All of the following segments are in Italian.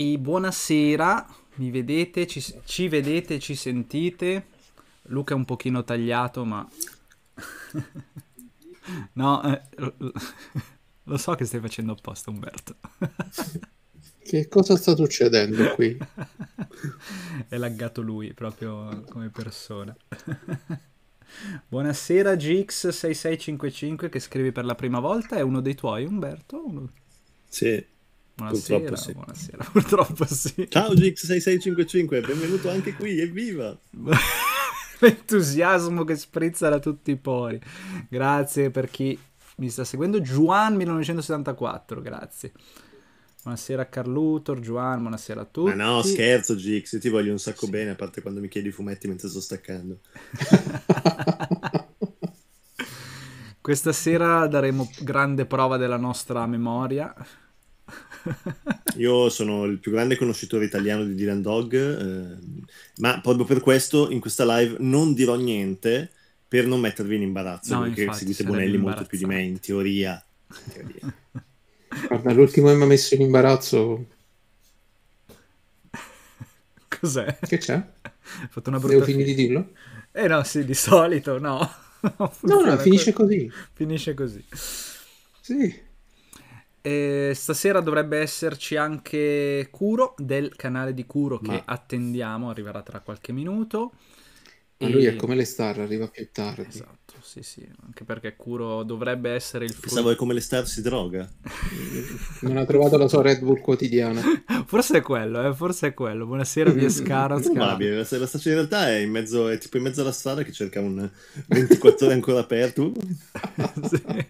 E buonasera, mi vedete, ci, ci, vedete, ci sentite? Luca è un pochino tagliato, ma... no, eh, lo so che stai facendo apposta, Umberto. che cosa sta succedendo qui? è laggato lui, proprio come persona. buonasera GX6655 che scrivi per la prima volta, è uno dei tuoi, Umberto? Uno... Sì. Buonasera, purtroppo buonasera, purtroppo sì. Ciao Gix6655, benvenuto anche qui, evviva! L'entusiasmo che sprizza da tutti i pori. Grazie per chi mi sta seguendo. Juan 1974, grazie. Buonasera Carlutor, Juan, buonasera a tutti. Ma no, scherzo Gix, io ti voglio un sacco sì. bene, a parte quando mi chiedi i fumetti mentre sto staccando. Questa sera daremo grande prova della nostra memoria. Io sono il più grande conoscitore italiano di Dylan Dog, eh, ma proprio per questo in questa live non dirò niente per non mettervi in imbarazzo, no, perché seguite Bonelli molto più di me in teoria. In teoria. Guarda, l'ultimo che mi ha messo in imbarazzo... Cos'è? Che c'è? Ho fatto una brutta Devo finire di dirlo? Eh no, sì, di solito, no. no, no, finisce così. Finisce così. Sì. Eh, stasera dovrebbe esserci anche Curo del canale di Curo Ma... che attendiamo, arriverà tra qualche minuto. Ma e... lui è come le star, arriva più tardi. Esatto, sì, sì, anche perché Curo dovrebbe essere il frutto. Pensavo che come le star si droga. non ha trovato la sua Red Bull quotidiana. forse è quello, eh, forse è quello. Buonasera, via Scara. Probabile, la, la stazione in realtà è, in mezzo, è tipo in mezzo alla strada che cerca un 24 ore ancora aperto. sì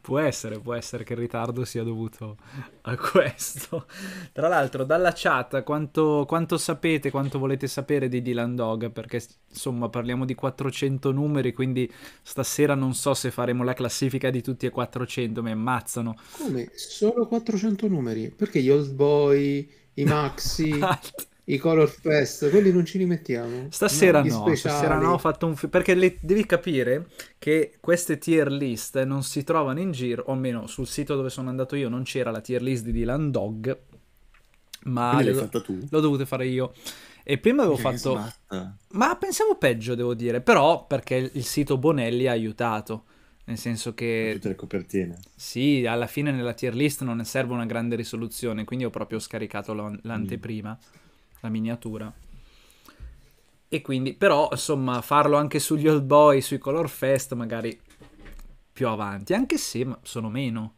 può essere, può essere che il ritardo sia dovuto a questo. Tra l'altro, dalla chat, quanto, quanto sapete, quanto volete sapere di Dylan Dog? Perché insomma, parliamo di 400 numeri, quindi stasera non so se faremo la classifica di tutti e 400, mi ammazzano. Come? Solo 400 numeri? Perché gli Old Boy, i Maxi... Esatto i Color Fest, quelli non ci rimettiamo. Stasera no, no stasera no, ho fatto un fi- perché le, devi capire che queste tier list non si trovano in giro, o almeno sul sito dove sono andato io non c'era la tier list di Dylan Dog, ma le, l'ho, l'ho dovuta fare io. E prima avevo fatto... Ma pensavo peggio, devo dire, però perché il sito Bonelli ha aiutato. Nel senso che... Tutte le copertine. Sì, alla fine nella tier list non serve una grande risoluzione, quindi ho proprio scaricato l'anteprima. Mm la miniatura. E quindi, però, insomma, farlo anche sugli Old Boy, sui Color Fest, magari più avanti, anche se sono meno.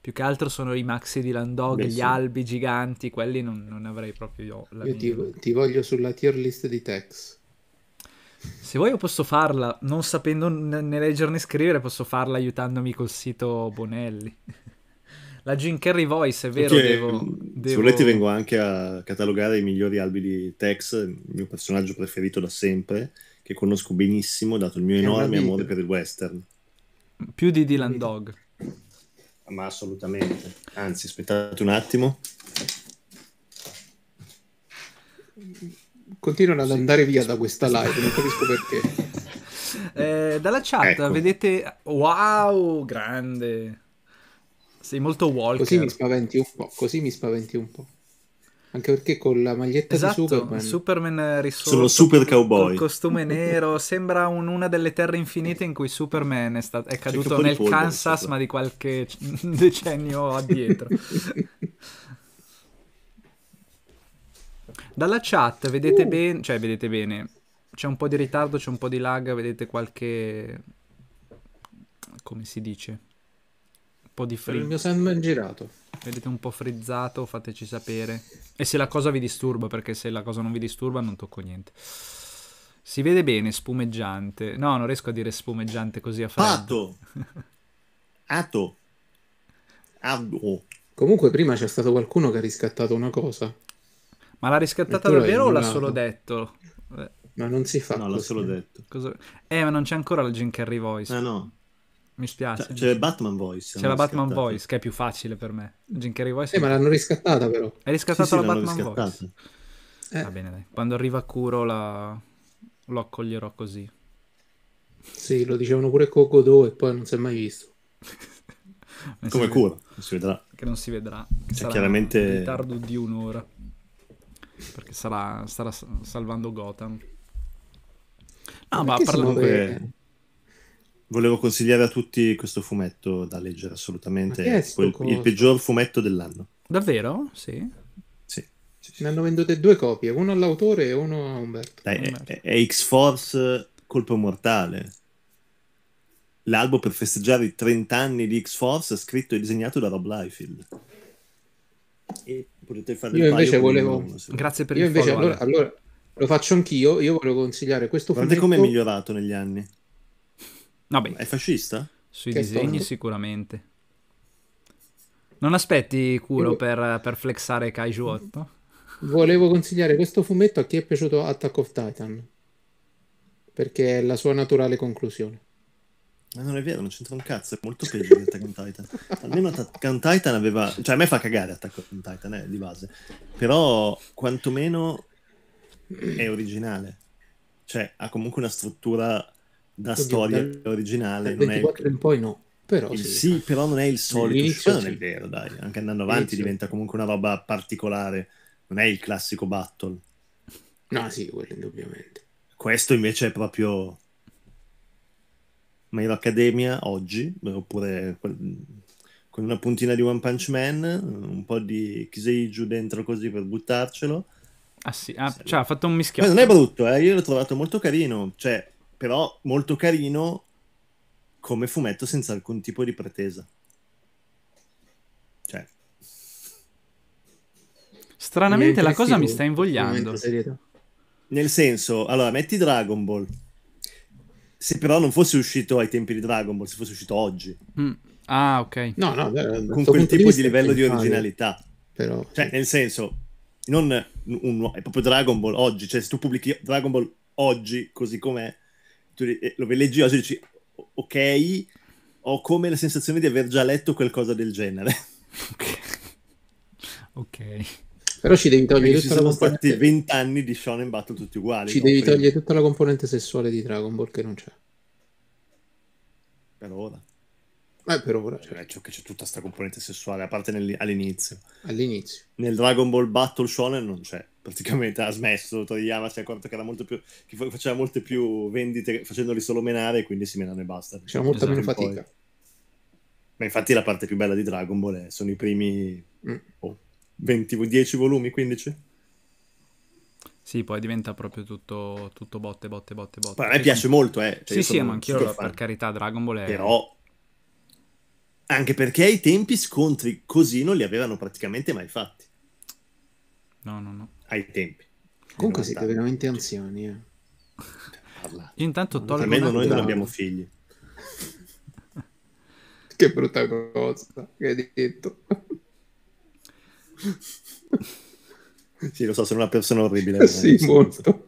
Più che altro sono i maxi di Landog, Beh, gli sì. albi giganti, quelli non, non avrei proprio io. La io ti, ti, voglio sulla tier list di Tex. Se vuoi io posso farla, non sapendo né leggere né scrivere, posso farla aiutandomi col sito Bonelli la Jim Carrey voice, è vero. Perché, devo, devo... Se volete vengo anche a catalogare i migliori albi di Tex, il mio personaggio preferito da sempre, che conosco benissimo, dato il mio enorme amore per il western. Più di Dylan Dog. Ma assolutamente. Anzi, aspettate un attimo. Continuano ad andare via da questa live, non capisco perché. Eh, dalla chat ecco. vedete wow grande sei molto Walker. Così mi spaventi un po', così mi spaventi un po'. Anche perché con la maglietta esatto, di Superman. Superman risorto, Sono super cowboy. Il costume nero, sembra un, una delle terre infinite in cui Superman è, sta- è caduto nel polvere, Kansas, ma di qualche decennio addietro. Dalla chat vedete uh. bene, cioè vedete bene, c'è un po' di ritardo, c'è un po' di lag, vedete qualche... come si dice? po' di frizz. Il mio sem girato. Vedete un po' frizzato, fateci sapere. E se la cosa vi disturba, perché se la cosa non vi disturba non tocco niente. Si vede bene, spumeggiante. No, non riesco a dire spumeggiante così a freddo. Pato! Ato! Ado! Comunque prima c'è stato qualcuno che ha riscattato una cosa. Ma l'ha riscattata davvero o l'ha solo detto? Ma non si fa. No, l'ha solo detto. Cosa... Eh, ma non c'è ancora la Jim Carrey voice. Eh no. Mi spiace. Cioè, c'è Batman Voice. C'è la Batman Voice che è più facile per me. Jim Carrey Voice. Eh, è... ma l'hanno riscattata però. Hai riscattato sì, la Batman riscattata. Voice. Eh. Va bene, dai. Quando arriva a Curo la... lo accoglierò così. Sì, lo dicevano pure Cocodò e poi non si è mai visto. Come Curo, non si vedrà. Che non si vedrà. Che cioè, chiaramente... in ritardo di un'ora. Perché sarà, starà salvando Gotham. No, ah, ma parlando... Comunque... Volevo consigliare a tutti questo fumetto da leggere assolutamente. quel, il peggior fumetto dell'anno. Davvero? Sì. sì. Ne hanno vendute due copie, uno all'autore e uno a Umberto. Dai, Umberto. È, è, X-Force Colpo Mortale. L'albo per festeggiare i 30 anni di X-Force, scritto e disegnato da Rob Liefeld. E potete fare Io invece volevo. Uno, Grazie per Io il invece, follow, allora, allora, lo faccio anch'io. Io volevo consigliare questo Guardate fumetto. Guardate come è migliorato negli anni. Vabbè, è fascista? Sui che disegni tonno? sicuramente. Non aspetti culo per, per flexare Kaiju 8? Volevo consigliare questo fumetto a chi è piaciuto Attack of Titan. Perché è la sua naturale conclusione. Ma non è vero, non c'entra un cazzo, è molto peggio di Attack on Titan. Almeno Attack on Titan aveva... Cioè a me fa cagare Attack on Titan, eh, di base. Però quantomeno è originale. Cioè ha comunque una struttura da storia dal, originale. Dal 24 non è... in poi no. Però sì, sì, però non è il solito. Cioè, non è vero, dai. Anche andando avanti diventa comunque una roba particolare. Non è il classico battle. No, sì, quello indubbiamente. Questo invece è proprio My Hero Academia oggi, oppure con una puntina di One Punch Man, un po' di Kiseiju dentro così per buttarcelo. Ah sì, ah, cioè, ha fatto un mischiato. Ma non è brutto, eh? io l'ho trovato molto carino, cioè però molto carino come fumetto senza alcun tipo di pretesa. Cioè. Stranamente la cosa mi sta invogliando. Nel senso, allora, metti Dragon Ball. Se però non fosse uscito ai tempi di Dragon Ball, se fosse uscito oggi. Mm. Ah, ok. No, no, con quel tipo di livello di originalità. Però... Cioè, nel senso, non un, un, è proprio Dragon Ball oggi. Cioè, se tu pubblichi Dragon Ball oggi, così com'è, tu eh, lo leggi oggi e dici ok, ho come la sensazione di aver già letto qualcosa del genere. Ok. okay. Però ci devi togliere Perché tutta ci sono componente... stati 20 anni di shonen battle tutti uguali. Ci devi prima. togliere tutta la componente sessuale di Dragon Ball che non c'è. Per ora. Eh, per ora. Cioè, certo. c'è, c'è tutta questa componente sessuale, a parte nel, all'inizio. All'inizio. Nel Dragon Ball Battle Shonen non c'è, praticamente ha smesso Toriyama, si è accorto che, era molto più, che faceva molte più vendite facendoli solo menare, quindi si menano e basta. C'era molta esatto. meno fatica. Poi. Ma infatti la parte più bella di Dragon Ball è, sono i primi mm. oh, 20, 10 volumi, 15? Sì, poi diventa proprio tutto, tutto botte, botte, botte, botte. Poi a me piace molto, eh. Cioè, sì, sì, ma anch'io, per carità, Dragon Ball è... Però anche perché ai tempi scontri così non li avevano praticamente mai fatti. No, no, no. Ai tempi. Comunque siete veramente anziani. Eh. Parla. Intanto tolgo... Almeno noi non abbiamo figli. che brutta cosa che hai detto. sì, lo so, sono una persona orribile. sì, molto.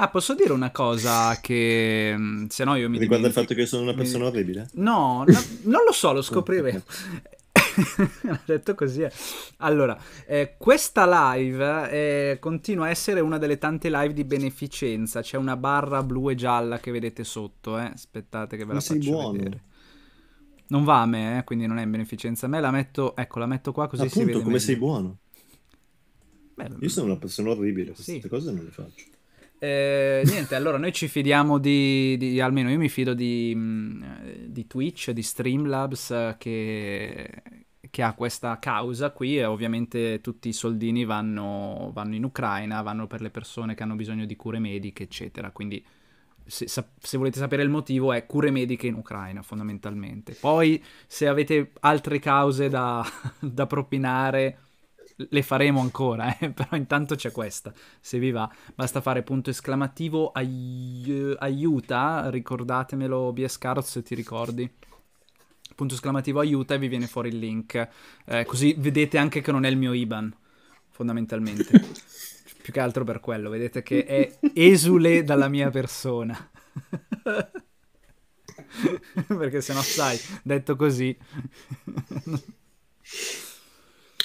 Ah, posso dire una cosa che mm, se no io mi Riguarda il fatto che sono una persona mi... orribile? No, no, non lo so, lo scopriremo. detto così. Eh. Allora, eh, questa live eh, continua a essere una delle tante live di beneficenza. C'è una barra blu e gialla che vedete sotto. Eh. Aspettate che ve la faccio buono. vedere. Non va a me, eh, quindi non è in beneficenza. A me la metto, ecco, la metto qua così Appunto, si vede. come meglio. sei buono. Beh, Io sono una persona orribile, queste sì. cose non le faccio. Eh, niente, allora noi ci fidiamo di, di, almeno io mi fido di, mm, eh, di Twitch, di Streamlabs eh, che, che, ha questa causa qui e ovviamente tutti i soldini vanno, vanno, in Ucraina, vanno per le persone che hanno bisogno di cure mediche, eccetera. Quindi se, se volete sapere il motivo è cure mediche in Ucraina fondamentalmente. Poi se avete altre cause da, da propinare le faremo ancora, eh? però intanto c'è questa, se vi va, basta fare punto esclamativo ai- aiuta, ricordatemelo BS Biescarot se ti ricordi. Punto esclamativo aiuta e vi viene fuori il link, eh, così vedete anche che non è il mio IBAN, fondamentalmente. Più che altro per quello, vedete che è esule dalla mia persona. Perché se no sai, detto così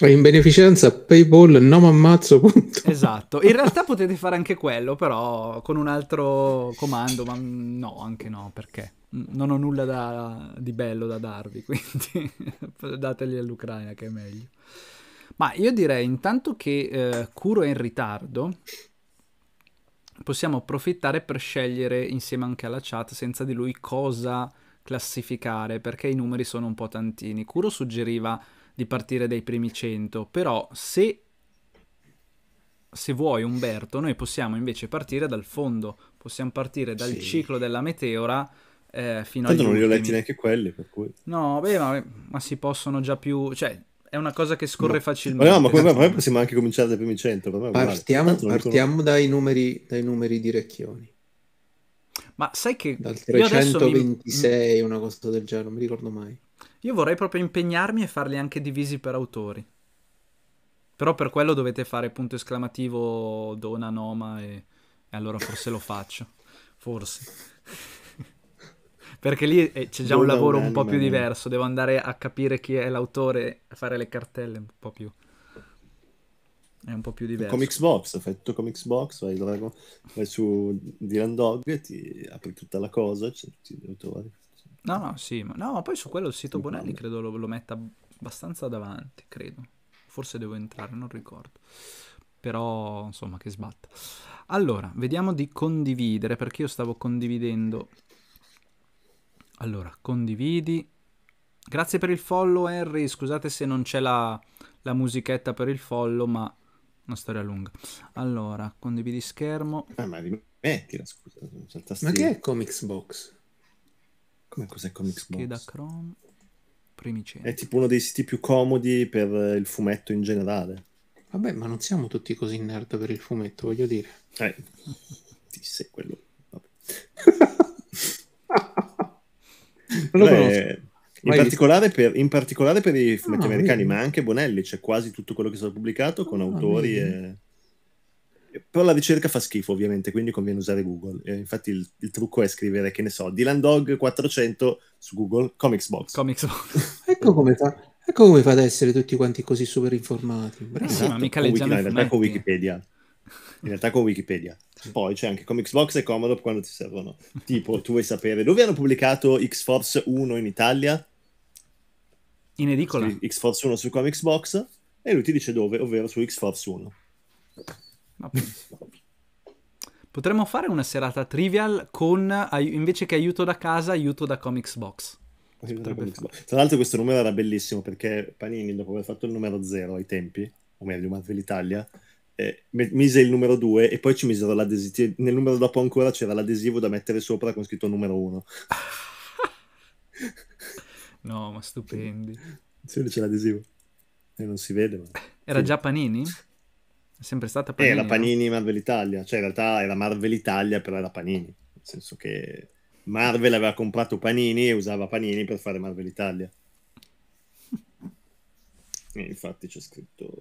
in beneficenza PayPal no mammazzo. Punto. Esatto, in realtà potete fare anche quello, però con un altro comando, ma no, anche no, perché non ho nulla da, di bello da darvi, quindi dateli all'Ucraina che è meglio. Ma io direi intanto che eh, Curo è in ritardo, possiamo approfittare per scegliere insieme anche alla chat, senza di lui, cosa classificare, perché i numeri sono un po' tantini. Curo suggeriva di partire dai primi 100, però se, se vuoi Umberto, noi possiamo invece partire dal fondo, possiamo partire dal sì. ciclo della meteora eh, fino a... Tanto non li ho letti neanche quelli, per cui... No, beh, ma, ma si possono già più... Cioè, è una cosa che scorre no. facilmente. Ma no, ma come, ma possiamo anche cominciare dai primi 100. Partiamo, partiamo dai, numeri, dai, numeri, di Recchioni. Ma sai che... Dal 326, mi... una cosa del genere, non mi ricordo mai. Io vorrei proprio impegnarmi e farli anche divisi per autori. Però per quello dovete fare punto esclamativo Dona Noma e, e allora forse lo faccio. Forse. Perché lì eh, c'è già Dona un lavoro un, po' più diverso. Devo andare a capire chi è l'autore, a fare le cartelle un po' più è un po' più diverso. Comics Box, fai tutto Comics Box, vai, vai su Dylan Dog, ti apri tutta la cosa, c'è tutti gli autori. No, no, sì, ma, no, ma poi su quello il sito Bonelli credo lo, lo metta abbastanza davanti, credo. Forse devo entrare, non ricordo. Però, insomma, che sbatta. Allora, vediamo di condividere, perché io stavo condividendo. Allora, condividi. Grazie per il follow, Henry. Scusate se non c'è la, la musichetta per il follow, ma una storia lunga. Allora, condividi schermo. Ah, ma rimettila, scusa. Ma che è Comics Box? Come cos'è con Xbox? Scheda Chrome, primicente. È tipo uno dei siti più comodi per il fumetto in generale. Vabbè, ma non siamo tutti così nerd per il fumetto, voglio dire. Eh, ti sei quello. non lo conosco. In particolare, per, in particolare, per, i ah, fumetti ah, americani, vedi. ma anche Bonelli, c'è quasi tutto quello che è stato pubblicato con ah, autori vedi. e però la ricerca fa schifo ovviamente, quindi conviene usare Google. Eh, infatti il, il, trucco è scrivere, che ne so, Dylan Dog 400 su Google Comics Box. Comics Box. ecco come fa. Ecco come fa ad essere tutti quanti così super informati. Bravi. Eh esatto, sì, mica leggiamo Wiki, in realtà con Wikipedia. In realtà con Wikipedia. Poi c'è anche Comics Box e Commodore quando ti servono. Tipo, tu vuoi sapere dove hanno pubblicato X-Force 1 in Italia? In edicola. X-Force 1 su Comics Box e lui ti dice dove, ovvero su X-Force 1. Ah, Potremmo fare una serata trivial con invece che aiuto da casa, aiuto da Comics Box. Tra l'altro questo numero era bellissimo perché Panini, dopo aver fatto il numero 0 ai tempi, o meglio, Marvel Italia, eh, mise il numero 2 e poi ci misero l'adesivo. Nel numero dopo ancora c'era l'adesivo da mettere sopra con scritto numero 1. no, ma stupendi. Sì, c'è l'adesivo. E non si vede. Ma... Era sì. già Panini? È sempre stata Panini. Eh, era Panini no? Marvel Italia, cioè in realtà era Marvel Italia, però era Panini, nel senso che Marvel aveva comprato Panini e usava Panini per fare Marvel Italia. E eh, infatti c'è scritto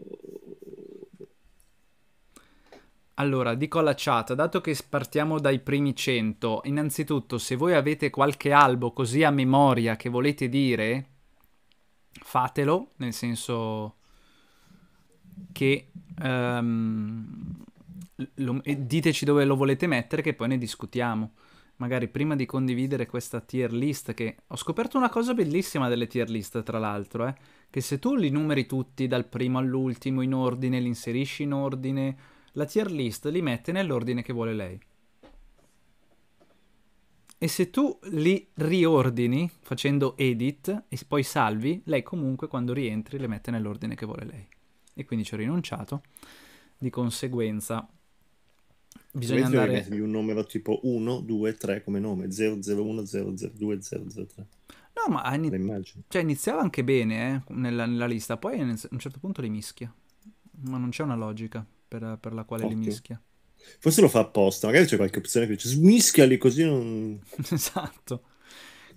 allora, dico alla chat, dato che partiamo dai primi 100, innanzitutto se voi avete qualche albo così a memoria che volete dire, fatelo, nel senso che um, lo, diteci dove lo volete mettere che poi ne discutiamo. Magari prima di condividere questa tier list che ho scoperto una cosa bellissima delle tier list, tra l'altro, eh, che se tu li numeri tutti dal primo all'ultimo in ordine, li inserisci in ordine, la tier list li mette nell'ordine che vuole lei. E se tu li riordini facendo edit e poi salvi, lei comunque quando rientri le mette nell'ordine che vuole lei e quindi ci ho rinunciato. Di conseguenza bisogna Vedi andare... un numero tipo 1, 2, 3 come nome, 001, 002, 003. No, ma iniz... cioè, iniziava anche bene eh, nella, nella, lista, poi a un certo punto li mischia. Ma non c'è una logica per, per la quale Otto. li mischia. Forse lo fa apposta, magari c'è qualche opzione che dice smischiali così non... esatto.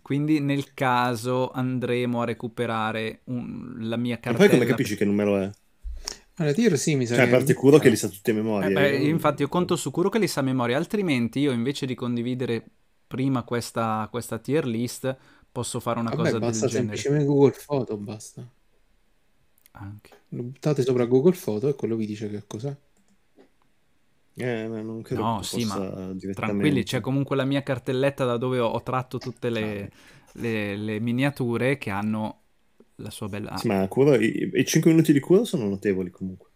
Quindi nel caso andremo a recuperare un... la mia cartella. E poi come capisci che numero è? Allora, tiro sì, mi sa. Cioè, che... parte Kuro che eh. li sa tutti a memoria. Eh beh, io... Eh. Infatti, io conto su Kuro che li sa a memoria, altrimenti io invece di condividere prima questa, questa tier list posso fare una Vabbè, eh cosa del genere. Basta semplicemente Google Photo, basta. Anche. Lo buttate sopra Google Photo e quello vi dice che cos'è. Eh, non credo no, sì, ma tranquilli, c'è comunque la mia cartelletta da dove ho, ho tratto tutte le, esatto. le, le miniature che hanno la sua bella... Sì, ma cura, i, i 5 minuti di cura sono notevoli comunque.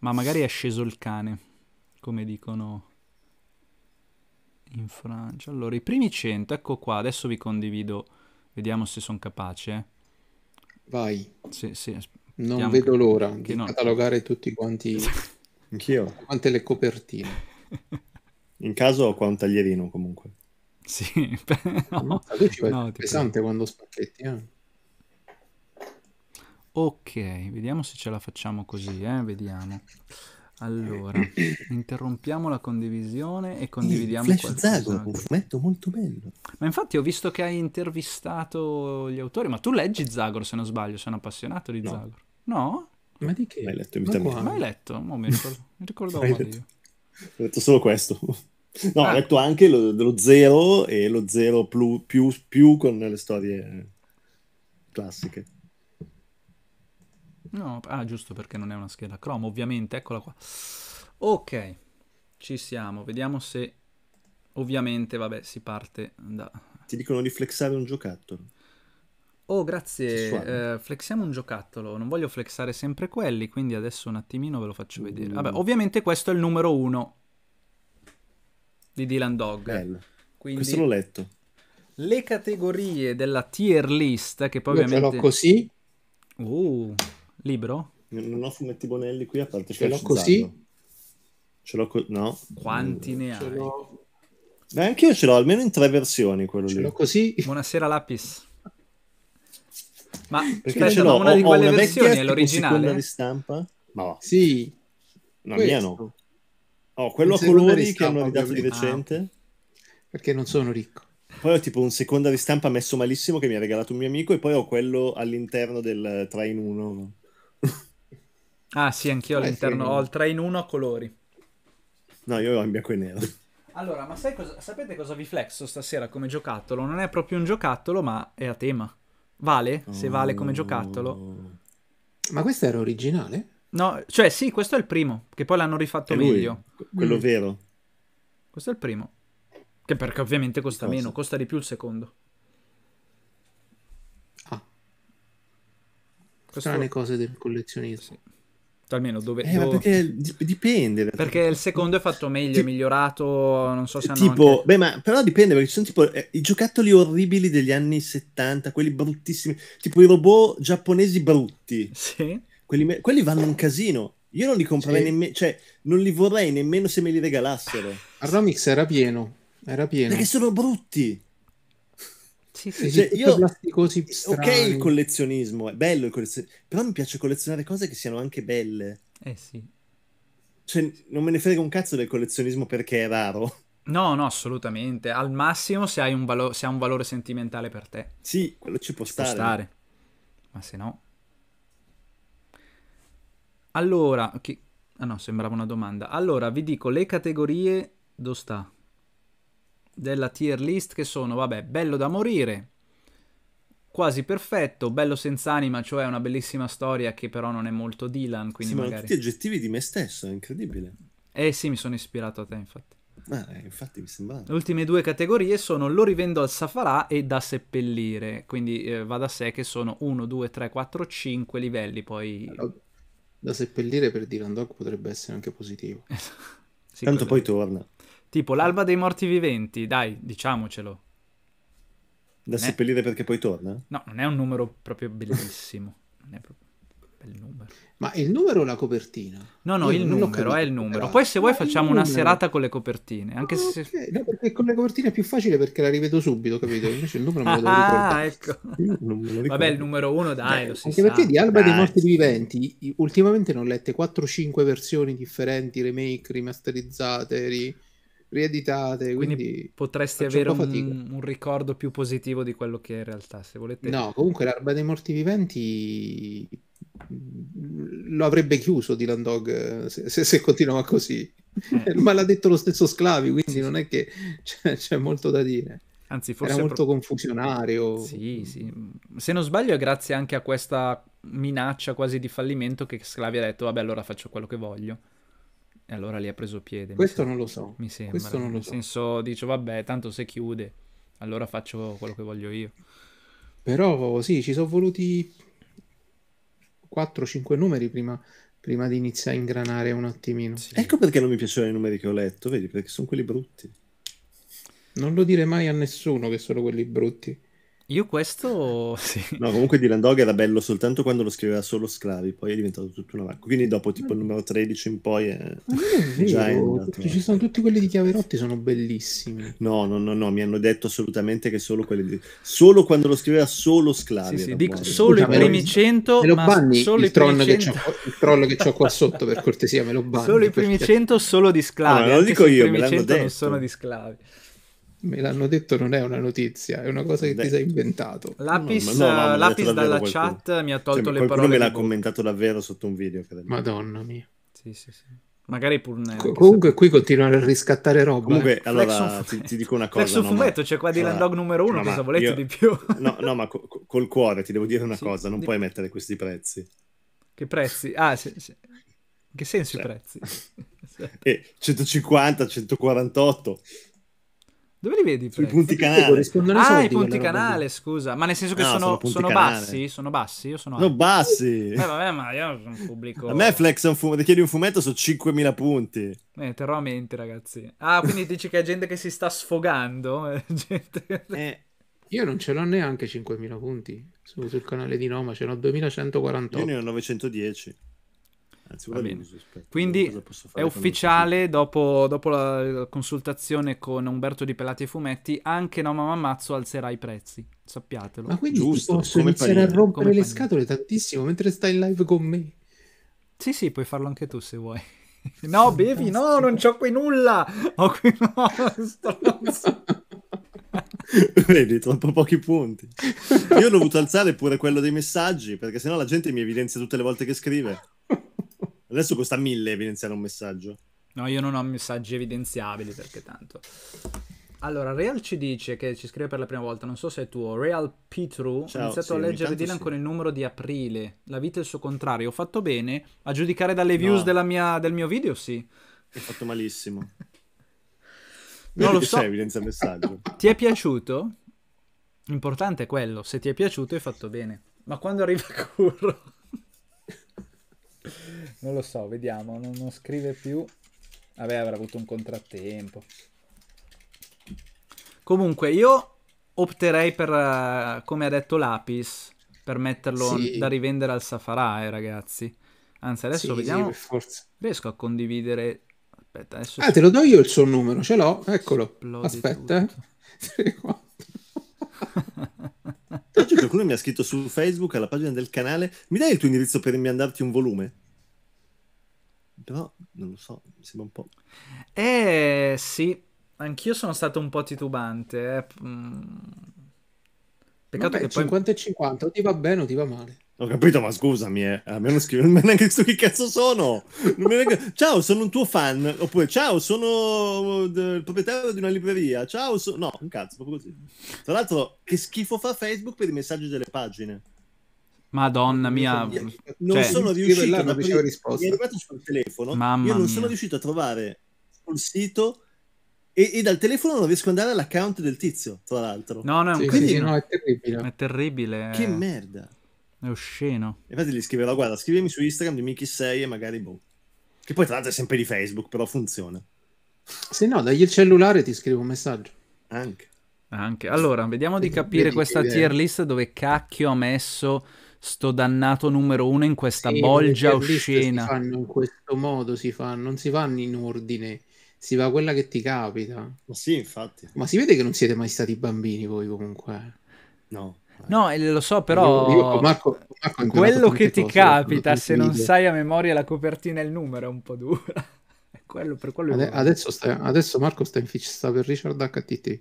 Ma magari è sceso il cane, come dicono in Francia. Allora, i primi 100, ecco qua, adesso vi condivido, vediamo se sono capace. Eh. Vai. Sì, sì. Non vedo l'ora di non... catalogare tutti quanti... Anch'io. Quante le copertine. in caso ho qua un taglierino comunque. Sì, no, no pesante prego. quando spacchetti, eh. Ok, vediamo se ce la facciamo così, eh? Vediamo. Allora, interrompiamo la condivisione e condividiamo il Flash Zago, un fumetto molto bello. Ma infatti ho visto che hai intervistato gli autori, ma tu leggi Zagor se non sbaglio, sei un appassionato di no. Zagor. No? Ma di che? Mai letto in ma Mai letto? No, oh, mi, ricordo, ricordavo mai letto. Ho letto solo questo. No, ah. ho letto anche lo, lo zero e lo zero più, più, più con le storie classiche. No, ah, giusto perché non è una scheda Chrome, ovviamente, eccola qua. Ok, ci siamo, vediamo se ovviamente, vabbè, si parte da... Ti dicono di flexare un giocattolo. Oh, grazie, eh, flexiamo un giocattolo, non voglio flexare sempre quelli, quindi adesso un attimino ve lo faccio vedere. Mm. Vabbè, ovviamente questo è il numero uno di Dylan Dog. Bello, quindi... questo l'ho letto. Le categorie della tier list, che poi Io ovviamente... Io ce l'ho così. Uh Libro? non ho fumetti Bonelli qui a parte. Ce l'ho così? Ce l'ho co- no. Quanti ne ce hai? L'ho... Beh, anche io ce l'ho almeno in tre versioni quello ce lì. Ce l'ho così. Buonasera Lapis. Ma perché aspetta, cioè, ce l'ho una ho, di quelle una versioni è l'originale? di stampa? No. Sì. La no, mia no. Oh, quello a colori che hanno ridato di recente. Ah. Perché non sono ricco. Poi ho tipo un seconda ristampa messo malissimo che mi ha regalato un mio amico e poi ho quello all'interno del 3 eh, in 1 Ah sì, anch'io eh, all'interno sì, ho il 3 in 1 a colori. No, io ho in bianco e nero. Allora, ma cosa, sapete cosa vi flexo stasera come giocattolo? Non è proprio un giocattolo, ma è a tema. Vale? Oh. Se vale come giocattolo. Oh. Ma questo era originale? No, cioè sì, questo è il primo, che poi l'hanno rifatto meglio. Quello mm. vero. Questo è il primo. Che perché ovviamente costa cosa? meno, costa di più il secondo. Ah. Questo... Strane cose del collezionismo. Sì. Almeno dove... Eh, dove... perché dipende. Perché il secondo è fatto meglio, Ti... è migliorato, non so se hanno Tipo, anche... beh, ma però dipende, perché ci sono tipo eh, i giocattoli orribili degli anni 70, quelli bruttissimi, tipo i robot giapponesi brutti. Sì. Quelli, me... quelli vanno un casino. Io non li comprerei sì. nemmeno, cioè, non li vorrei nemmeno se me li regalassero. Al Romix era pieno, era pieno. Perché sono brutti. Sì, sì, eh, cioè, io... Ok strani. il collezionismo, è bello il collezionismo, però mi piace collezionare cose che siano anche belle. Eh sì. Cioè, non me ne frega un cazzo del collezionismo perché è raro. No, no, assolutamente. Al massimo se, hai un valo- se ha un valore sentimentale per te. Sì, quello ci può, ci stare. può stare. Ma se no... Allora, okay. ah no, sembrava una domanda. Allora, vi dico le categorie... Dove sta? della tier list che sono, vabbè, bello da morire, quasi perfetto, bello senza anima, cioè una bellissima storia che però non è molto Dylan, quindi sì, magari... tutti aggettivi di me stesso, è incredibile. Eh sì, mi sono ispirato a te, infatti. eh, infatti mi sembra... Le ultime due categorie sono Lo rivendo al Safarà e Da seppellire, quindi eh, va da sé che sono 1, 2, 3, 4, 5 livelli, poi... Da seppellire per Dylan Dog potrebbe essere anche positivo. sì, Tanto quello... poi torna. Tipo l'alba dei morti viventi, dai, diciamocelo. Da non seppellire perché poi torna? No, non è un numero proprio bellissimo. non è proprio bel numero. Ma il numero o la copertina? No, no, il, il numero, è il numero. Ah. Poi se vuoi facciamo una serata con le copertine. Anche ah, okay. se... No, perché con le copertine è più facile perché la rivedo subito, capito? Invece il numero me lo devo Ah, ecco. Vabbè, il numero uno dai, lo si Anche sa. perché di Alba dai. dei ah, Morti Viventi ultimamente ne ho lette 4-5 versioni differenti, remake, rimasterizzate, ri rieditate. Quindi, quindi potresti avere un, un, ricordo più positivo di quello che è in realtà, se volete. No, comunque l'Arba dei Morti Viventi mm, lo avrebbe chiuso Dylan Dog eh, se, se, se continuava così. Eh. Ma l'ha detto lo stesso Sclavi, quindi sì, non è che c'è, c'è, molto da dire. Anzi, forse Era molto pro... confusionario. Sì, sì. Se non sbaglio è grazie anche a questa minaccia quasi di fallimento che Sclavi ha detto, vabbè allora faccio quello che voglio. E allora lì ha preso piede. Questo non lo so. Mi sembra. Questo non lo so. Nel senso, dice, vabbè, tanto se chiude, allora faccio quello che voglio io. Però sì, ci sono voluti 4-5 numeri prima, prima, di iniziare a ingranare un attimino. Sì. Ecco perché non mi piacciono i numeri che ho letto, vedi, perché sono quelli brutti. Non lo dire mai a nessuno che sono quelli brutti. Io questo... Sì. No, comunque Dylan Dog era bello soltanto quando lo scriveva solo Sclavi, poi è diventato tutto una macchina. Quindi dopo tipo il numero 13 in poi è... non è già è Ci sono tutti quelli di Chiaverotti, sono bellissimi. No, no, no, no, mi hanno detto assolutamente che solo quelli di... Solo quando lo scriveva solo Sclavi. Sì, sì, dico solo Scusa, i primi 100, ma banni solo il, tron che il troll che ho qua sotto, per cortesia, me lo banni. Solo i primi perché... 100 solo di Sclavi. No, no lo dico io, me l'hanno detto. non sono di Sclavi. Me l'hanno detto, non è una notizia, è una cosa che Beh. ti sei inventato. Lapis, no, no, lapis dalla qualcuno. chat mi ha cioè, tolto cioè, le parole. Qualcuno me l'ha commentato davvero sotto un video. Credo. Madonna mia. Sì, sì, sì. Magari pur nel... Co- comunque qui continuano a riscattare roba. Comunque, eh. allora ti, ti, dico una cosa. Adesso no, fumetto, ma... c'è qua di allora, Landog numero uno, no, cosa volete io... di più? no, no, ma co- col cuore ti devo dire una sì, cosa, non di... puoi mettere questi prezzi. Che prezzi? Ah, sì, sì. In che senso cioè. i prezzi? eh, 150, 148... Dove li vedi? I punti canale. Ah, i punti canale, scusa. Ma nel senso che no, sono, sono, sono bassi? Sono bassi? Io sono alti. No, bassi. Eh, vabbè, ma io sono un pubblico. A me Flex un fumetto, chiedi un fumetto sono 5.000 punti. Eh, terrò a mente, ragazzi. Ah, quindi dici che è gente che si sta sfogando? Eh, gente... eh. Io non ce l'ho neanche 5.000 punti su, sul canale di Roma, ce l'ho 2.148. Io ne ho 910. Anzi, Va bene. Quindi è ufficiale dopo, dopo, la consultazione con Umberto di Pelati e Fumetti, anche No Mamma Mazzo alzerà i prezzi, sappiatelo. Ma quindi Giusto, posso iniziare a rompere come le scatole tantissimo mentre stai in live con me. Sì, sì, puoi farlo anche tu se vuoi. No, bevi, no, non c'ho qui nulla. Ho qui no, stronzo. Vedi, troppo pochi punti. Io ho dovuto alzare pure quello dei messaggi, perché sennò la gente mi evidenzia tutte le volte che scrive. Adesso costa 1000 evidenziare un messaggio. No, io non ho messaggi evidenziabili perché tanto. Allora, Real ci dice che ci scrive per la prima volta, non so se è tuo, Real Pitru, Ciao, ho iniziato sì, a leggere Dylan sì. con il numero di aprile, la vita è il suo contrario, ho fatto bene, a giudicare dalle views no. mia, del mio video sì. Ho fatto malissimo. non lo so. C'è evidenza messaggio. Ti è piaciuto? Importante è quello, se ti è piaciuto hai fatto bene. Ma quando arriva Curro... Non lo so, vediamo, non, non scrive più. Vabbè, avrà avuto un contrattempo. Comunque, io opterei per, eh, come ha detto Lapis, per metterlo sì. da rivendere al Safarai, ragazzi. Anzi, adesso sì, vediamo. Sì, Riesco a condividere. Aspetta, adesso. Ah, te lo do io il suo numero, ce l'ho, eccolo. Esplodi Aspetta. Eh. Oggi qualcuno mi ha scritto su Facebook alla pagina del canale: Mi dai il tuo indirizzo per mandarti un volume? però non lo so, mi sembra un po'... Eh sì, anch'io sono stato un po' titubante. Eh. Mm. Peccato Vabbè, che 50 e 50, o ti va bene o ti va male. Ho capito, ma scusami, eh. a me non scrivo non neanche su chi cazzo sono. Neanche... ciao, sono un tuo fan. Oppure, ciao, sono uh, il proprietario di una libreria. Ciao, so... no, un cazzo, proprio così. Tra l'altro, che schifo fa Facebook per i messaggi delle pagine. Madonna mia, non cioè, sono riuscito là, non riuscivo a risposta. Mi è arrivato sul telefono, Mamma io non mia. sono riuscito a trovare sul sito e, e, dal telefono non riesco ad andare all'account del tizio, tra l'altro. No, no, sì, quindi sì, no, è terribile. È terribile. Che merda. È osceno. Infatti gli scriverò, guarda, scrivimi su Instagram, di chi 6 e magari boh. Che poi tra l'altro è sempre di Facebook, però funziona. Se no, dai il cellulare ti scrivo un messaggio. Anche. Anche. Allora, vediamo di capire questa tier list dove cacchio ha messo sto dannato numero uno in questa sì, bolgia oscena. Si fanno in questo modo, si fanno, non si fanno in ordine, si va quella che ti capita. Ma Sì, infatti. Ma si vede che non siete mai stati bambini voi comunque. Eh. No. No, lo so, però io, io, Marco, Marco quello che ti cose, capita se non sai a memoria la copertina e il numero è un po' dura. quello, per quello Ade- adesso, sta, adesso Marco sta, in, sta per Richard HTT.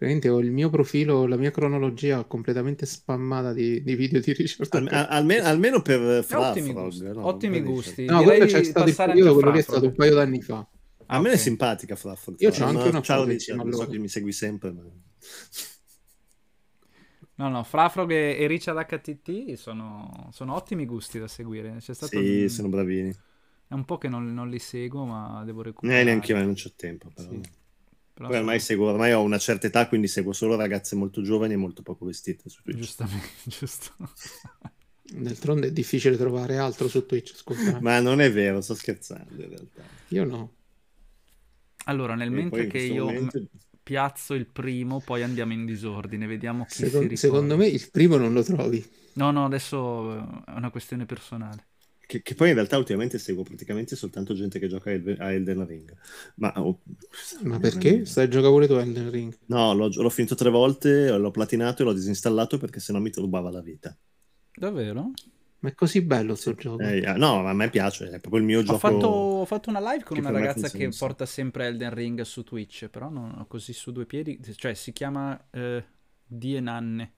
Praticamente ho il mio profilo, la mia cronologia completamente spammata di, di video di Richard. Al, almeno, almeno per Fra, ottimi Frog, gusti. No, ottimi gusti. no quello c'è stato periodo, quello lì è stato un paio d'anni fa. A okay. è simpatica Flufford. Io ho anche una Ciao, Richard, so che mi segui sempre. Ma... No, no, Frafrog e, Richard HTT sono, sono ottimi gusti da seguire. C'è stato sì, un... sono bravini. È un po' che non, non li seguo, ma devo recuperare. Eh, neanche io, non c'ho tempo. Però. Sì. Poi ormai, seguo, ormai ho una certa età, quindi seguo solo ragazze molto giovani e molto poco vestite su Twitch. Giustamente, giusto. D'altronde è difficile trovare altro su Twitch, scusa. Eh. Ma non è vero, sto scherzando in realtà. Io no. Allora, nel e mentre che io momento... piazzo il primo, poi andiamo in disordine, vediamo chi Second, Secondo me il primo non lo trovi. No, no, adesso è una questione personale che, che, poi in realtà ultimamente seguo praticamente soltanto gente che gioca a Elden Ring. Ma, oh, Ma perché? Stai giocando pure tu a Elden Ring? No, l'ho, l'ho, finito tre volte, l'ho platinato e l'ho disinstallato perché sennò mi rubava la vita. Davvero? Ma è così bello questo gioco. Eh, ah, no, a me piace, è proprio il mio ho gioco. Fatto, ho fatto una live con una ragazza che porta sempre Elden Ring su Twitch, però non ho così su due piedi, cioè si chiama eh, Die Nanne,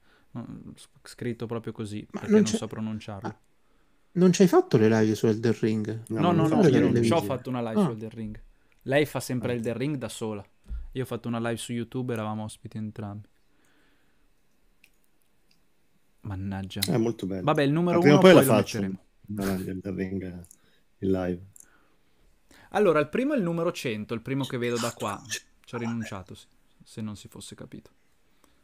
scritto proprio così, perché non, non so pronunciarlo. Ah non ci hai fatto le live su Elder Ring? No, no, no, no io non ci ho fatto una live ah. su Elder Ring. Lei fa sempre ah. Elder Ring da sola. Io ho fatto una live su YouTube, eravamo ospiti entrambi. Mannaggia. È molto bello. Vabbè, il numero ah, Ma uno poi, poi la faccio. Davanti Elder Ring eh, in live. Allora, il primo è il numero 100, il primo che vedo da qua. Ci ho rinunciato, se, se non si fosse capito.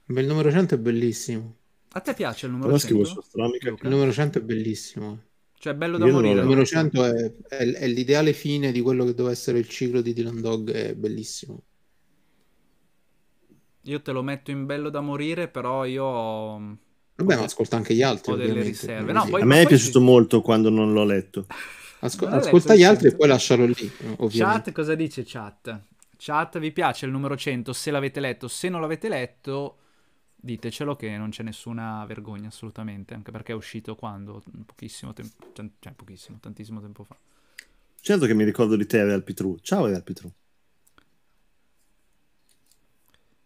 Beh, il numero 100 è bellissimo. A te piace il numero Però 100? Il numero 100 è bellissimo. Cioè, bello da Io morire. Il numero 100 è, è, è, l'ideale fine di quello che doveva essere il ciclo di Dylan Dog, è bellissimo. Io te lo metto in bello da morire, però io Vabbè, ma ascolta anche gli altri. Ho delle riserve. No, poi, a me è piaciuto sì. molto quando non l'ho letto. Asco- non ascolta letto, gli altri e poi lascialo lì. Ovviamente. Chat, cosa dice chat? Chat, vi piace il numero 100? Se l'avete letto, se non l'avete letto Ditecelo che non c'è nessuna vergogna assolutamente, anche perché è uscito quando? Pochissimo tempo, cioè, cioè pochissimo, tantissimo tempo fa. Certo che mi ricordo di te, Real Pitru. Ciao Real Pitru.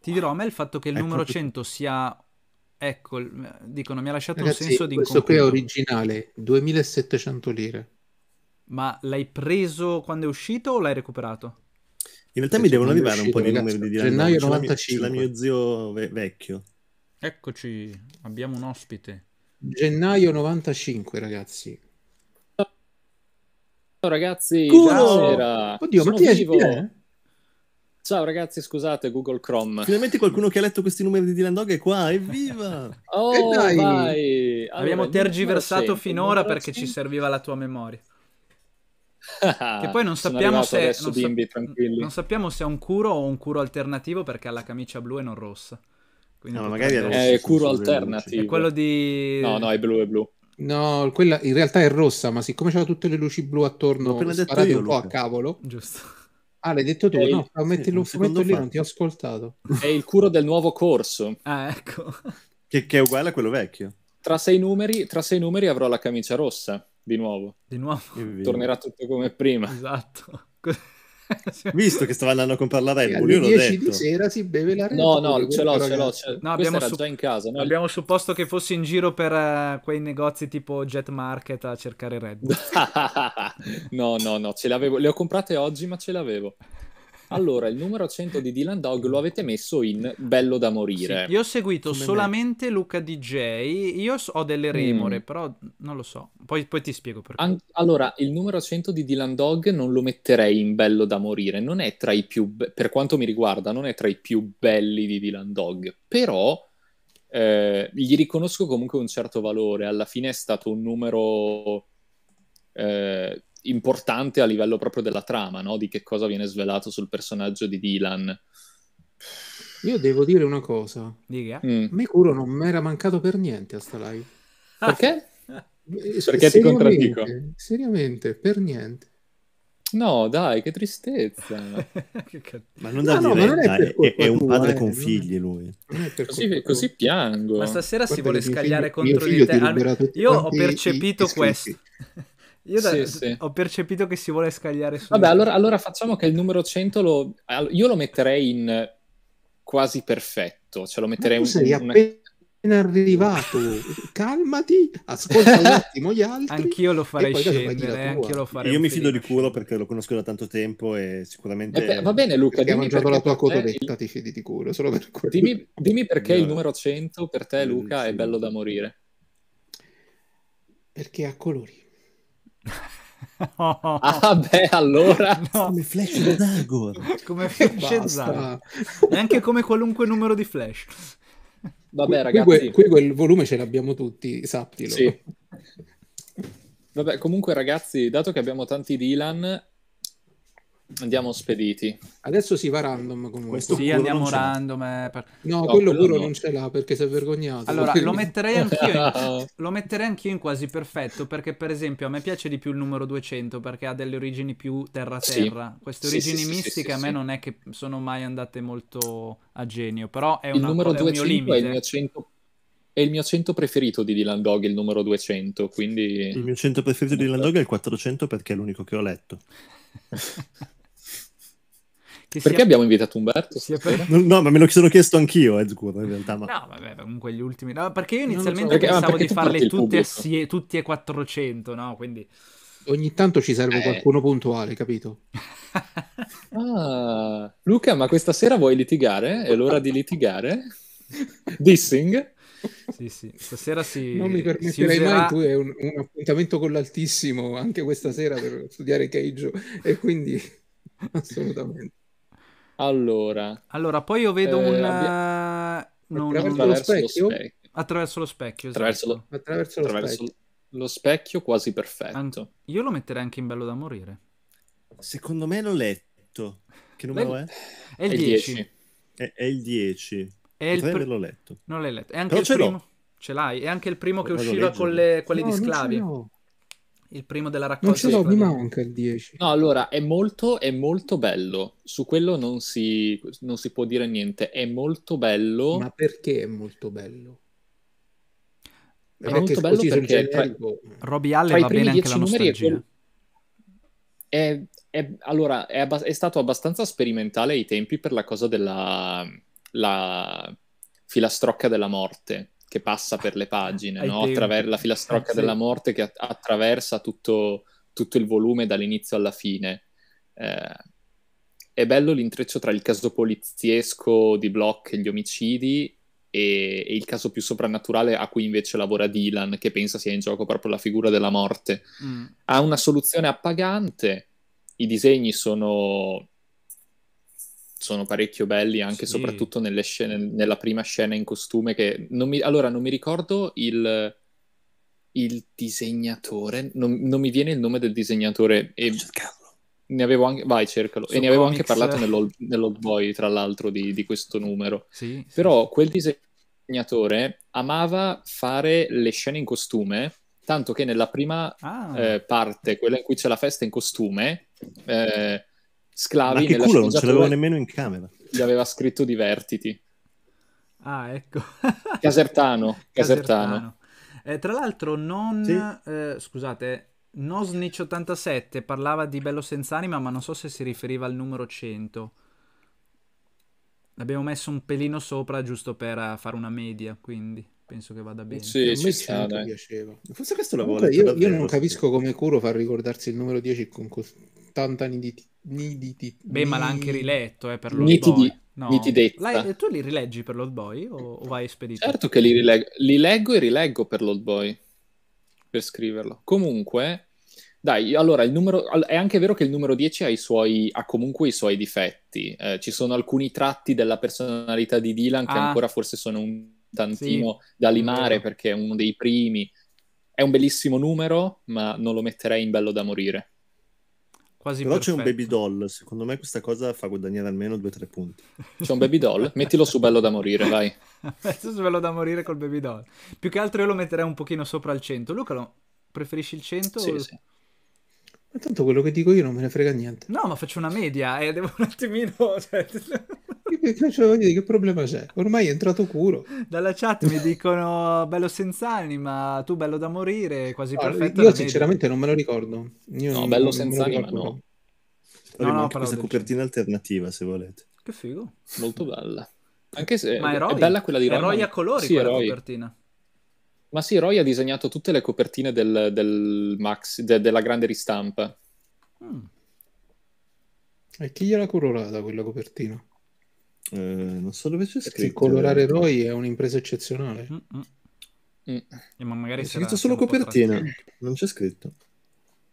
Ti dirò, a me il fatto che il è ecco, numero proprio... 100 sia... Ecco, dicono, mi ha lasciato Ragazzi, un senso di incompleto. Questo qui è originale, 2700 lire. Ma l'hai preso quando è uscito o l'hai recuperato? In realtà mi devono arrivare uscito, un po' di ragazzi, numeri di Dylan Gennaio 95. C'è la mio zio ve- vecchio. Eccoci, abbiamo un ospite. Gennaio 95, ragazzi. Ciao ragazzi, Culo! buonasera. Oddio, Sono Mattia, vivo. È? Ciao ragazzi, scusate, Google Chrome. Finalmente qualcuno che ha letto questi numeri di Dylan Dog è qua, evviva! oh, e eh, dai! Vai. Allora, Abbiamo tergiversato finora perché ci serviva la tua memoria. che poi non sappiamo, se, adesso, non, bimbi, sa- non sappiamo se è un curo o un curo alternativo perché ha la camicia blu e non rossa. Quindi no, magari è eh, Curo Alternative. È quello di... No, no, è blu, è blu. No, quella in realtà è rossa, ma siccome c'erano tutte le luci blu attorno, ho sparate io, un po' Luca. a cavolo. Giusto. Ah, l'hai detto tu? È no, il... metti sì, un lì, non ti ho ascoltato. È il curo del nuovo corso. Ah, ecco. Che, che, è uguale a quello vecchio. Tra sei, numeri, tra sei numeri avrò la camicia rossa, di nuovo. Di nuovo? Tornerà tutto come prima. Esatto. Visto che stava andando a comprare la Red Bull, io l'ho 10 detto. di sera si beve la Red Bull. No, no, ce l'ho, ce l'ho. Ce No, abbiamo su- già in casa. No? Abbiamo supposto che fossi in giro per uh, quei negozi tipo Jet Market a cercare Red Bull. no, no, no, ce l'avevo. Le ho comprate oggi, ma ce l'avevo. Allora, il numero 100 di Dylan Dog lo avete messo in Bello da morire. Sì, io ho seguito Come solamente me. Luca DJ, io ho delle mm. remore, mm. però non lo so. Poi, poi ti spiego perché. An- allora, il numero 100 di Dylan Dog non lo metterei in Bello da morire, non è tra i più, be- per quanto mi riguarda, non è tra i più belli di Dylan Dog, però... Eh, gli riconosco comunque un certo valore. Alla fine è stato un numero eh, importante a livello proprio della trama, no? di che cosa viene svelato sul personaggio di Dylan. Io devo dire una cosa. Dica. Mm. A Curo non mi era mancato per niente a sta live. Ah. Perché? Eh, Perché ti contraddico? Seriamente, per niente. No, dai, che tristezza. che ma non da no, dire, no, è, è, è, un padre eh, con figli lui. Così, così, piango. Ma stasera Guarda si vuole scagliare figlio, contro di te. Io ho percepito questo. Io sì, da, sì. ho percepito che si vuole scagliare su. Vabbè, allora, allora, facciamo che il numero 100 lo, io lo metterei in quasi perfetto. Cioè lo metterei Ma tu sei un, appena una... arrivato. Calmati, ascolta un attimo gli altri. Anch'io lo farei scendere. Anch'io lo farei io mi fido di culo perché lo conosco da tanto tempo e sicuramente. Eh, va bene, Luca. Perché dimmi mangiato la tua cotoletta, ti fidi di culo. Solo per Dimmi, dimmi perché no. il numero 100 per te, Luca, sì. è bello da morire. Perché ha colori No. Ah beh, allora no. come Flash di Dagor. Come Flash Zagor. E anche come qualunque numero di Flash. Vabbè, ragazzi. Qui, qui quel volume ce l'abbiamo tutti, sappilo. Sì. Vabbè, comunque ragazzi, dato che abbiamo tanti Dylan, Andiamo spediti. Adesso si va random comunque. Questo sì, andiamo random. Eh, per... no, no, quello pure no. non ce l'ha perché si è vergognato. Allora, perché... lo metterei, anch'io in... lo metterei anch'io in quasi perfetto perché per esempio a me piace di più il numero 200 perché ha delle origini più terra-terra. Sì. Queste origini sì, sì, mistiche a me non è che sono mai andate molto a genio, però è, il una, numero è un mio limite. È il mio 100 è il mio 100 preferito di Dylan Dog, il numero 200, quindi... Il mio 100 preferito di Dylan eh. Dog è il 400 perché è l'unico che ho letto. Perché sia... abbiamo invitato Umberto? Per... Eh? No, ma me lo sono chiesto anch'io, eh, Zucur, in realtà. Ma... No, vabbè, comunque gli ultimi... No, perché io inizialmente so, perché, pensavo di farle tutte assie... tutti e 400, no? Quindi... Ogni tanto ci serve eh. qualcuno puntuale, capito? ah, Luca, ma questa sera vuoi litigare? È l'ora di litigare? Dissing? Sì, sì, stasera si Non mi permetterei userà... mai, tu hai un, un appuntamento con l'altissimo anche questa sera per studiare Keijo, e quindi assolutamente. Allora, allora poi io vedo eh, un... Abbia... Eh, non, attraverso, non... Lo specchio? attraverso lo specchio. Attraverso lo, esatto. attraverso lo specchio. Lo specchio quasi perfetto. An- io lo metterei anche in bello da morire. Secondo me l'ho letto. Che numero L- è? È il 10. È, è il 10. È il pr- l'ho letto. Non l'hai letto. È anche Però il primo. L'ho. Ce l'hai. È anche il primo Però che usciva con le, quelli no, di sclavi il primo della raccolta. Non ce l'ho, mi manca il 10. No, allora, è molto, è molto bello. Su quello non si, non si può dire niente. È molto bello. Ma perché è molto bello? È perché molto bello perché tra, Robbie Allen va bene anche la nostalgia. Quel... È, è, allora, è, abbas- è, stato abbastanza sperimentale ai tempi per la cosa della la filastrocca della morte che passa per le pagine, no? Attraver- la filastrocca ah, sì. della morte che att- attraversa tutto, tutto, il volume dall'inizio alla fine. Eh, è bello l'intreccio tra il caso poliziesco di Block e gli omicidi e, e, il caso più soprannaturale a cui invece lavora Dylan, che pensa sia in gioco proprio la figura della morte. Mm. Ha una soluzione appagante, i disegni sono sono parecchio belli, anche e sì. soprattutto scene, nella prima scena in costume. Che non mi, allora, non mi ricordo il, il disegnatore, non, non, mi viene il nome del disegnatore. E ne avevo anche, vai, cercalo. Su e ne avevo anche parlato nell'old, nell'old Boy, tra l'altro, di, di questo numero. Sì, Però sì. quel disegnatore amava fare le scene in costume. Tanto che nella prima ah. eh, parte, quella in cui c'è la festa in costume, eh, sclavi. Ma che culo, non ce l'avevo nemmeno in camera. Gli aveva scritto divertiti. Ah, ecco. Casertano. Casertano. Casertano. Eh, tra l'altro, non. Sì. Eh, scusate, Nosnitch87 parlava di Bello Senza Anima, ma non so se si riferiva al numero 100. L'abbiamo messo un pelino sopra giusto per eh, fare una media, quindi penso che vada bene. Sì, a me piaceva. Forse questo la Comunque, Io, io non capisco come Curo fa ricordarsi il numero 10 con, così... 70 niditi. niditi Beh, ma l'ha anche riletto eh, per lo Nitidi. No. La, eh, tu li rileggi per l'Old Boy o, o vai spedito? Certo che li, rileg- li leggo e rileggo per l'Old Boy per scriverlo. Comunque, dai, allora il numero è anche vero che il numero 10 ha, i suoi, ha comunque i suoi difetti. Eh, ci sono alcuni tratti della personalità di Dylan ah. che ancora forse sono un tantino sì, da limare perché è uno dei primi. È un bellissimo numero, ma non lo metterei in bello da morire. Quasi Però perfetto. c'è un baby doll, secondo me questa cosa fa guadagnare almeno 2-3 punti. C'è un baby doll? Mettilo su bello da morire, vai. Mettilo su bello da morire col baby doll. Più che altro io lo metterei un pochino sopra il 100. Luca, no, preferisci il 100? Sì, o... sì. Ma tanto quello che dico io non me ne frega niente. No, ma faccio una media e eh, devo un attimino... Cioè cioè, che problema c'è? Ormai è entrato curo. Dalla chat mi dicono bello senza anima, tu bello da morire, quasi no, perfetto. Io sinceramente non me lo ricordo. Io no, bello senza anima no. Però no, no questa copertina c'è. alternativa se volete. Che figo. Molto bella. Anche se Ma è, è bella quella di Roy. Roy a colori sì, quella Roy. copertina. Ma sì, Roy ha disegnato tutte le copertine del, del Max, de, della grande ristampa. Mm. E chi gliela curolata quella copertina? Eh, non so dove c'è scritto. colorare eroi eh. è un'impresa eccezionale. Mm. Eh, ma magari c'è scritto solo copertina, non c'è scritto.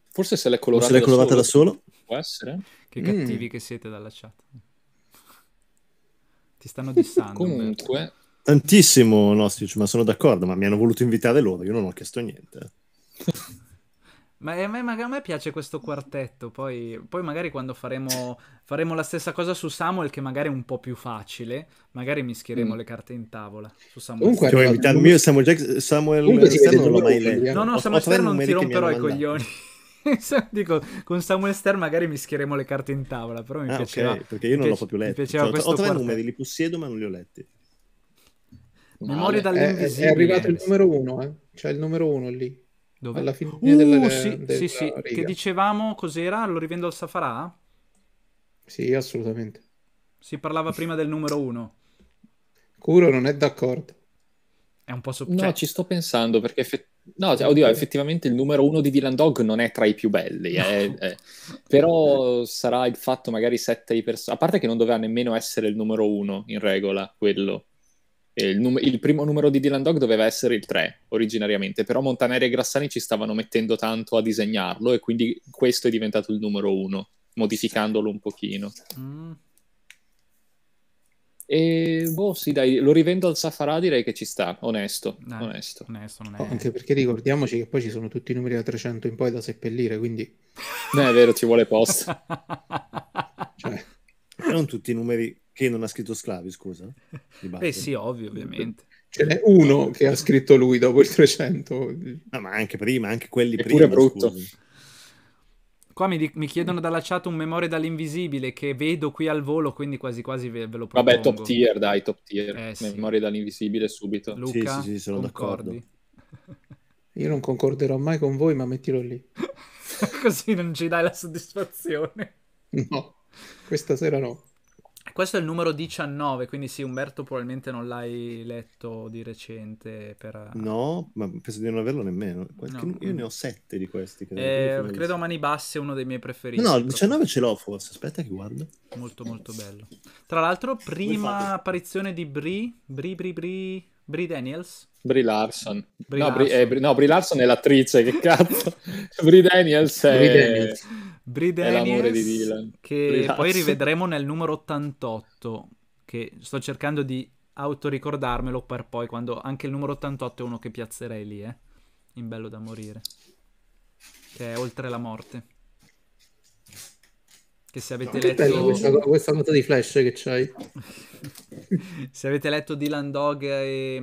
Forse se l'è colorata, se l'è colorata da, solo. da, solo. Può essere. Che cattivi mm. che siete dalla chat. Ti stanno dissando. Comunque... Umberto. Tantissimo, Nostich, ma sono d'accordo, ma mi hanno voluto invitare loro, io non ho chiesto niente. Ma a, me, a me, piace questo quartetto, poi, poi magari quando faremo, faremo, la stessa cosa su Samuel, che magari è un po' più facile, magari mischieremo mm. le carte in tavola su Samuel. Comunque, Stiamo invitando io Samuel, Jack, Samuel Stern non l'ho mai letto. No, no, Samuel Stern non ti romperò i coglioni. Dico, con Samuel Stern magari mischieremo le carte in tavola, però mi ah, piaceva... Okay, perché io non l'ho più letto. Cioè, ho tre quartetto. numeri, li possiedo ma non li ho letti. Memoria dall'invisibile. È, è, arrivato il numero uno, eh? C'è cioè, il numero uno lì. Dove? Alla fine uh, della, sì, della sì, sì. che dicevamo cos'era? Lo rivendo al Safarà? Sì, assolutamente. Si parlava prima del numero uno. Curo non è d'accordo. È un po' so- No, cioè ci sto pensando perché effett- no, cioè, oddio, effettivamente il numero uno di Dylan Dog non è tra i più belli, no. eh, eh. però sarà il fatto magari sette di persone, a parte che non doveva nemmeno essere il numero uno in regola quello il, num- il, primo numero di Dylan Dog doveva essere il 3 originariamente, però Montaneri e Grassani ci stavano mettendo tanto a disegnarlo e quindi questo è diventato il numero 1, modificandolo un pochino. Mm. E boh, sì, dai, lo rivendo al Safarà, direi che ci sta, onesto. Eh, onesto. onesto è... anche perché ricordiamoci che poi ci sono tutti i numeri da 300 in poi da seppellire, quindi... No, eh, è vero, ci vuole posto. cioè... Non tutti i numeri che non ha scritto Sclavi, scusa? Eh sì, ovvio, ovviamente. Ce n'è uno che ha scritto lui dopo il 300. No, ma anche prima, anche quelli È prima. brutto. Scusi. Qua mi, di- mi, chiedono dalla chat un memoria dall'invisibile che vedo qui al volo, quindi quasi quasi ve, ve lo propongo. Vabbè, top tier, dai, top tier. Eh, sì. Memoria dall'invisibile subito. Luca, sì, sì, sì sono concordi. d'accordo. Io non concorderò mai con voi, ma mettilo lì. Così non ci dai la soddisfazione. No, questa sera no. Questo è il numero 19, quindi sì, Umberto probabilmente non l'hai letto di recente. Per... Eh, no, ma penso di non averlo nemmeno. Qualche... No. Io ne ho 7 di questi. Eh, credo a mani basse è uno dei miei preferiti. No, il 19 ce l'ho forse, aspetta che guardo. Molto molto bello. Tra l'altro, prima apparizione di Bri, Bri Bri Brie, Brie Daniels. Bri Larson. Brie no, Larson. Brie, eh, Brie, no, Brie Larson è l'attrice, che cazzo. Bri Daniels è... Brie Daniels Bride Brie Dennis, che Bridazzo. Esatto. poi rivedremo nel numero 88, che sto cercando di autoricordarmelo per poi, quando anche il numero 88 è uno che piazzerei lì, eh, in Bello da morire, che è Oltre la morte. Che se avete no, letto... Questa, questa, nota di flash che c'hai. se avete letto Dylan Dog e,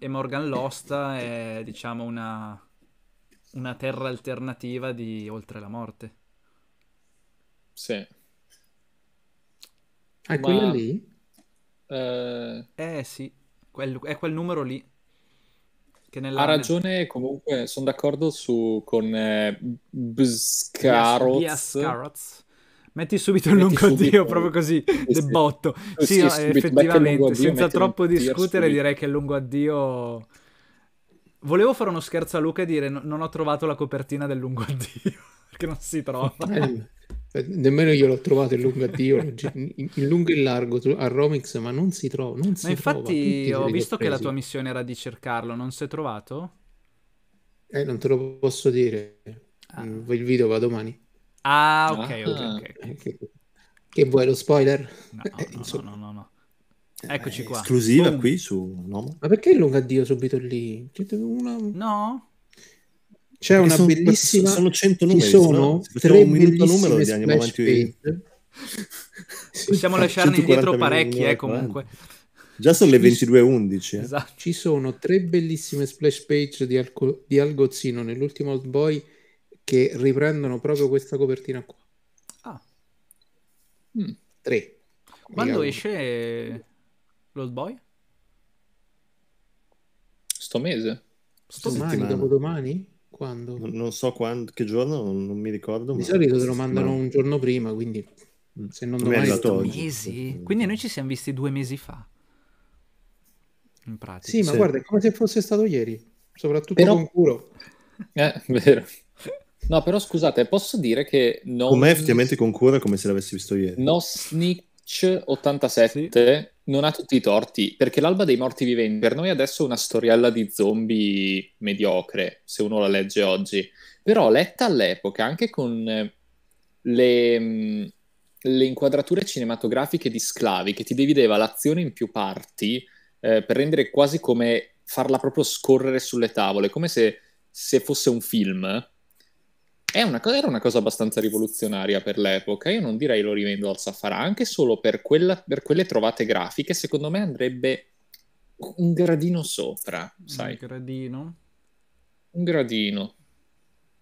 e Morgan Lost, è diciamo una, una terra alternativa di Oltre la morte. Sì. Ah, è Ma... quello lì? Eh... eh sì, quel, è quel numero lì. Ha ragione, comunque sono d'accordo su, con eh, Bscaroz. Metti subito il lungo subito, addio, proprio così, sì, de botto. Sì, sì effettivamente, addio, senza troppo discutere, direi che il lungo addio... Volevo fare uno scherzo a Luca e dire non ho trovato la copertina del lungo addio, perché non si trova. Eh nemmeno io l'ho trovato in lungo addio in, lungo e largo a Romix ma non si trova non si ma infatti ho visto che la tua missione era di cercarlo non si è trovato? eh non te lo posso dire ah. Mm, il video va domani ah ok ah. ok, okay, okay. Che, che vuoi lo spoiler? no eh, no, no, no, no, eccoci eh, qua esclusiva Boom. qui su no? ma perché il lungo addio subito lì? Una... no c'è una sono, bellissima. Sono 100 numeri. Ci sono tre un minuto numero e andiamo avanti. Possiamo lasciarne indietro parecchi, eh, comunque. Già sono le 22.11. Eh. Esatto. Ci sono tre bellissime splash page di, Alco- di Algozzino nell'ultimo Old Boy che riprendono proprio questa copertina qua. Ah. Mm. Tre. Quando Io... esce l'Old Boy? Sto mese? Sto, Sto mese. Domani, quando? Non, non so quando, che giorno, non, non mi ricordo. Di ma... solito te lo mandano no. un giorno prima, quindi mm. se non domani... Mesi? Quindi noi ci siamo visti due mesi fa. In pratica. Sì, ma sì. guarda, è come se fosse stato ieri. Soprattutto però... con culo. Eh, vero. No, però scusate, posso dire che non... Com'è effettivamente con cura come se l'avessi visto ieri? No sneak Twitch 87 sì. non ha tutti i torti, perché l'alba dei morti viventi per noi adesso è una storiella di zombie mediocre, se uno la legge oggi, però letta all'epoca anche con eh, le, mm, le inquadrature cinematografiche di Sclavi, che ti divideva l'azione in più parti eh, per rendere quasi come farla proprio scorrere sulle tavole, come se, se fosse un film una co- era una cosa abbastanza rivoluzionaria per l'epoca. Io non direi lo rivendo al Safara, anche solo per, quella, per quelle trovate grafiche, secondo me andrebbe un gradino sopra, sai? Un gradino? Un gradino.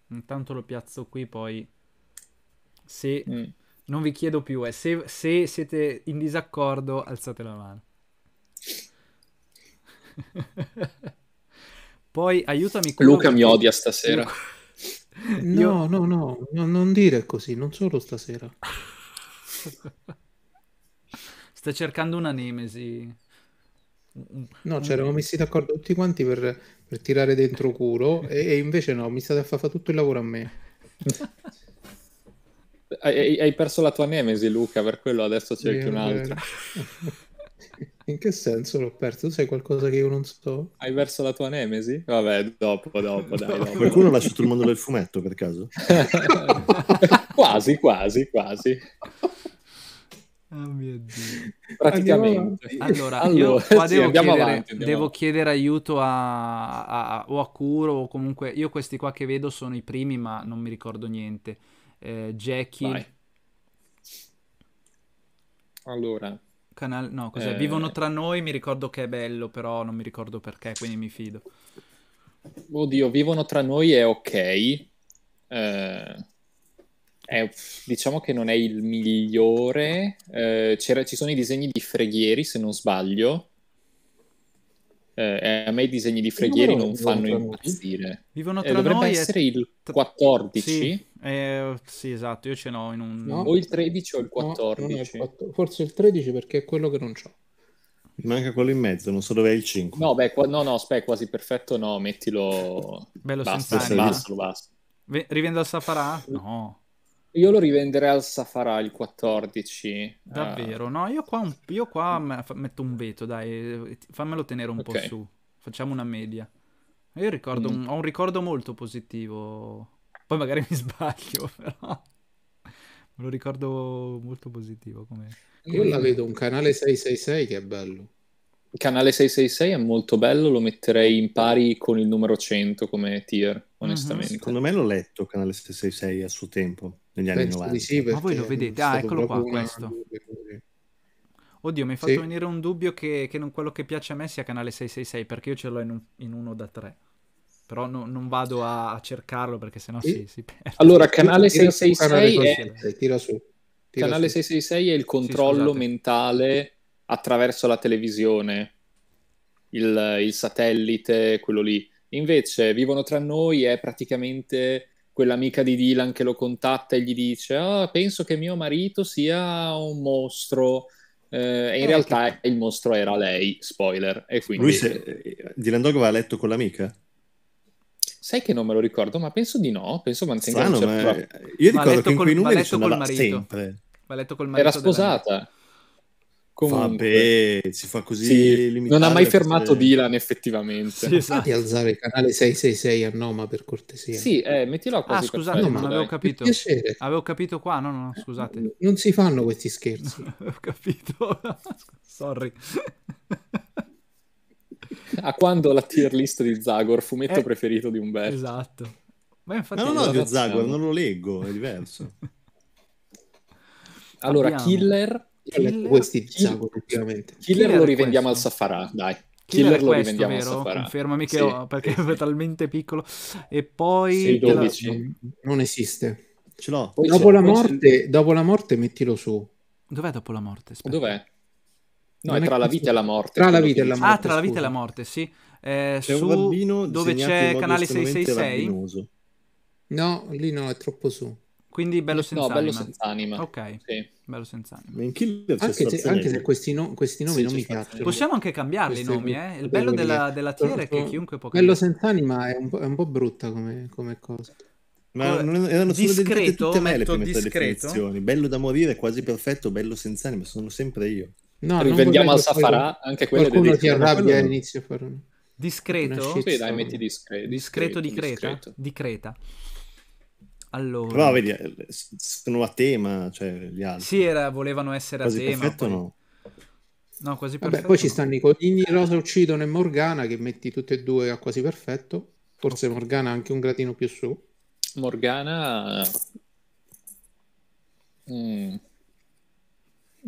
Intanto lo piazzo qui, poi se... Mm. Non vi chiedo più, eh. se, se siete in disaccordo alzate la mano. Poi aiutami. con. Luca mi odia stasera. Luca... No, Io... no, no, no, non dire così, non solo stasera. Stai cercando una nemesi. No, ci eravamo messi d'accordo tutti quanti per, per tirare dentro culo e, e, invece no, mi state a fare fa tutto il lavoro a me. hai, hai, perso la tua nemesi, Luca, per quello adesso cerchi un'altra. In che senso l'ho perso? Tu sai qualcosa che io non so? Hai perso la tua nemesi? Vabbè, dopo, dopo, dai. Dopo. Qualcuno l'ha lasciato il mondo del fumetto, per caso? quasi, quasi, quasi. Oh mio Dio. Praticamente. Allora, allora io sì, devo, chiedere, avanti, devo chiedere, aiuto a, a, a, o a Kuro o comunque... Io questi qua che vedo sono i primi, ma non mi ricordo niente. Eh, Jackie... Vai. Allora, Canale... No, cos'è? Eh... Vivono tra noi, mi ricordo che è bello, però non mi ricordo perché, quindi mi fido. Oddio, Vivono tra noi è ok. Uh... È, diciamo che non è il migliore. Eh, ci sono i disegni di Freghieri, se non sbaglio, eh, a me i disegni di Freghieri non fanno impazzire. Vivono eh, tra eh, dovrebbe essere il 14. Sì, eh, sì, esatto, io ce l'ho in un... No. O il 13 o il 14. No, il Forse il 13 perché è quello che non ho. Manca quello in mezzo, non so dove è il 5. No, beh, qua... no, no, aspetta, quasi perfetto, no, mettilo... Bello basta, basta, basta. Rivendo al Safarà? No. Io lo rivenderei al Safara il 14. Eh. Davvero? No, io qua, un, io qua, mm. metto un veto, dai, eh, fammelo tenere un okay. po' su. Facciamo una media. Io ricordo mm. un, ho un ricordo molto positivo. Poi magari mi sbaglio, però me lo ricordo molto positivo. Come... Io la vedo un canale 666 che è bello. Canale 666 è molto bello, lo metterei in pari con il numero 100 come tier, mhm. onestamente. Uh-huh. Secondo me l'ho letto Canale 666 a suo tempo, negli anni Penso 90. Sì, Ma voi lo vedete? Ah, eccolo qua, questo. Anno. Oddio, mi hai fatto sì. venire un dubbio che, che quello che piace a me sia Canale 666, perché io ce l'ho in, un, in uno da tre. Però no, non vado a, cercarlo perché sennò e... si, si perde. Allora, Canale 666 tira su, canale, è... Tira su, tira canale 666 è il controllo sì, mentale attraverso la televisione, il, il satellite, quello lì. Invece Vivono tra noi è praticamente quell'amica di Dylan che lo contatta e gli dice oh, penso che mio marito sia un mostro eh, e in oh, realtà che... il mostro era lei, spoiler. E quindi... Lui se... Eh, Dylan Dog va a letto con l'amica? Sai che non me lo ricordo, ma penso di no. Penso mantenga Strano, un certo... Ma... Io ricordo che in quei numeri sono sempre. Va letto col marito. Era sposata. Della... Comunque, Vabbè, si fa così. Sì, non ha mai fermato perché... Dylan, effettivamente. Sì, esatto. Fatti alzare il canale 666 a Noma per cortesia. Sì, eh, mettilo qua. Ah, scusate, no, non avevo capito. Avevo capito qua. No, no, scusate. Non si fanno questi scherzi. No, avevo capito. Sorry. a quando la tier list di Zagor, fumetto eh, preferito di Umberto. Esatto. Ma infatti no, no, no, Zagor, non lo leggo, è diverso. allora, Abbiamo. Killer cioè, Killer, questi Zago diciamo, ultimamente. Killer, Killer lo rivendiamo questo. al Safarà, dai. Killer, Killer lo rivendiamo vero? al Safarà. Confermami che sì. ho, perché è talmente piccolo. E poi... La... Non esiste. Ce l'ho. Poi dopo, la morte, dopo la morte mettilo su. Dov'è dopo la morte? Aspetta. Dov'è? No, non è tra la vita e la morte. Tra la vita e la morte. Ah, tra la vita e la morte, sì. Eh, c'è su dove c'è canale 666. No, lì no, è troppo su. Quindi bello senza no, anima. bello senza anima. Ok, sì. bello senza anima. Anche se, anche se, questi, no, questi nomi sì, non mi piacciono. Possiamo anche cambiarli i nomi, eh. Il bello della, della tier è che chiunque può cambiare. Bello senza anima è un po', è un po brutta come, come cosa. Ma non, erano solo discreto, tutte me le prime definizioni. Bello da morire, quasi perfetto, bello senza anima, sono sempre io. No, rivendiamo al Safarà anche quello che Qualcuno ti arrabbia all'inizio. Per... Discreto? Sì, dai, metti discreto. Discreto, discreto di Creta? Discreto. Di Creta. Allora... Però vedi, eh, sono a tema, cioè gli altri. Sì, era, volevano essere quasi a tema. Perfetto, poi... no. No, quasi perfetto. Vabbè, poi ci stanno i Codini Rosa Uccidono e Morgana, che metti tutte e due a quasi perfetto. Forse Morgana anche un gradino più su. Morgana... Mm.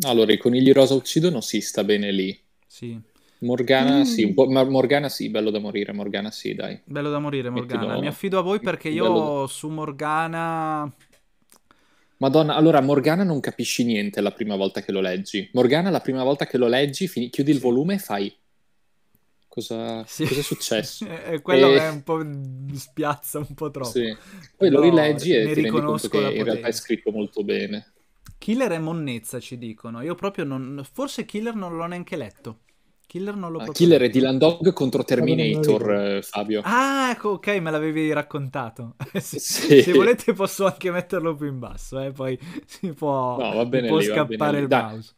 Allora, i conigli rosa uccidono, si sta bene lì. Sì. Morgana mm. sì, un mm. po', Morgana sì, bello da morire, Morgana sì, dai. Bello da morire, Morgana. Mi affido a voi perché io da... su Morgana... Madonna, allora Morgana non capisci niente la prima volta che lo leggi. Morgana la prima volta che lo leggi, fin... chiudi il volume e fai... Cosa, sì. cosa è successo? e quello e... è un po' spiazza un po' troppo. Sì. Poi lo rileggi e ti rendi conto che in realtà è scritto molto bene. Killer e monnezza ci dicono. Io proprio non... Forse Killer non l'ho neanche letto. Killer non l'ho ah, Killer e Dylan Dog contro Terminator, eh, Fabio. Ah, ecco, ok, me l'avevi raccontato. se, sì. se, volete posso anche metterlo più in basso, eh, poi si può, no, bene, può lì, scappare il lì. mouse.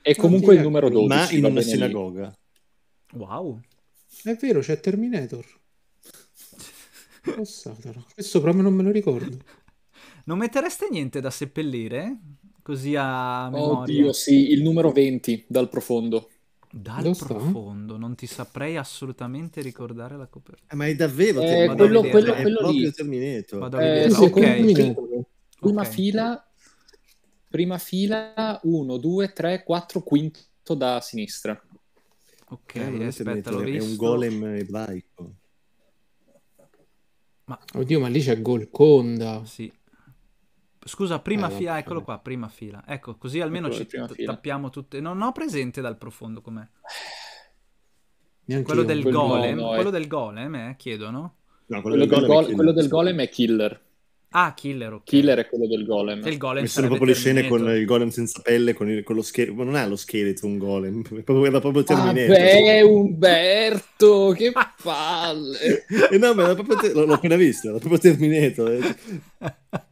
È comunque il numero 12. Ma in una sinagoga. Lì. Wow. È vero, c'è Terminator. Passatelo. Questo proprio non me lo ricordo. Non mettereste niente da seppellire? Così a memoria. Oddio, sì, il numero 20 dal profondo. Dal Lo profondo, sta? non ti saprei assolutamente ricordare la copertina. Eh, ma è davvero eh, Terminator. Quello, quello, quello, è lì. Terminator. Vado eh, okay. Prima fila, prima fila, 1, 2, 3, 4, quinto da sinistra. Ok, eh, aspetta, l'ho visto. È un golem ebraico. Ma... Oddio, ma lì c'è Golconda. Sì, Scusa, prima eh, fila, eccolo qua, prima fila. Ecco, così ecco almeno ci t- tappiamo tutte. Non ho presente dal profondo com'è. Neanche cioè, quello io, del quel golem, no, no, quello è... del golem, eh, chiedono. No, quello, quello, del, golem, go- quello del golem è killer. Ah, killer, okay. Killer è quello del golem. Il golem Mi sono proprio le scene con il golem senza pelle, con, il, con lo scheletro. non è lo scheletro un golem, è proprio, era proprio ah, Terminator. Vabbè, Umberto, che palle! eh no, ma era proprio te- l'ho appena visto, era proprio Terminator. Eh.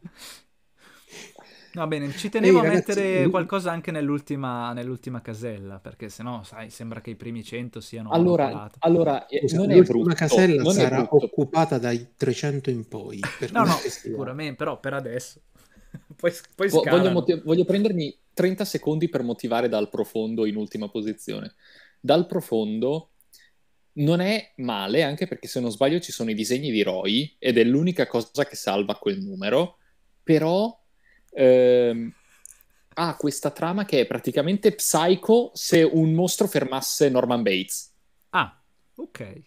Va bene, ci tenevo Ehi, a ragazzi, mettere qualcosa anche nell'ultima, nell'ultima casella, perché sennò, sai, sembra che i primi 100 siano... Allora, allora eh, Scusa, non l'ultima brutto, casella non sarà occupata dai 300 in poi. no, no, sicuramente, però per adesso. poi, poi voglio, motiv- voglio prendermi 30 secondi per motivare dal profondo in ultima posizione. Dal profondo non è male, anche perché se non sbaglio ci sono i disegni di Roy ed è l'unica cosa che salva quel numero, però eh, ha questa trama che è praticamente Psycho se un mostro fermasse Norman Bates. Ah, ok.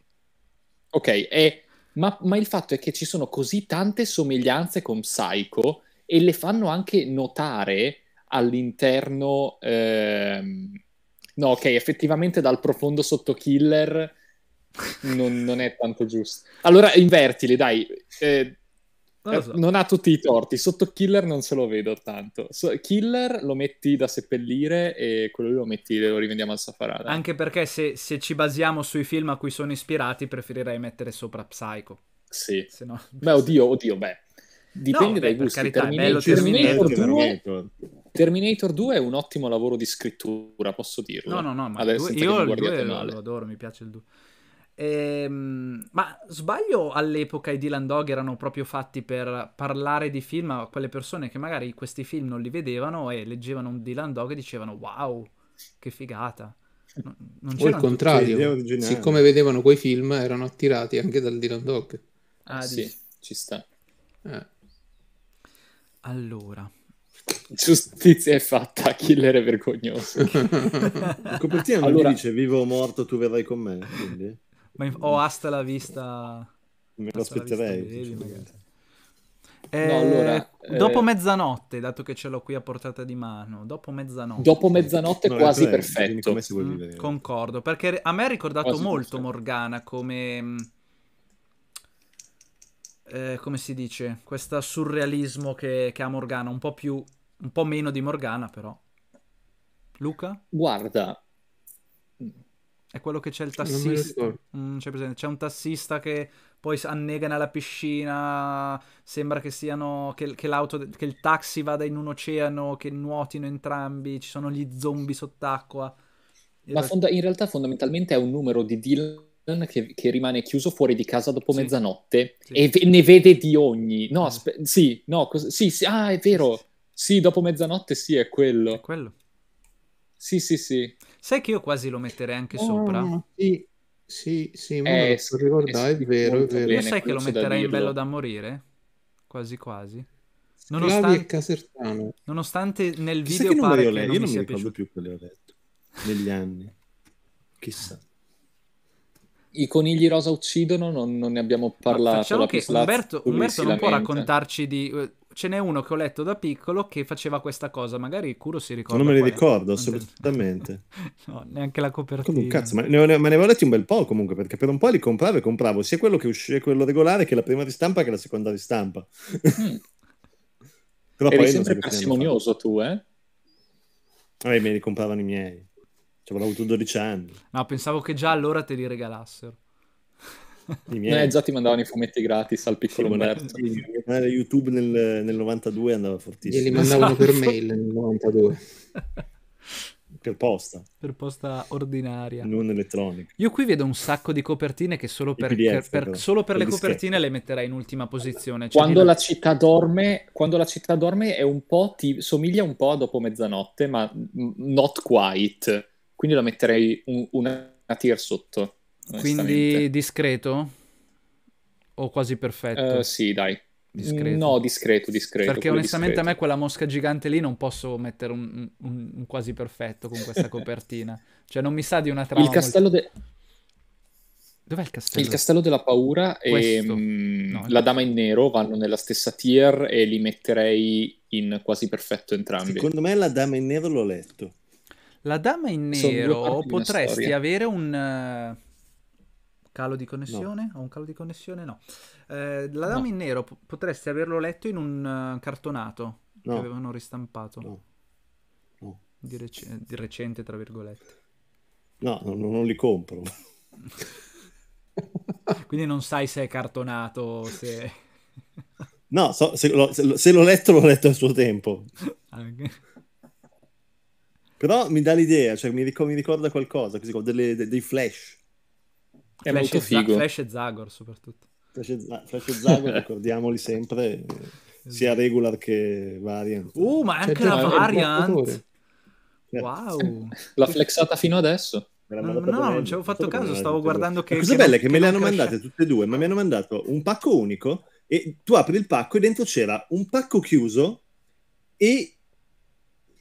Ok, è, ma, ma il fatto è che ci sono così tante somiglianze con Psycho e le fanno anche notare all'interno... Ehm, No, ok, effettivamente dal profondo sotto killer non, non è tanto giusto. Allora, invertili, dai. Eh, non, eh, so. non, ha tutti i torti. Sotto Killer non se lo vedo tanto. So, killer lo metti da seppellire e quello lì lo metti lo rivendiamo al Safarada. Anche perché se, se, ci basiamo sui film a cui sono ispirati, preferirei mettere sopra Psycho. Sì. Se no... Beh, oddio, oddio, beh. Dipende no, dai beh, gusti. Carità, Terminator, Terminator, 2, Terminator, 2, è un ottimo lavoro di scrittura, posso dirlo. No, no, no, ma Adesso, due, io il 2 lo, lo adoro, mi piace il 2. Ehm, ma sbaglio all'epoca i Dylan Dog erano proprio fatti per parlare di film a quelle persone che magari questi film non li vedevano e leggevano un Dylan Dog e dicevano wow, che figata. non o il contrario, siccome vedevano quei film erano attirati anche dal Dylan Dog. Ah, sì, dici. ci sta. Eh. Allora. Giustizia è fatta, killer è vergognoso. La copertina allora... non dice vivo o morto tu verrai con me, quindi... Ma in... oh, hasta la vista. Me lo aspetterei. Vista, eh, no, allora, eh, dopo eh... mezzanotte, dato che ce l'ho qui a portata di mano, dopo mezzanotte. Dopo mezzanotte no, quasi perfetto. Mm, concordo, perché a me ha ricordato quasi molto perfetto. Morgana come... Mm, eh, come si dice? Questo surrealismo che, che, ha Morgana, un po' più... un po' meno di Morgana però. Luca? Guarda, è quello che c'è il tassista. Mm, c'è, c'è un tassista che poi annega nella piscina. Sembra che siano. Che, che, l'auto, che il taxi vada in un oceano, che nuotino entrambi. Ci sono gli zombie sott'acqua. Ma fonda- in realtà, fondamentalmente, è un numero di Dylan che, che, rimane chiuso fuori di casa dopo sì. mezzanotte sì. e ve- ne vede di ogni. No, mm. aspe- sì, no, cos- sì, sì, ah, è vero. Sì, dopo mezzanotte sì, è quello. È quello. Sì, sì, sì. Sai che io quasi lo metterei anche oh, sopra? Sì, sì, sì, eh, lo so ricordare, è, è vero, è vero. Io sai che lo metterei in bello da morire? Quasi quasi. Nonostante, nonostante nel video Chissà che pare non che non io non mi, mi ricordo piaciuto. più che ho letto negli anni. Chissà. I conigli rosa uccidono, non, non ne abbiamo parlato. Facciamo che Umberto, Umberto non può raccontarci di eh, ce n'è uno che ho letto da piccolo che faceva questa cosa. Magari Curo si ricorda. Non me ne ricordo, è. assolutamente. no, neanche la copertina. Comunque, cazzo, ma ne, ho, ma ne avevo letti un bel po' comunque, perché per un po' li compravo e compravo sia quello che usciva, quello regolare, che la prima ristampa, che la seconda ristampa. Mm. Però Eri poi sempre parsimonioso tu, eh? Eh, me li compravano i miei. Cioè, avevo avuto 12 anni. No, pensavo che già allora te li regalassero miei... Noi già ti mandavano i fumetti gratis al piccolo sì, Umberto. Il canale YouTube nel, nel, 92 andava fortissimo. Glieli mandavano esatto. per mail nel 92. per posta. Per posta ordinaria. Non elettronica. Io qui vedo un sacco di copertine che solo per, PDF, per, per, solo per le copertine le metterai in ultima posizione. Cioè quando, la... la città dorme, quando la città dorme è un po', ti somiglia un po' a dopo mezzanotte, ma not quite. Quindi la metterei un, una tier sotto. Quindi discreto? O quasi perfetto? Uh, sì, dai. Discreto. No, discreto, discreto. Perché onestamente discreto. a me quella mosca gigante lì non posso mettere un, un, un quasi perfetto con questa copertina. cioè non mi sa di una trama. Il castello molto... de... Dov'è il castello? Il castello della paura Questo. e mm, no, la dama in nero vanno nella stessa tier e li metterei in quasi perfetto entrambi. Secondo me la dama in nero l'ho letto. La dama in nero potresti avere un... Eh, Calo di connessione? No. Ho un calo di connessione? No. Eh, la Dama no. in Nero p- potresti averlo letto in un eh, cartonato no. che avevano ristampato. No. no. Di, rec- di, recente, tra virgolette. No, non, non li compro. Quindi non sai se è cartonato o se... no, so, se, lo, se, lo, se l'ho letto, l'ho letto al suo tempo. Anche. Però mi dà l'idea, cioè mi, ric- mi ricorda qualcosa, così, delle, de- dei flash. È Flash molto figo. Z- Flash e Zagor soprattutto. Flash e, Z- Flash e Zagor, ricordiamoli sempre, sia regular che variant. Uh, ma certo, è anche C'è la variant! Wow! L'ha flexata fino adesso. No, no, non ci avevo fatto caso, stavo guardando che... La cosa che bella è che, me le hanno cresce. mandate tutte e due, ma mi hanno mandato un pacco unico e tu apri il pacco e dentro c'era un pacco chiuso e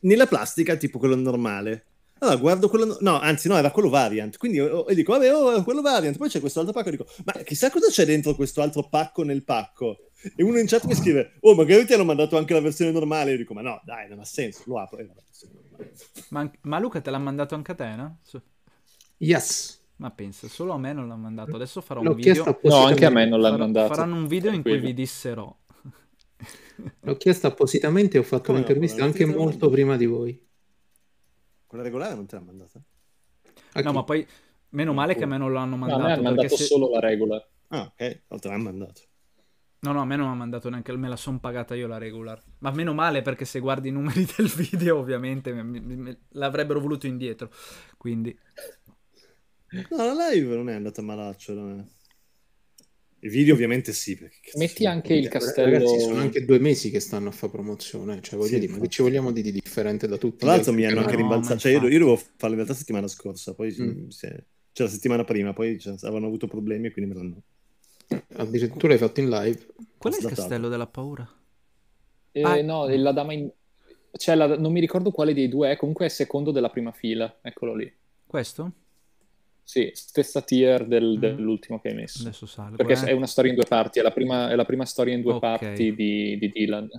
nella plastica tipo quello normale. Allora guardo quello, no, anzi no, era quello Variant, quindi io, io oh, dico, vabbè, oh, quello Variant, poi c'è questo altro pacco, e dico, ma chissà cosa c'è dentro questo altro pacco nel pacco. E uno in chat mi scrive, oh, magari ti hanno mandato anche la versione normale, io dico, ma no, dai, non ha senso, lo apro. Ma, ma Luca te l'ha mandato anche a te, no? Su. Yes. Ma pensa, solo a me non l'ha mandato. Adesso farò L'ho un video. No, anche a me non l'hanno mandato. Faranno un video in cui vi disserò. L'ho chiesto appositamente e ho fatto un'intervista anche molto prima di voi. Quella regolare non te l'ha mandata? A no, ma poi meno male che a me non l'hanno mandato. No, a me hanno mandato se... solo la regular. Ah, ok, non te l'hanno mandato. No, no, a me non ha mandato neanche, me la son pagata io la regular. Ma meno male perché se guardi i numeri del video ovviamente me, me, me, l'avrebbero voluto indietro, quindi... No, la live non è andata malaccio, non è... I video ovviamente sì. Metti anche il castello... Ragazzi, sono anche due mesi che stanno a fare promozione, cioè voglio sì, dire, ma che ci vogliamo di, di differente da tutti? Tra l'altro mi hanno anche rimbalzato, cioè, no, cioè, io, io, dovevo farlo in realtà settimana scorsa, poi mm. se... cioè la settimana prima, poi cioè, avevano avuto problemi e quindi me l'hanno... Addirittura l'hai fatto in live. Qual è il castello della paura? Eh, ah. No, la dama in... Cioè, la... non mi ricordo quale dei due è, comunque è secondo della prima fila, eccolo lì. Questo? Sì, stessa tier del, mm. dell'ultimo che hai messo. Adesso salgo, Perché eh. è una storia in due parti, è la prima, è la prima storia in due okay. parti di, di Dylan.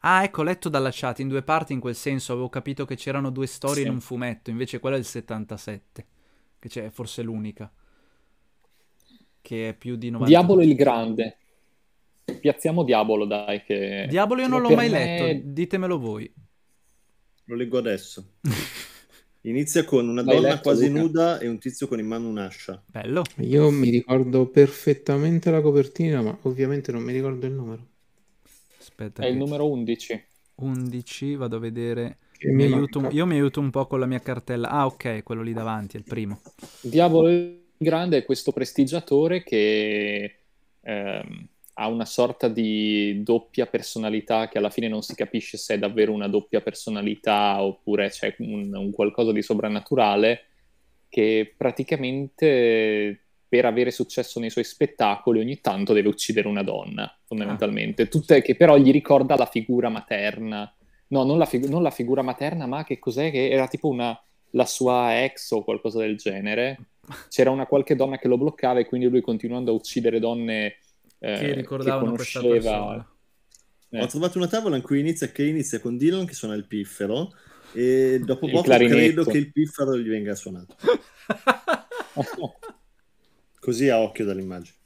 Ah, ecco, letto dalla chat in due parti in quel senso, avevo capito che c'erano due storie sì. in un fumetto, invece quella è il 77, che c'è forse l'unica, che è più di 90. Diavolo il Grande. Piazziamo Diabolo, dai. Che... Diabolo io non l'ho mai me... letto, ditemelo voi. Lo leggo adesso. Inizia con una L'hai donna quasi Luca? nuda e un tizio con in mano un'ascia. Bello. Io mi ricordo perfettamente la copertina, ma ovviamente non mi ricordo il numero. Aspetta. È che... il numero 11. 11, vado a vedere. Mi aiuto, io mi aiuto un po' con la mia cartella. Ah, ok, quello lì davanti è il primo. Diavolo Grande è questo prestigiatore che ehm, ha una sorta di doppia personalità che alla fine non si capisce se è davvero una doppia personalità oppure c'è un, un qualcosa di soprannaturale che praticamente per avere successo nei suoi spettacoli ogni tanto deve uccidere una donna, fondamentalmente, ah. Tutte, che però gli ricorda la figura materna. No, non la, fig- non la figura materna, ma che cos'è? Che era tipo una, la sua ex o qualcosa del genere. C'era una qualche donna che lo bloccava e quindi lui continuando a uccidere donne eh, che ricordavano che questa persona. Eh. Ho trovato una tavola in cui inizia, che inizia con Dylan che suona il piffero e dopo poco credo che il piffero gli venga suonato. Così a occhio dall'immagine.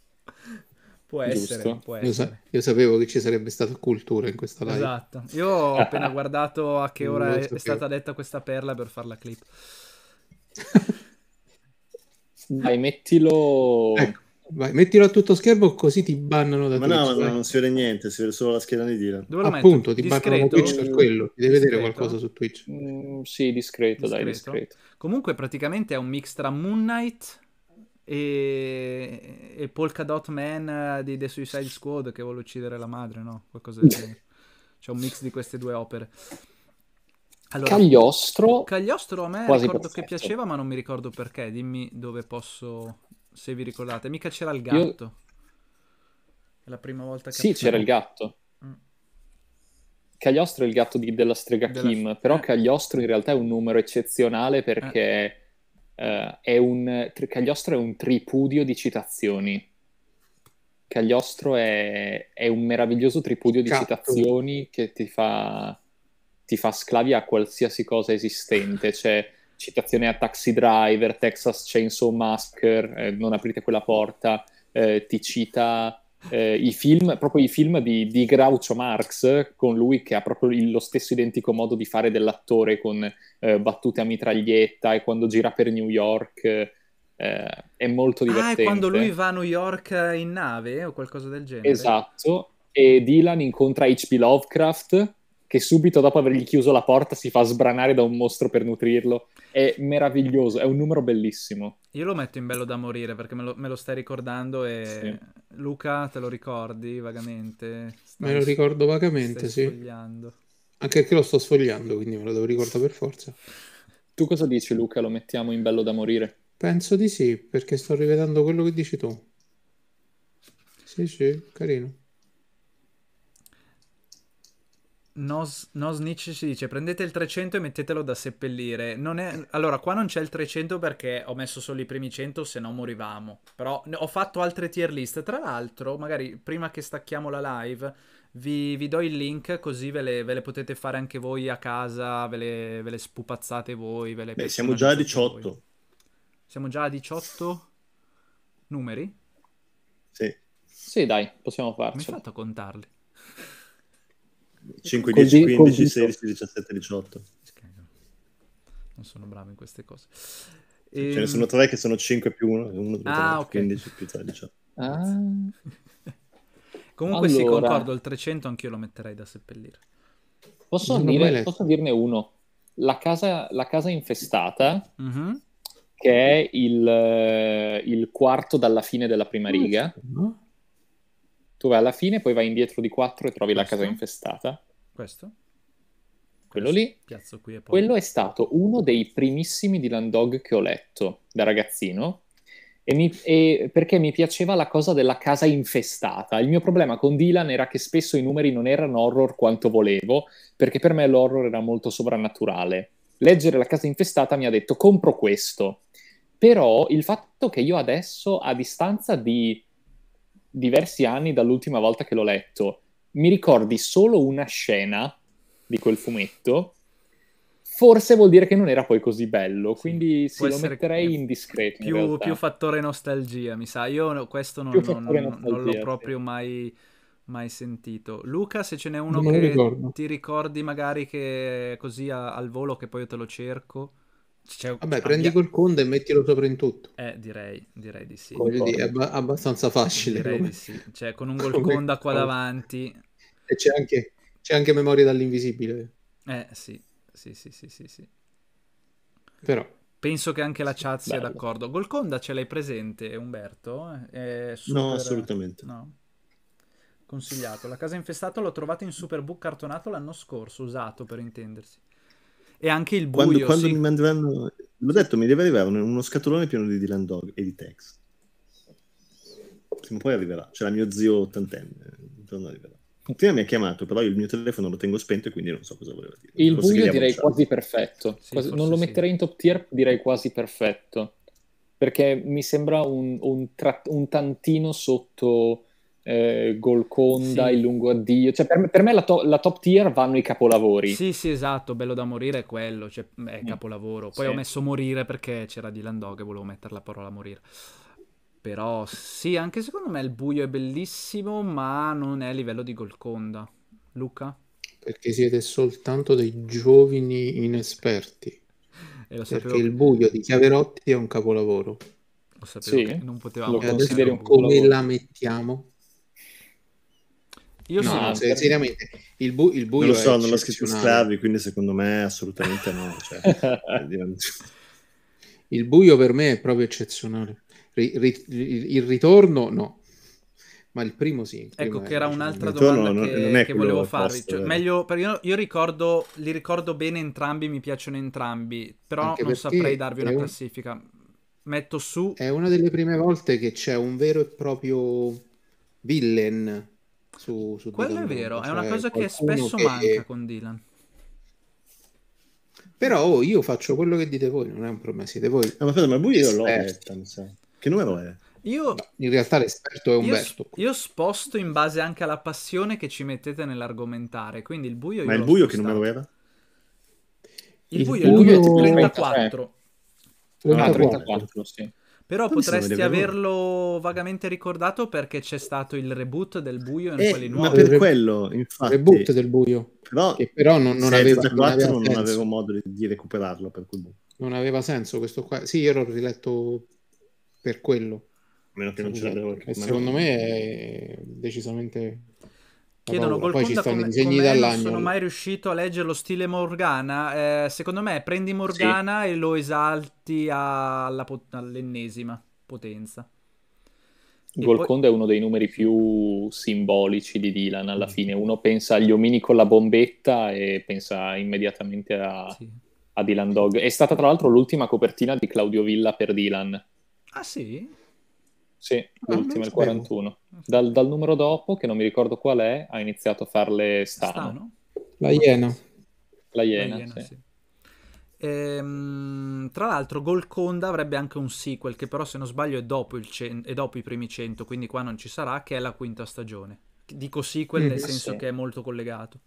Può essere, può essere. Io, sa- io, sapevo che ci sarebbe stata cultura in questa live. Esatto. Io ho appena guardato a che ora è, è stata detta questa perla per fare la clip. Dai, mettilo. Ecco Vai, mettilo a tutto schermo così ti bannano da ma No, ma no, non si vede niente, si vede solo la scheda di Dylan. Dove Appunto, ti discreto? bannano da Twitch per quello. Ti devi vedere qualcosa su Twitch. Mm, sì, discreto, discreto, dai, discreto. Comunque praticamente è un mix tra Moon Knight e, e Dot Man eh, di The Suicide Squad che vuole uccidere la madre, no? Qualcosa del genere. C'è un mix di queste due opere. Allora, Cagliostro. Cagliostro a me ricordo perfetto. che piaceva, ma non mi ricordo perché. Dimmi dove posso se vi ricordate. Mica c'era il gatto. Io... È la prima volta che... Sì, c'era il gatto. Mm. Cagliostro è il gatto di, della strega della... Kim, però eh. Cagliostro in realtà è un numero eccezionale perché eh. è un... Cagliostro è un tripudio di citazioni. Cagliostro è, è un meraviglioso tripudio di Cazzo. citazioni che ti fa, ti fa sclavi a qualsiasi cosa esistente. Cioè, citazione a Taxi Driver, Texas Chainsaw Massacre, eh, Non aprite quella porta, eh, ti cita eh, i film, proprio i film di, di, Groucho Marx, con lui che ha proprio il, lo stesso identico modo di fare dell'attore con eh, battute a mitraglietta e quando gira per New York. Eh, è molto ah, divertente. Ah, quando lui va a New York eh, in nave o qualcosa del genere. Esatto, e Dylan incontra H.P. Lovecraft, che subito dopo avergli chiuso la porta si fa sbranare da un mostro per nutrirlo. È meraviglioso, è un numero bellissimo. Io lo metto in bello da morire perché me lo, me lo stai ricordando e sì. Luca te lo ricordi vagamente? Stai, me lo ricordo vagamente, sì. Sfogliando. Anche perché lo sto sfogliando, quindi me lo devo ricordare per forza. Tu cosa dici Luca? Lo mettiamo in bello da morire? Penso di sì, perché sto rivedendo quello che dici tu. Sì, sì, carino. No, snitch si dice prendete il 300 e mettetelo da seppellire. È... Allora, qua non c'è il 300 perché ho messo solo i primi 100, se no morivamo. Però ho fatto altre tier list. Tra l'altro, magari prima che stacchiamo la live, vi, vi do il link così ve le, ve le, potete fare anche voi a casa, ve le, ve le spupazzate voi. Le Beh, siamo già a 18. Voi. Siamo già a 18 numeri? Sì. Sì, dai, possiamo farci. Come hai fatto contarli? 5, 10, 15, 16, 17, 18. Non sono bravo in queste cose. E... Ce ne ehm, sono tre che sono 5 più 1, 1 più 3, ah, okay. 15 più 13. Ah. Comunque allora... sì, concordo, il 300 anch'io lo metterei da seppellire. Posso, dire, posso dirne uno? La casa, la casa infestata, mm-hmm. che è il, eh, il, quarto dalla fine della prima riga, mm-hmm tu vai alla fine, poi vai indietro di 4 e trovi Questo? la casa infestata. Questo? quello lì. Qui e poi. Quello è stato uno dei primissimi Dylan Dog che ho letto da ragazzino. E mi, e perché mi piaceva la cosa della casa infestata. Il mio problema con Dylan era che spesso i numeri non erano horror quanto volevo, perché per me l'horror era molto sovrannaturale. Leggere la casa infestata mi ha detto compro questo. Però il fatto che io adesso, a distanza di diversi anni dall'ultima volta che l'ho letto. Mi ricordi solo una scena di quel fumetto, forse vuol dire che non era poi così bello, quindi sì, lo metterei in discreto. Più, in più, fattore nostalgia, mi sa. Io questo non, non, non, l'ho proprio mai, mai, sentito. Luca, se ce n'è uno non che ricordo. ti ricordi magari che così a, al volo, che poi io te lo cerco. C'è... Cioè, Vabbè, abbia... prendi col Conda e mettilo sopra in tutto. Eh, direi, direi di sì. Quindi è abbastanza facile. Direi come... di sì. Cioè, con un Golconda Conda qua davanti. E c'è anche, c'è anche memoria dall'invisibile. Eh, sì. Sì, sì, sì, sì, sì. Però... Penso che anche la chat sia Bello. d'accordo. Golconda ce l'hai presente, Umberto? Super... No, assolutamente. No. Consigliato. La casa infestata l'ho trovata in Superbook cartonato l'anno scorso, usato per intendersi e anche il buio. Quando, quando sì. mi manderanno, l'ho detto, mi deve arrivare uno scatolone pieno di Dylan Dog e di Tex. Prima o poi arriverà. C'era mio zio ottantenne, un giorno arriverà. Prima mi ha chiamato, però io il mio telefono lo tengo spento e quindi non so cosa voleva dire. Il Forse buio direi quasi perfetto. Sì, quasi, non lo sì. metterei in top tier, direi quasi perfetto. Perché mi sembra un, un, tra, un tantino sotto eh, Golconda, sì. Il lungo addio. Cioè, per, per me la, to- la, top tier vanno i capolavori. Sì, sì, esatto. Bello da morire è quello, cioè, è mm. capolavoro. Poi sì. ho messo morire perché c'era Dylan Dog e volevo mettere la parola morire. Però sì, anche secondo me il buio è bellissimo, ma non è a livello di Golconda. Luca? Perché siete soltanto dei giovani inesperti. Perché che... il buio di Chiaverotti è un capolavoro. Lo sapevo sì. non potevamo lo consideri un capolavoro. Come la mettiamo? Io no, sono seriamente, il, bu- il buio... Non lo so, non l'ho scritto Sclavi, quindi secondo me assolutamente no. Cioè, il buio per me è proprio eccezionale. Ri- ri- il ritorno no, ma il primo sì. Il ecco primo ecco che era un'altra domanda non, che, non che volevo farvi. Cioè, meglio, io, io, ricordo, li ricordo bene entrambi, mi piacciono entrambi, però Anche non saprei darvi una un... classifica. Metto su... È una delle prime volte che c'è un vero e proprio villain su, su Quello è vero, cioè, è una cioè, cosa che spesso che... manca con Dylan. Però io faccio quello che dite voi, non è un problema, siete voi. Ah, ma aspetta, ma lui io l'ho letta, Che numero è? Io, no, in realtà l'esperto è Umberto. Io, io, sposto in base anche alla passione che ci mettete nell'argomentare, quindi il buio... Ma il buio spostato. che numero era? Il, il buio, buio è il 34. 34. No, 34, sì. Però non potresti averlo vagamente ricordato perché c'è stato il reboot del buio in eh, quelli nuovi. Ma per eh, quello, infatti. Il reboot del buio. Però, che però non, non, aveva, non, aveva non avevo modo di, recuperarlo. Per cui... Non aveva senso questo qua. Sì, io l'ho riletto per quello. A Meno che non ce l'avevo. Secondo me è decisamente chiedono paura. Golconda Poi ci come, come non sono mai riuscito a leggere lo stile Morgana. Eh, secondo me prendi Morgana sì. e lo esalti alla, all'ennesima potenza. Golconda poi... è uno dei numeri più simbolici di Dylan alla mm. fine. Uno pensa agli omini con la bombetta e pensa immediatamente a, sì. a Dylan Dog. È stata tra l'altro l'ultima copertina di Claudio Villa per Dylan. Ah sì? Sì, ah, l'ultima, il 41. Dal, dal, numero dopo, che non mi ricordo qual è, ha iniziato a farle stano. stano. La Iena. La Iena, La iena sì. sì. Ehm, tra l'altro Golconda avrebbe anche un sequel che però se non sbaglio è dopo, cen- è dopo, i primi 100 quindi qua non ci sarà che è la quinta stagione dico sequel mm-hmm, nel senso sì. che è molto collegato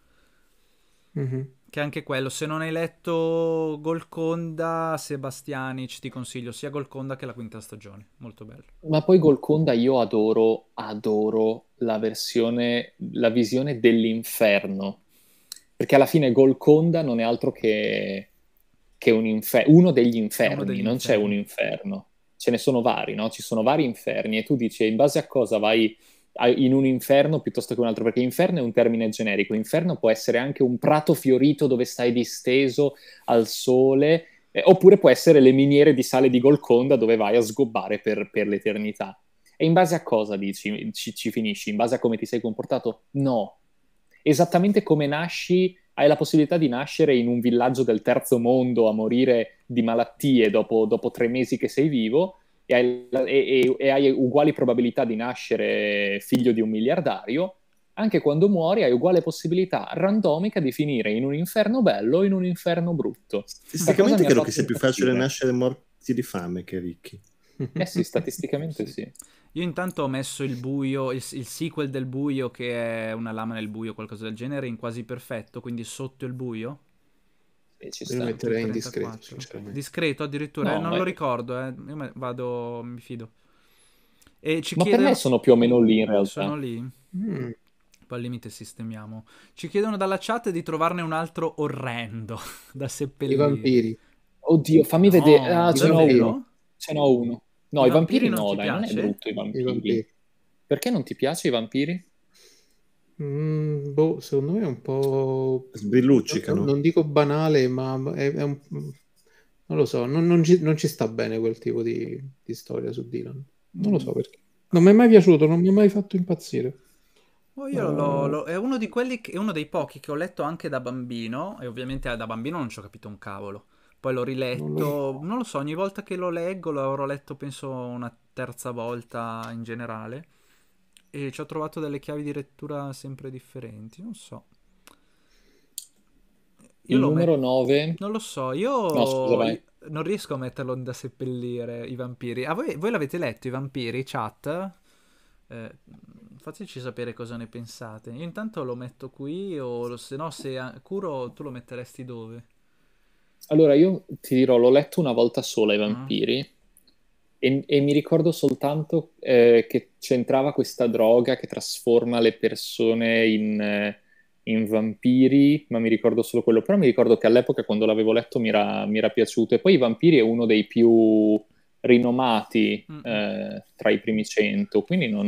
mm-hmm. Che è anche quello, se non hai letto Golconda, Sebastianic, ti consiglio sia Golconda che la quinta stagione, molto bello. Ma poi Golconda io adoro, adoro la versione, la visione dell'inferno, perché alla fine Golconda non è altro che, che un infer- uno degli inferni, degli non inferni. c'è un inferno, ce ne sono vari, no? Ci sono vari inferni e tu dici in base a cosa vai in un inferno piuttosto che un altro, perché inferno è un termine generico, inferno può essere anche un prato fiorito dove stai disteso al sole, eh, oppure può essere le miniere di sale di Golconda dove vai a sgobbare per, per l'eternità. E in base a cosa dici, ci, ci, finisci? In base a come ti sei comportato? No. Esattamente come nasci, hai la possibilità di nascere in un villaggio del terzo mondo a morire di malattie dopo, dopo tre mesi che sei vivo, e hai, e, e hai uguali probabilità di nascere figlio di un miliardario, anche quando muori hai uguale possibilità randomica di finire in un inferno bello o in un inferno brutto. Statisticamente credo che sia più facile nascere morti di fame che ricchi. Eh sì, statisticamente sì. sì. Io intanto ho messo il buio, il, il, sequel del buio che è una lama nel buio, qualcosa del genere, in quasi perfetto, quindi sotto il buio ci sta. Io metterei in discreto, sinceramente. Discreto addirittura, no, eh, non ma... lo ricordo, eh. io vado, mi fido. E ci ma chiede... per me sono più o meno lì in realtà. Sono lì. Mm. Poi al limite sistemiamo. Ci chiedono dalla chat di trovarne un altro orrendo da seppellire. I vampiri. Oddio, fammi no, vedere. Ah, ce n'ho uno. Ce n'ho uno. No, i, i vampiri, vampiri, no, non dai, non è brutto i vampiri. I vampiri. Perché non ti piace i vampiri? Mm, boh, secondo me è un po'... Sbrilluccicano. Non, dico banale, ma è, è un... Non lo so, non, non, ci, non, ci, sta bene quel tipo di, di storia su Dylan. Non lo so perché. Non mi è mai piaciuto, non mi ha mai fatto impazzire. Oh, io l'ho, eh. l'ho, è, uno che, è, uno dei pochi che ho letto anche da bambino, e ovviamente ah, da bambino non ci ho capito un cavolo. Poi l'ho riletto, non lo, non lo so, ogni volta che lo leggo l'avrò letto penso una terza volta in generale e ci ho trovato delle chiavi di lettura sempre differenti, non so. Io il numero met... 9. Non lo so, io no, scusa, non riesco a metterlo da seppellire i vampiri. Ah, voi, voi l'avete letto i vampiri, chat? Eh, fateci sapere cosa ne pensate. Io intanto lo metto qui, o lo, se no, se curo tu lo metteresti dove? Allora, io ti dirò, l'ho letto una volta sola i ah. vampiri. Ah e, e mi ricordo soltanto eh, che c'entrava questa droga che trasforma le persone in, eh, in, vampiri, ma mi ricordo solo quello. Però mi ricordo che all'epoca quando l'avevo letto mi era, mi era piaciuto. E poi i vampiri è uno dei più rinomati eh, tra i primi cento, quindi non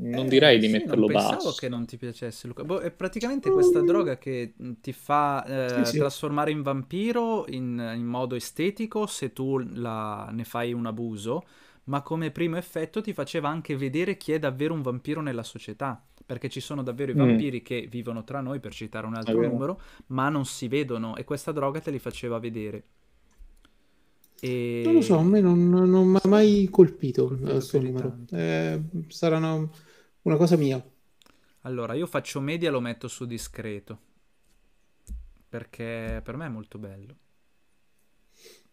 non eh, direi di sì, metterlo non basso. Pensavo che non ti piacesse, Luca. Boh, è praticamente questa mm. droga che mm, ti fa eh, sì, sì. trasformare in vampiro in, in modo estetico se tu la, ne fai un abuso, ma come primo effetto ti faceva anche vedere chi è davvero un vampiro nella società. Perché ci sono davvero i mm. vampiri mm. che vivono tra noi, per citare un altro numero, ma non si vedono e questa droga te li faceva vedere. E... Non lo so, a me non, non mi ha mai colpito questo numero. Eh, eh, saranno una cosa mia. Allora, io faccio media e lo metto su discreto. Perché per me è molto bello.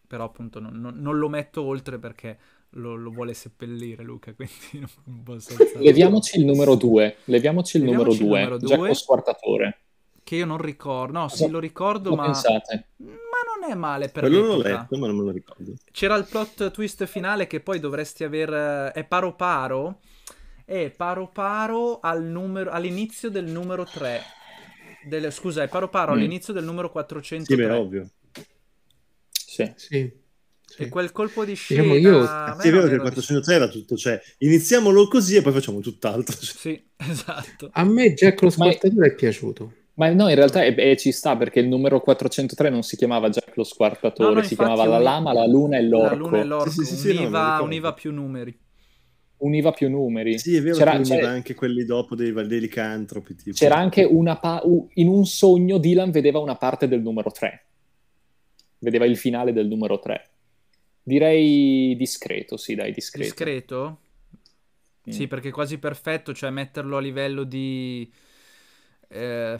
Però appunto non, non, non lo metto oltre perché lo, lo, vuole seppellire Luca, quindi non posso... Leviamoci il numero 2. Leviamoci il Leviamoci numero 2. Giacomo Squartatore. Che io non ricordo. No, sì, ma, lo ricordo, lo ma... Pensate. Ma non è male per Quello l'epoca. l'ho letto, ma non me lo ricordo. C'era il plot twist finale che poi dovresti aver... Eh, è paro paro è paro paro al numero, all'inizio del numero 3. Delle, scusa, è paro paro mm. all'inizio del numero 400. Sì, beh, ovvio. Sì. sì. E quel colpo di scena... Diciamo io... Sì, è vero che il 403 era tutto, cioè, iniziamolo così e poi facciamo tutt'altro. Sì, esatto. A me Jack lo squartatore è... è piaciuto. Ma no, in realtà è, è, ci sta perché il numero 403 non si chiamava Jack lo squartatore, no, no, si chiamava un... la lama, la luna e l'orco. La luna e l'orco, sì, sì, sì, univa, no, univa più numeri univa più numeri. Sì, è vero c'era, c'era anche quelli dopo dei, dei licantropi. Tipo. C'era anche una... Pa- in un sogno Dylan vedeva una parte del numero 3. Vedeva il finale del numero 3. Direi discreto, sì, dai, discreto. Discreto? Mm. Sì, perché è quasi perfetto, cioè metterlo a livello di... Eh,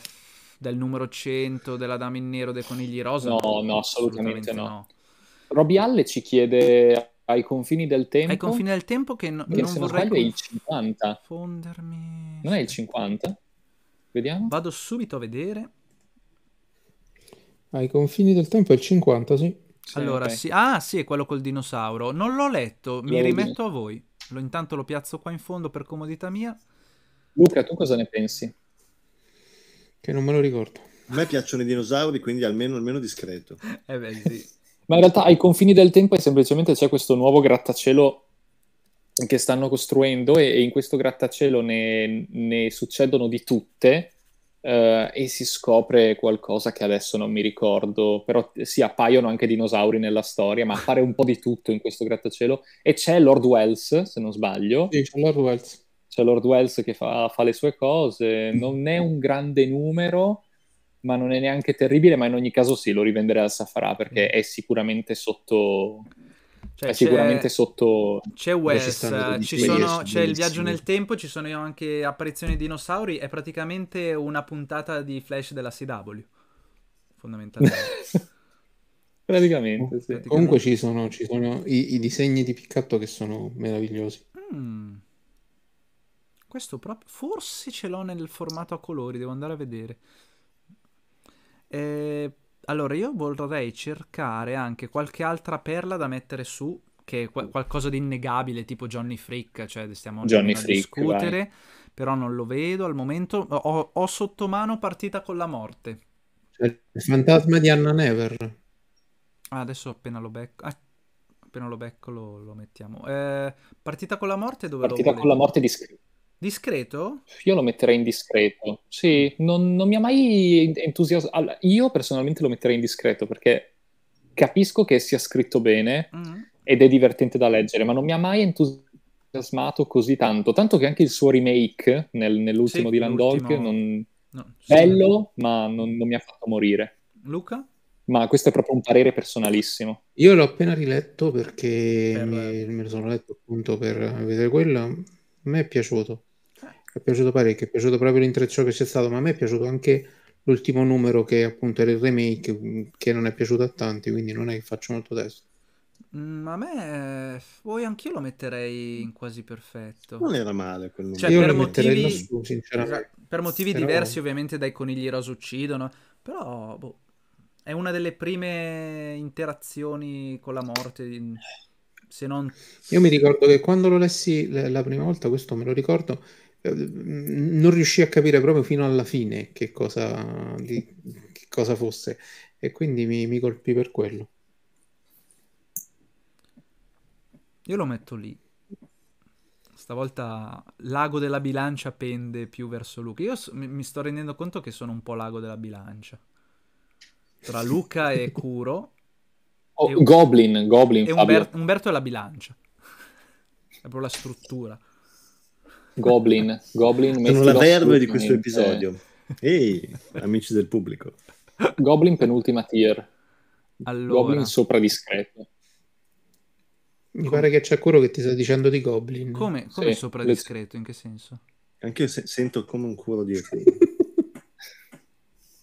del numero 100, della Dama in Nero, dei Conigli Rosa? No, no, assolutamente, assolutamente no. no. Roby Halle ci chiede ai confini del tempo. Ai confini del tempo che, no, che non se vorrei sbaglio il 50. Fondermi. Non è il 50? Vediamo. Vado subito a vedere. Ai confini del tempo è il 50, sì. allora, okay. sì. Ah, sì, è quello col dinosauro. Non l'ho letto, mi l'ho rimetto detto. a voi. Lo, intanto lo piazzo qua in fondo per comodità mia. Luca, tu cosa ne pensi? Che non me lo ricordo. A me piacciono i dinosauri, quindi almeno, almeno discreto. eh beh, sì. Ma in realtà ai confini del tempo è semplicemente c'è questo nuovo grattacielo che stanno costruendo e, e in questo grattacielo ne, ne succedono di tutte eh, e si scopre qualcosa che adesso non mi ricordo, però sì, appaiono anche dinosauri nella storia, ma appare un po' di tutto in questo grattacielo e c'è Lord Wells, se non sbaglio. Sì, c'è Lord Wells. C'è Lord Wells che fa, fa le sue cose, non è un grande numero, ma non è neanche terribile, ma in ogni caso sì, lo rivenderà al Safarà perché mm. è sicuramente sotto... Cioè, è sicuramente sotto... C'è Wes, eh, ci sono, c'è il viaggio nel tempo, ci sono anche apparizioni di dinosauri, è praticamente una puntata di Flash della CW, fondamentalmente. praticamente, sì. praticamente, Comunque ci sono, ci sono i, i, disegni di Piccatto che sono meravigliosi. Mm. Questo proprio... Forse ce l'ho nel formato a colori, devo andare a vedere. Eh, allora, io vorrei cercare anche qualche altra perla da mettere su, che è qu- qualcosa di innegabile, tipo Johnny Frick, cioè stiamo Johnny a Frick, discutere, vai. però non lo vedo al momento. Ho, ho sotto mano partita con la morte. Il fantasma di Anna Never. Ah, adesso appena lo becco... Ah, appena lo becco lo, lo mettiamo. Eh, partita con la morte dove Partita con la morte di Script. Discreto? Io lo metterei in discreto, sì, mm. non, non mi ha mai entusiasmato. Allora, io personalmente lo metterei in discreto perché capisco che sia scritto bene mm. ed è divertente da leggere, ma non mi ha mai entusiasmato così tanto. Tanto che anche il suo remake nel, nell'ultimo sì, di Landog, non... no, sì. bello, ma non, non mi ha fatto morire. Luca? ma questo è proprio un parere personalissimo. Io l'ho appena riletto perché per... Eh, me, me, lo sono letto appunto per vedere quello. A me è piaciuto è piaciuto parecchio, è piaciuto proprio l'intreccio che c'è stato, ma a me è piaciuto anche l'ultimo numero che appunto era il remake mm, che non è piaciuto a tanti, quindi non è che faccio molto testo. Ma mm, a me, poi anch'io lo metterei in quasi perfetto. Non era male quel numero. Cioè, Io per lo motivi... lassù, sinceramente. Per motivi però... diversi ovviamente dai conigli rosa uccidono, però boh, è una delle prime interazioni con la morte. Di... Se non... Io mi ricordo che quando lo lessi la prima volta, questo me lo ricordo, non riuscii a capire proprio fino alla fine che cosa, di, che cosa fosse e quindi mi, mi, colpì per quello. Io lo metto lì. Stavolta l'ago della bilancia pende più verso Luca. Io so, mi, sto rendendo conto che sono un po' l'ago della bilancia. Tra Luca e Curo. Oh, e Goblin, Goblin. E Umber- Umberto è la bilancia. È proprio la struttura. Goblin, Goblin sono la verve di questo episodio. Eh. Ehi, amici del pubblico. Goblin penultima tier. Allora. Goblin sopra discreto. Mi come... pare che c'è quello che ti sta dicendo di Goblin. Come, come sì, sopra discreto? In che senso? Anche io se- sento come un culo di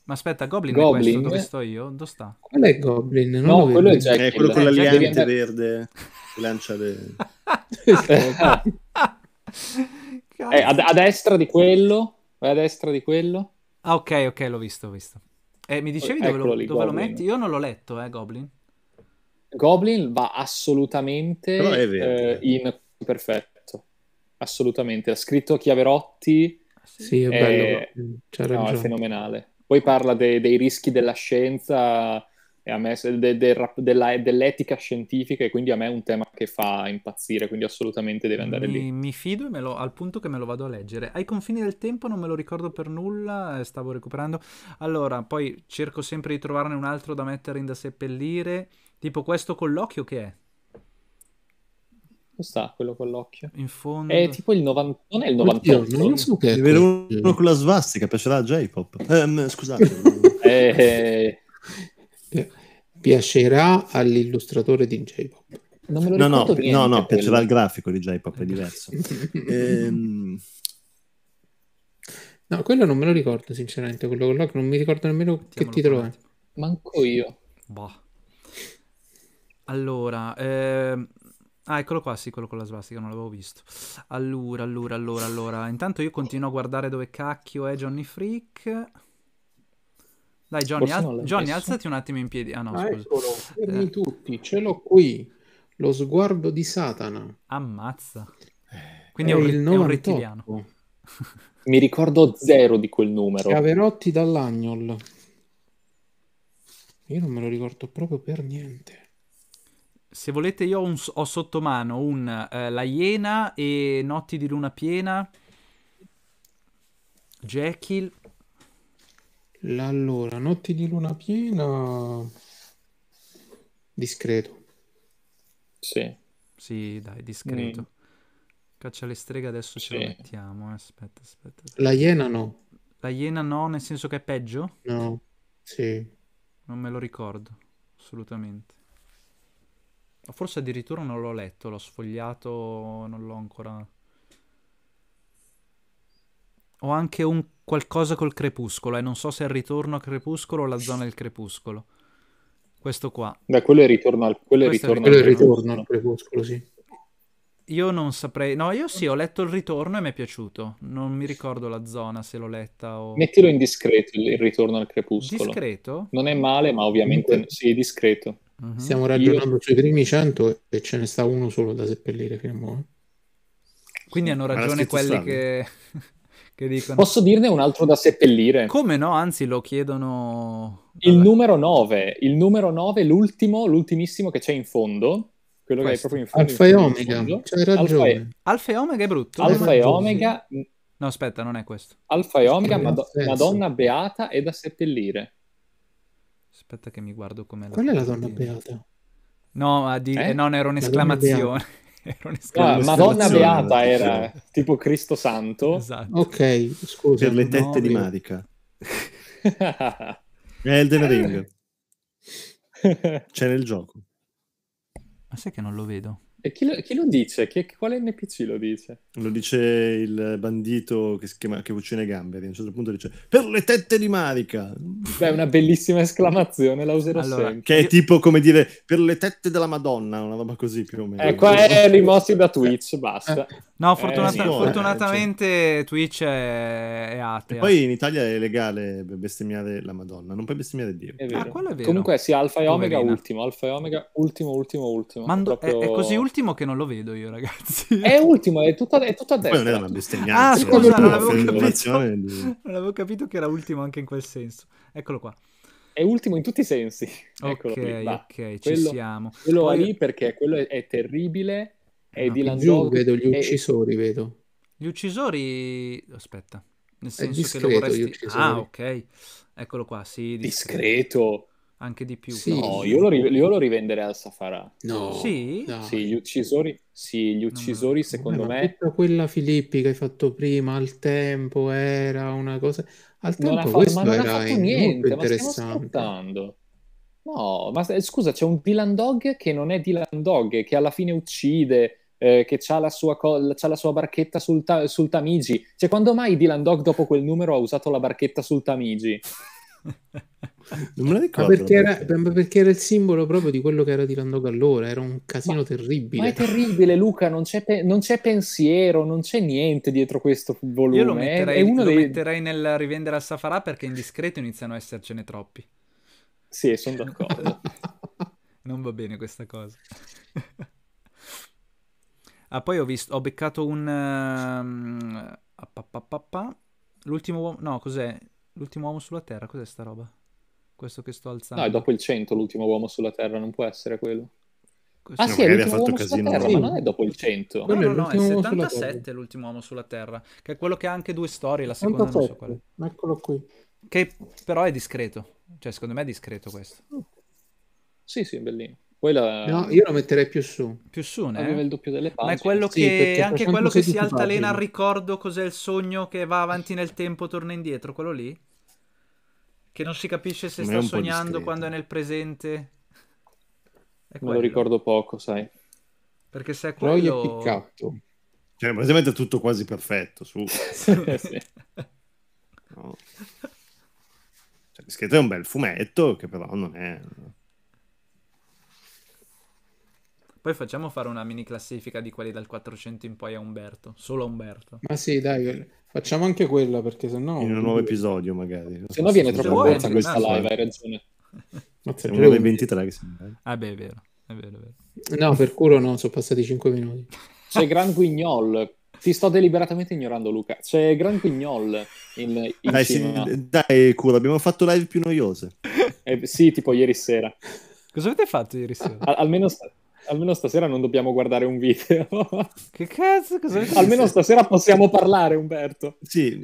Ma aspetta, Goblin, Goblin è dove sto io? Dove sta? Qual è Goblin? Non no, quello è Jack. È eh, quello con l'aliante andare... verde. Lancia le... Eh, a, a, destra di quello, vai a destra di quello. Ah, ok, ok, l'ho visto, ho visto. Eh, mi dicevi dove, lo, lì, dove lo, metti? Io non l'ho letto, eh, Goblin. Goblin va assolutamente vero, eh, in perfetto. Assolutamente. Ha scritto Chiaverotti. Ah, sì, è eh, bello. È, no, è fenomenale. Poi parla de- dei rischi della scienza e a me de, de, della, dell'etica scientifica e quindi a me è un tema che fa impazzire, quindi assolutamente deve andare mi, lì. Mi fido lo, al punto che me lo vado a leggere. Ai confini del tempo non me lo ricordo per nulla, eh, stavo recuperando. Allora, poi cerco sempre di trovarne un altro da mettere in da seppellire, tipo questo con l'occhio che è? sta quello con l'occhio? In fondo. È tipo il 90. Non è il 98. Oddio, non so che è. Deve con la svastica, piacerà a J-pop. Ehm, eh, scusate. eh, eh, piacerà all'illustratore di J-Pop. Non me lo no, no, niente, no, no, piacerà il grafico di J-Pop, è diverso. ehm... No, quello non me lo ricordo, sinceramente. Quello con non mi ricordo nemmeno Mettiamolo che titolo è. Manco io. Boh. Allora, ehm... ah, eccolo qua, sì, quello con la svastica, non l'avevo visto. Allora, allora, allora, allora. Intanto io continuo a guardare dove cacchio è Johnny Freak. Dai Johnny, al- Johnny alzati un attimo in piedi. Ah no, ah, eccolo, fermi eh. tutti, ce l'ho qui. Lo sguardo di Satana. Ammazza. Eh, Quindi è, è, un, il è un rettiliano. Mi ricordo zero di quel numero. Caverotti dall'Agnol. Io non me lo ricordo proprio per niente. Se volete io ho, un, ho sotto mano un uh, La Iena e Notti di Luna Piena, Jekyll. Allora, notti di luna piena, discreto. Sì. Sì, dai, discreto. Mm. Caccia le streghe adesso sì. ce lo mettiamo. Eh. Aspetta, aspetta, aspetta, La iena no. La iena no, nel senso che è peggio? No. Sì. Non me lo ricordo, assolutamente. Forse addirittura non l'ho letto, l'ho sfogliato, non l'ho ancora... Ho anche un qualcosa col crepuscolo e eh. non so se è il ritorno a crepuscolo o la zona del crepuscolo. Questo qua. Beh, quello è ritorno al, quello è ritorno, ritorno, al ritorno crepuscolo, sì. Io non saprei. No, io sì, ho letto il ritorno e mi è piaciuto. Non mi ricordo la zona se l'ho letta o. Mettilo in discreto il ritorno al crepuscolo. Discreto? Non è male, ma ovviamente mm sì, è discreto. Mm-hmm. Stiamo ragionando io... sui primi 100 e ce ne sta uno solo da seppellire fino a ora. Eh. Quindi hanno ragione quelli che che dicono... Posso dirne un altro da seppellire? Come no? Anzi, lo chiedono... Vabbè. Il numero 9, il numero 9, l'ultimo, l'ultimissimo che c'è in fondo, quello Questo. che è proprio in fondo. Alfa e Omega, c'hai ragione. Alfa e... Omega è brutto. Alfa e Omega... No, aspetta, non è questo. Alfa e Omega, Mad- Madonna Beata è da seppellire. Aspetta che mi guardo come la... Qual è la donna Beata? No, di... Eh, non era un'esclamazione. Ah, era ah, Madonna Beata era tipo Cristo Santo. Esatto. Ok, scusa. Per le tette no, di no. Madica. Elden Ring. C'è nel gioco. Ma sai che non lo vedo? E chi lo, chi lo dice? Chi, quale NPC lo dice? Lo dice il bandito che, si chiama, che cucina le gambe. A un certo punto dice: Per le tette di Marica! Beh, una bellissima esclamazione, la userò allora, sempre. Che è tipo come dire: Per le tette della Madonna, una roba così più o meno. Eh, ecco, qua è rimossi da Twitch, basta. Eh. No, fortunata- eh, sì, fortunatamente cioè... Twitch è, è atea. poi in Italia è legale bestemmiare la Madonna, non puoi bestemmiare Dio. È vero. Ah, è vero. Comunque sì, Alfa e Omega Poverina. ultimo, Alfa e Omega ultimo, ultimo, ultimo. Mando- proprio... è, è, così ultimo che non lo vedo io, ragazzi. È ultimo, è tutta, è tutta a destra. Poi non era una bestemmianza. Ah, scusa, non avevo, capito, non l'avevo capito che era ultimo anche in quel senso. Eccolo qua è ultimo in tutti i sensi. Ok, Eccolo, ok, quello, ci siamo. Quello Poi... lì perché quello è, è terribile e no, Dylan Dog. vedo gli uccisori, e... vedo. Gli uccisori... aspetta, nel senso discreto, che lo vorresti... Ah, ok, eccolo qua, sì. Discreto. discreto. Anche di più. Sì. No, io lo, ri- io lo rivenderei al Safara. No. Sì? no. Sì, gli uccisori, sì, gli uccisori no. secondo eh, me... Tutta quella Filippi che hai fatto prima, al tempo, era una cosa... Al tempo non ha fatto, ma non ha fatto niente, ma stiamo ascoltando. No, ma scusa, c'è un Dylan Dog che non è Dylan Dog, che alla fine uccide eh, che ha la, co- la, sua barchetta sul, ta- sul, Tamigi. Cioè, quando mai Dylan Dog dopo quel numero ha usato la barchetta sul Tamigi? non me la ricordo. perché, era, perché era il simbolo proprio di quello che era Dylan Dog allora, era un casino ma, terribile. Ma è terribile, Luca, non c'è, pe- non c'è, pensiero, non c'è niente dietro questo volume. Io lo eh. metterei, è, è lo dei... metterei nel rivendere al Safarà perché in discreto iniziano a essercene troppi. Sì, sono d'accordo. non va bene questa cosa. Ah, poi ho, visto, ho beccato un... Um, ehm, appapapapa. Ah, l'ultimo uomo... No, cos'è? L'ultimo uomo sulla Terra, cos'è sta roba? Questo che sto alzando. No, è dopo il 100 l'ultimo uomo sulla Terra, non può essere quello. Questo ah sì, è l'ultimo fatto casino, terra, sì. ma non è dopo il 100. No, no, no, è 77 l'ultimo uomo sulla Terra, che è quello che ha anche due storie, la seconda 77. non so quale. Eccolo qui. Che però è discreto, cioè secondo me è discreto questo. Sì, sì, bellino. La... No, io la metterei più su. Più su, eh? Aveva il doppio delle pagine. Ma è quello sì, anche quello che si altalena al ricordo cos'è il sogno che va avanti nel tempo, torna indietro, quello lì? Che non si capisce se sta sognando quando è nel presente. È Me lo ricordo poco, sai. Perché se è quello... Però ho piccato. Cioè, praticamente è tutto quasi perfetto, su. sì. no. cioè, è un bel fumetto che però non è... Poi facciamo fare una mini classifica di quelli dal 400 in poi a Umberto, solo a Umberto. Ma sì, dai, facciamo anche quella perché sennò... In un nuovo episodio magari. Se no viene troppo corta questa live, hai ragione. Siamo nelle 23 che sembra. Eh. Ah beh, è vero, è vero, è vero. No, per culo no, sono passati 5 minuti. C'è Gran Guignol, ti sto deliberatamente ignorando Luca. C'è Gran Guignol in, in dai, sì, dai, cura, abbiamo fatto live più noiose. Eh, sì, tipo ieri sera. Cosa avete fatto ieri sera? Al- almeno... Sta- almeno stasera non dobbiamo guardare un video. che cazzo? almeno stasera possiamo parlare, Umberto. Sì.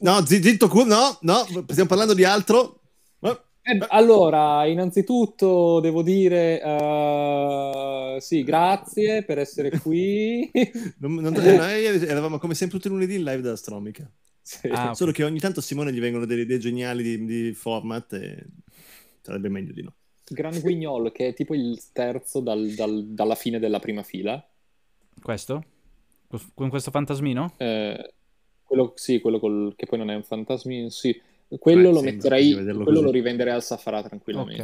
No, zitto, cu- no, no, stiamo parlando di altro. Eh, eh, eh. allora, innanzitutto devo dire uh, sì, grazie per essere qui. non, non, noi eravamo come sempre tutti lunedì in live da Astromica. Sì. Ah, Solo okay. che ogni tanto a Simone gli vengono delle idee geniali di, di format e sarebbe meglio di no. Gran Guignol, che è tipo il terzo dal, dal, dalla fine della prima fila. Questo? Con questo fantasmino? Eh, quello, sì, quello col, che poi non è un fantasmino, sì. Quello Beh, lo metterei, quello così. lo rivenderei al Safara tranquillamente.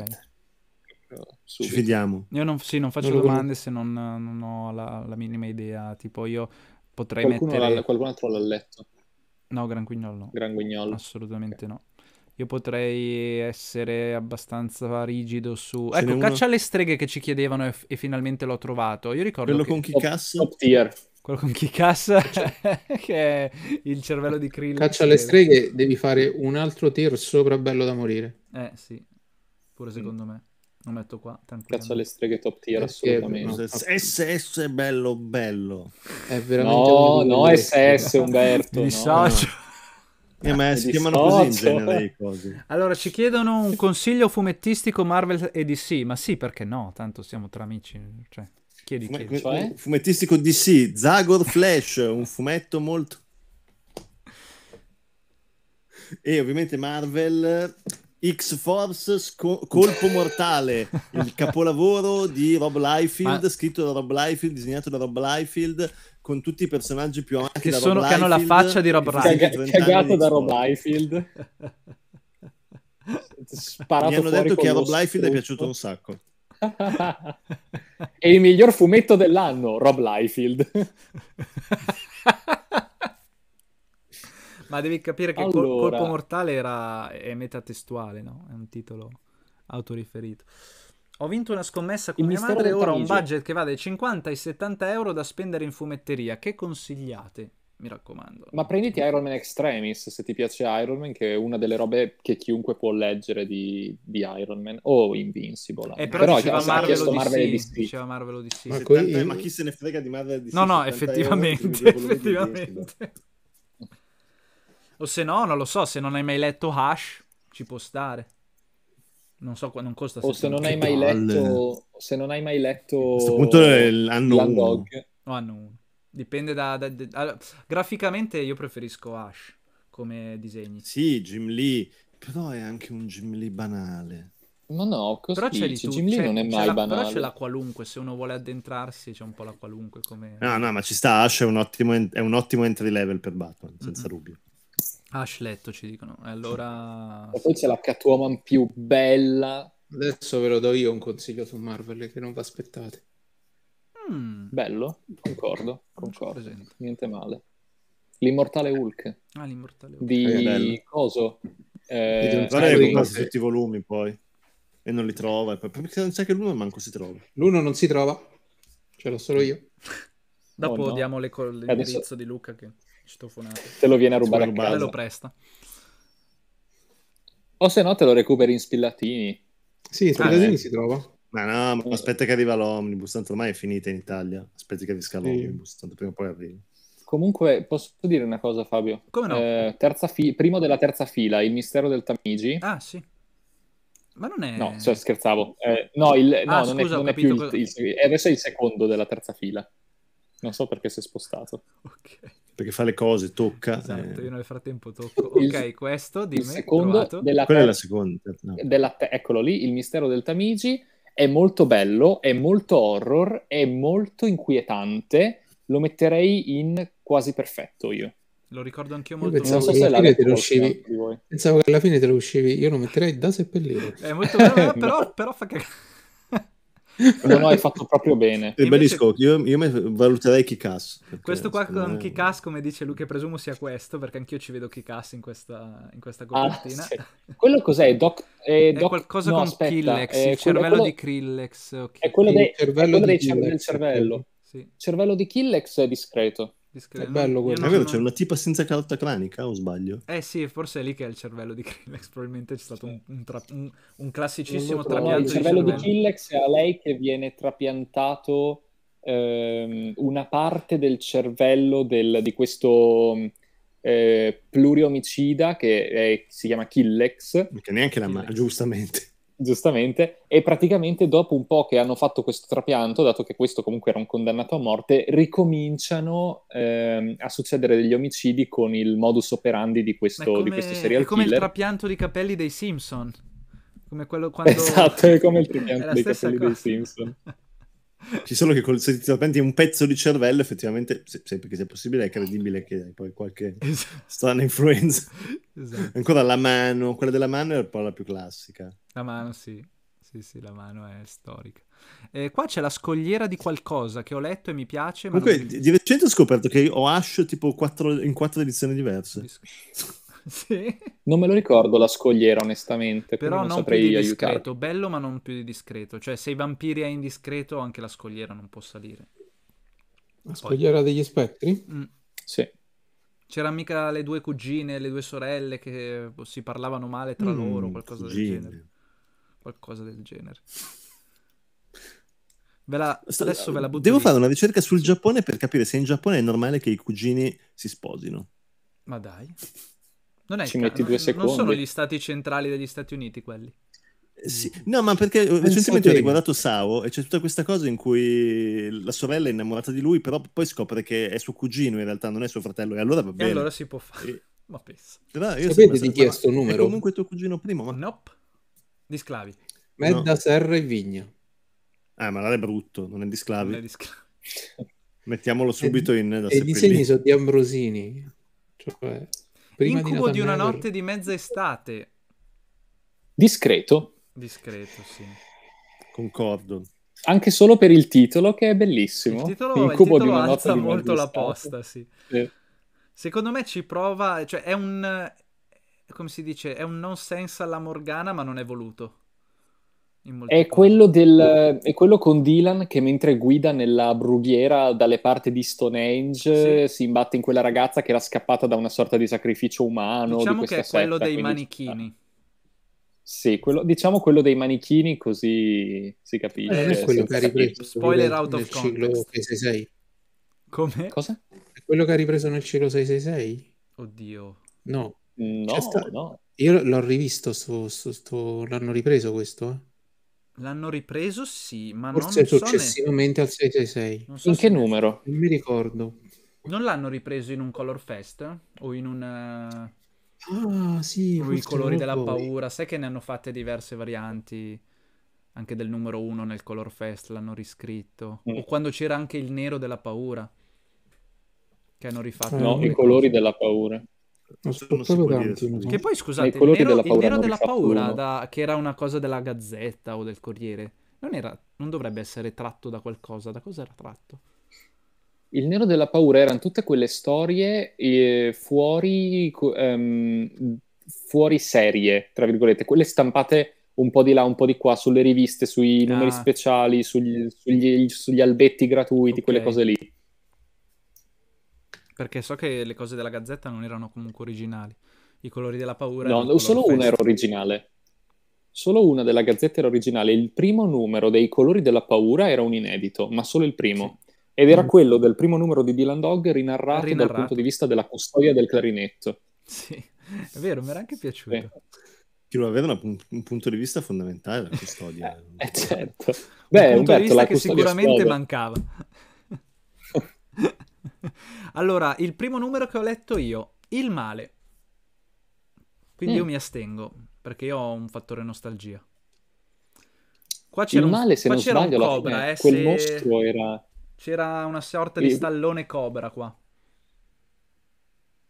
Okay. Ci fidiamo. Io non, sì, non faccio non domande se non, non ho la, la, minima idea. Tipo, io potrei Qualcuno mettere. L'ha, qualcun altro l'ha letto? No, Gran Guignol no. Gran Guignol. Assolutamente okay. no. Io potrei essere abbastanza rigido su... Ce ecco, uno... Caccia alle streghe che ci chiedevano e, f- e finalmente l'ho trovato. Io ricordo Quello che... con Kikas? Top, top tier. Quello con Kikas, che è il cervello di Krill. Caccia alle streghe, devi fare un altro tier sopra bello da morire. Eh, sì. Pure mm. secondo mm. me. Lo metto qua, tranquillo. Cazzo alle streghe top tier, Perché assolutamente. SS è bello, bello. È veramente no, no, SS, Umberto. Mi dissocio. No, no. Eh, ma si chiamano sforzo. così in genere le cose. Allora, ci chiedono un consiglio fumettistico Marvel e DC, ma sì, perché no? Tanto siamo tra amici, cioè, chiedi, Fume- chiedi. Cioè? Fumettistico DC, Zagor Flash, un fumetto molto... E ovviamente Marvel, X-Force sco- Colpo Mortale, il capolavoro di Rob Liefeld, Ma... scritto da Rob Liefeld, disegnato da Rob Liefeld, con tutti i personaggi più avanti che, sono, che hanno la faccia di Rob Reiner cagato da Rob Liefeld sparato mi hanno detto che a Rob Liefeld è piaciuto un sacco è il miglior fumetto dell'anno Rob Liefeld ma devi capire che allora... Colpo Mortale era... è metatestuale no? è un titolo autoriferito ho vinto una scommessa con il mia madre e ora ho un budget che va dai 50 ai 70 euro da spendere in fumetteria. Che consigliate? Mi raccomando. Ma prenditi Iron Man Extremis se ti piace Iron Man, che è una delle robe che chiunque può leggere di, di Iron Man o oh, Invincible. Eh, però, però diceva, Marvel DC, Marvel DC. diceva Marvel DC. Ma, qui... ma, chi se ne frega di Marvel DC? No, no, effettivamente. effettivamente. o se no, non lo so, se non hai mai letto Hush, ci può stare non so, non costa. O se non hai mai palle. letto, se non hai mai letto. A questo punto hanno uno. No, hanno uno. Dipende da, da, da allora, graficamente io preferisco Ash come disegni. Sì, Jim Lee, però è anche un Jim Lee banale. Ma no, cosa però c'è dici? Jim Lee c'è, non è mai la, banale. Però c'è la qualunque, se uno vuole addentrarsi c'è un po' la qualunque come... No, no, ma ci sta, Ash è un ottimo, è un ottimo entry level per Batman, senza mm-hmm. dubbio. Ah, ci dicono. Allora... E poi c'è la Catwoman più bella. Adesso ve lo do io un consiglio su Marvel che non vi aspettate. Mm. Bello, concordo, concordo. Niente male. L'immortale Hulk. Ah, l'immortale Hulk. Di eh, Coso. Eh, Guarda che quasi tutti i volumi poi. E non li trova. Perché non sai che l'uno manco si trova. L'uno non si trova. Ce l'ho solo mm. io. Dopo oh, no. diamo le co- Adesso... di Luca che... Citofonato. Te lo viene a rubare Scusa, a casa. lo presta. O se no te lo recuperi in Spillatini. Sì, ah, Spillatini ah, si trova. Ma no, ma aspetta che arriva l'omnibus, tanto ormai è finita in Italia. Aspetta che esca l'omnibus, sì. tanto prima o poi arriva. Comunque, posso dire una cosa, Fabio? Come no? Eh, fi- primo della terza fila, Il mistero del Tamigi. Ah, sì. Ma non è... No, cioè, scherzavo. Eh, no, il, ah, no scusa, non è, non è più il, il, il, Adesso è il secondo della terza fila. Non so perché si è spostato. Ok perché fa le cose, tocca. Esatto, eh... io nel frattempo tocco. Ok, il, questo di me. Secondo della Quella è la seconda. No. Della, eccolo lì, Il mistero del Tamigi. È molto bello, è molto horror, è molto inquietante. Lo metterei in quasi perfetto io. Lo ricordo anch'io molto io pensavo, che alla fine te lo uscivi, pensavo che alla fine te lo uscivi. Io lo metterei da seppellire. È molto bello, però, però fa cagare. No, no, hai fatto proprio bene. E Invece... Bellisco, io, io valuterei Kikas. Questo qua con me... Kikas, come dice Luca, presumo sia questo, perché anch'io ci vedo Kikas in questa, in questa copertina. Ah, sì. Quello cos'è? Doc, eh, doc... È qualcosa no, con aspetta. Killex, eh, il cervello quello... di Krillex. Okay. È quello, dei, il cervello è quello dei... del cervello. Sì. cervello di Killex è discreto. È cioè, bello quello. È vero, sono... c'è una tipa senza carta cranica, o sbaglio? Eh sì, forse è lì che è il cervello di Killex, Probabilmente c'è stato un, un, tra... un, un classicissimo trapianto. Il cervello di, Killex è a lei che viene trapiantato ehm, una parte del cervello del, di questo eh, pluriomicida che è, si chiama Killex. Che neanche la mano, giustamente. Giustamente, e praticamente dopo un po' che hanno fatto questo trapianto, dato che questo comunque era un condannato a morte, ricominciano ehm, a succedere degli omicidi con il modus operandi di questo, come, di questo serial è come killer. il trapianto di capelli dei Simpson. Come quello quando... Esatto, è come il trapianto dei capelli cosa. dei Simpson. Ci sono che col, se ti serpenti un pezzo di cervello, effettivamente, se, sempre che sia possibile, è credibile che hai poi qualche esatto. strana influenza. Esatto. Ancora la mano, quella della mano è un po' la più classica. La mano, sì. Sì, sì, la mano è storica. Eh, qua c'è la scogliera di qualcosa che ho letto e mi piace. ma Comunque, non... di recente ho scoperto che ho Ash tipo quattro, in quattro edizioni diverse. Disc- sì. Non me lo ricordo la scogliera, onestamente. Però non, non saprei più di discreto, aiutare. bello ma non più di discreto. Cioè, se i vampiri è indiscreto, anche la scogliera non può salire. La Poi... scogliera degli spettri? Mm. Sì. c'erano mica le due cugine, le due sorelle che si parlavano male tra mm, loro, qualcosa cugine. del genere. Qualcosa del genere. Ve la, adesso ve la butto. Devo lì. fare una ricerca sul Giappone per capire se in Giappone è normale che i cugini si sposino. Ma dai. Non è ci metti due secondi. Non sono gli stati centrali degli Stati Uniti quelli. Sì. No, ma perché eh, recentemente ho riguardato Sao e c'è tutta questa cosa in cui la sorella è innamorata di lui, però poi scopre che è suo cugino in realtà, non è suo fratello, e allora va bene. E allora si può fare. E... Ma pensa. Però io Sapete di chi è sto numero? È comunque tuo cugino primo, ma... Nope. Di sclavi. Medda, no. serra e vigna. Ah, ma l'area è brutto, non è di sclavi. Non è di sclavi. Mettiamolo eh, subito in... E i disegni sono di Ambrosini. Cioè... Prima Incubo di, di una notte di mezza estate. Discreto. Discreto, sì. Concordo. Anche solo per il titolo, che è bellissimo. Il titolo, Incubo il titolo di una alza notte di molto la posta, sì. sì. Secondo me ci prova, cioè è un, come si dice, è un nonsense alla Morgana, ma non è voluto. È quello, del, è quello, con Dylan che mentre guida nella brughiera dalle parti di Stonehenge sì. si imbatte in quella ragazza che era scappata da una sorta di sacrificio umano. Diciamo che è quello dei manichini. Sta... Ah. Sì, quello, diciamo quello dei manichini così si capisce. Eh, è quello che ha ripreso spoiler out nel of ciclo context. 666. Come? Cosa? È quello che ha ripreso nel ciclo 666? Oddio. No. No, cioè, sta... no. Io l'ho rivisto, su, su, su... l'hanno ripreso questo, eh? L'hanno ripreso, sì, ma Forse non successivamente ne... al 666. So in che numero? Non mi ricordo. Non l'hanno ripreso in un Color Fest? O in un... Ah, sì. I colori della poi. paura. Sai che ne hanno fatte diverse varianti. Anche del numero uno nel Color Fest l'hanno riscritto. Mm. O quando c'era anche il nero della paura. Che hanno rifatto. No, i colori della paura ho ascoltato tanti. No? Che poi scusate, il nero della paura, nero della paura da, che era una cosa della Gazzetta o del Corriere, non, era, non dovrebbe essere tratto da qualcosa, da cosa era tratto? Il nero della paura erano tutte quelle storie eh, fuori, ehm, fuori serie, tra virgolette, quelle stampate un po' di là, un po' di qua, sulle riviste, sui ah. numeri speciali, sugli, sugli, sugli albetti gratuiti, okay. quelle cose lì. Perché so che le cose della Gazzetta non erano comunque originali. I colori della paura. No, solo una era originale. Solo una della Gazzetta era originale. Il primo numero dei colori della paura era un inedito, ma solo il primo. Sì. Ed era mm. quello del primo numero di Dylan Dog rinarrato, rinarrato, dal punto di vista della custodia del clarinetto. Sì, è vero, mi era anche piaciuto. Sì. lo aveva un, un, punto di vista fondamentale la custodia. eh, certo. Beh, un punto Umberto, di vista che sicuramente stava. mancava. allora, il primo numero che ho letto io, Il male. Quindi mm. io mi astengo, perché io ho un fattore nostalgia. Qua c'era il male, un, se non sbaglio, un cobra, fine, eh, eh, quel se... mostro era... C'era una sorta di stallone cobra qua.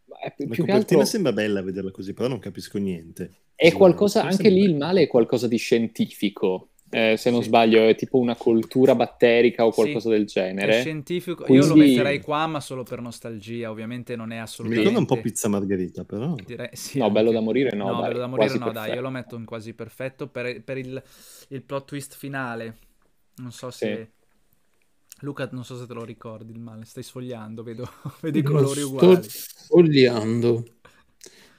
Ma più la copertina altro... sembra bella vederla così, però non capisco niente. È qualcosa, anche lì il male è qualcosa di scientifico, eh, se non sì. sbaglio, è tipo una coltura batterica o qualcosa sì, del genere. È scientifico, Quindi... io lo metterei qua, ma solo per nostalgia, ovviamente non è assolutamente... Mi ricorda un po' pizza margherita, però. Direi... Sì, no, anche... bello da morire no, no dai, bello da morire no, perfetto. dai, io lo metto in quasi perfetto per, per il, il, plot twist finale. Non so se... Luca, non so se te lo ricordi il male, stai sfogliando, vedo, vedo i colori sto uguali. Sto sfogliando.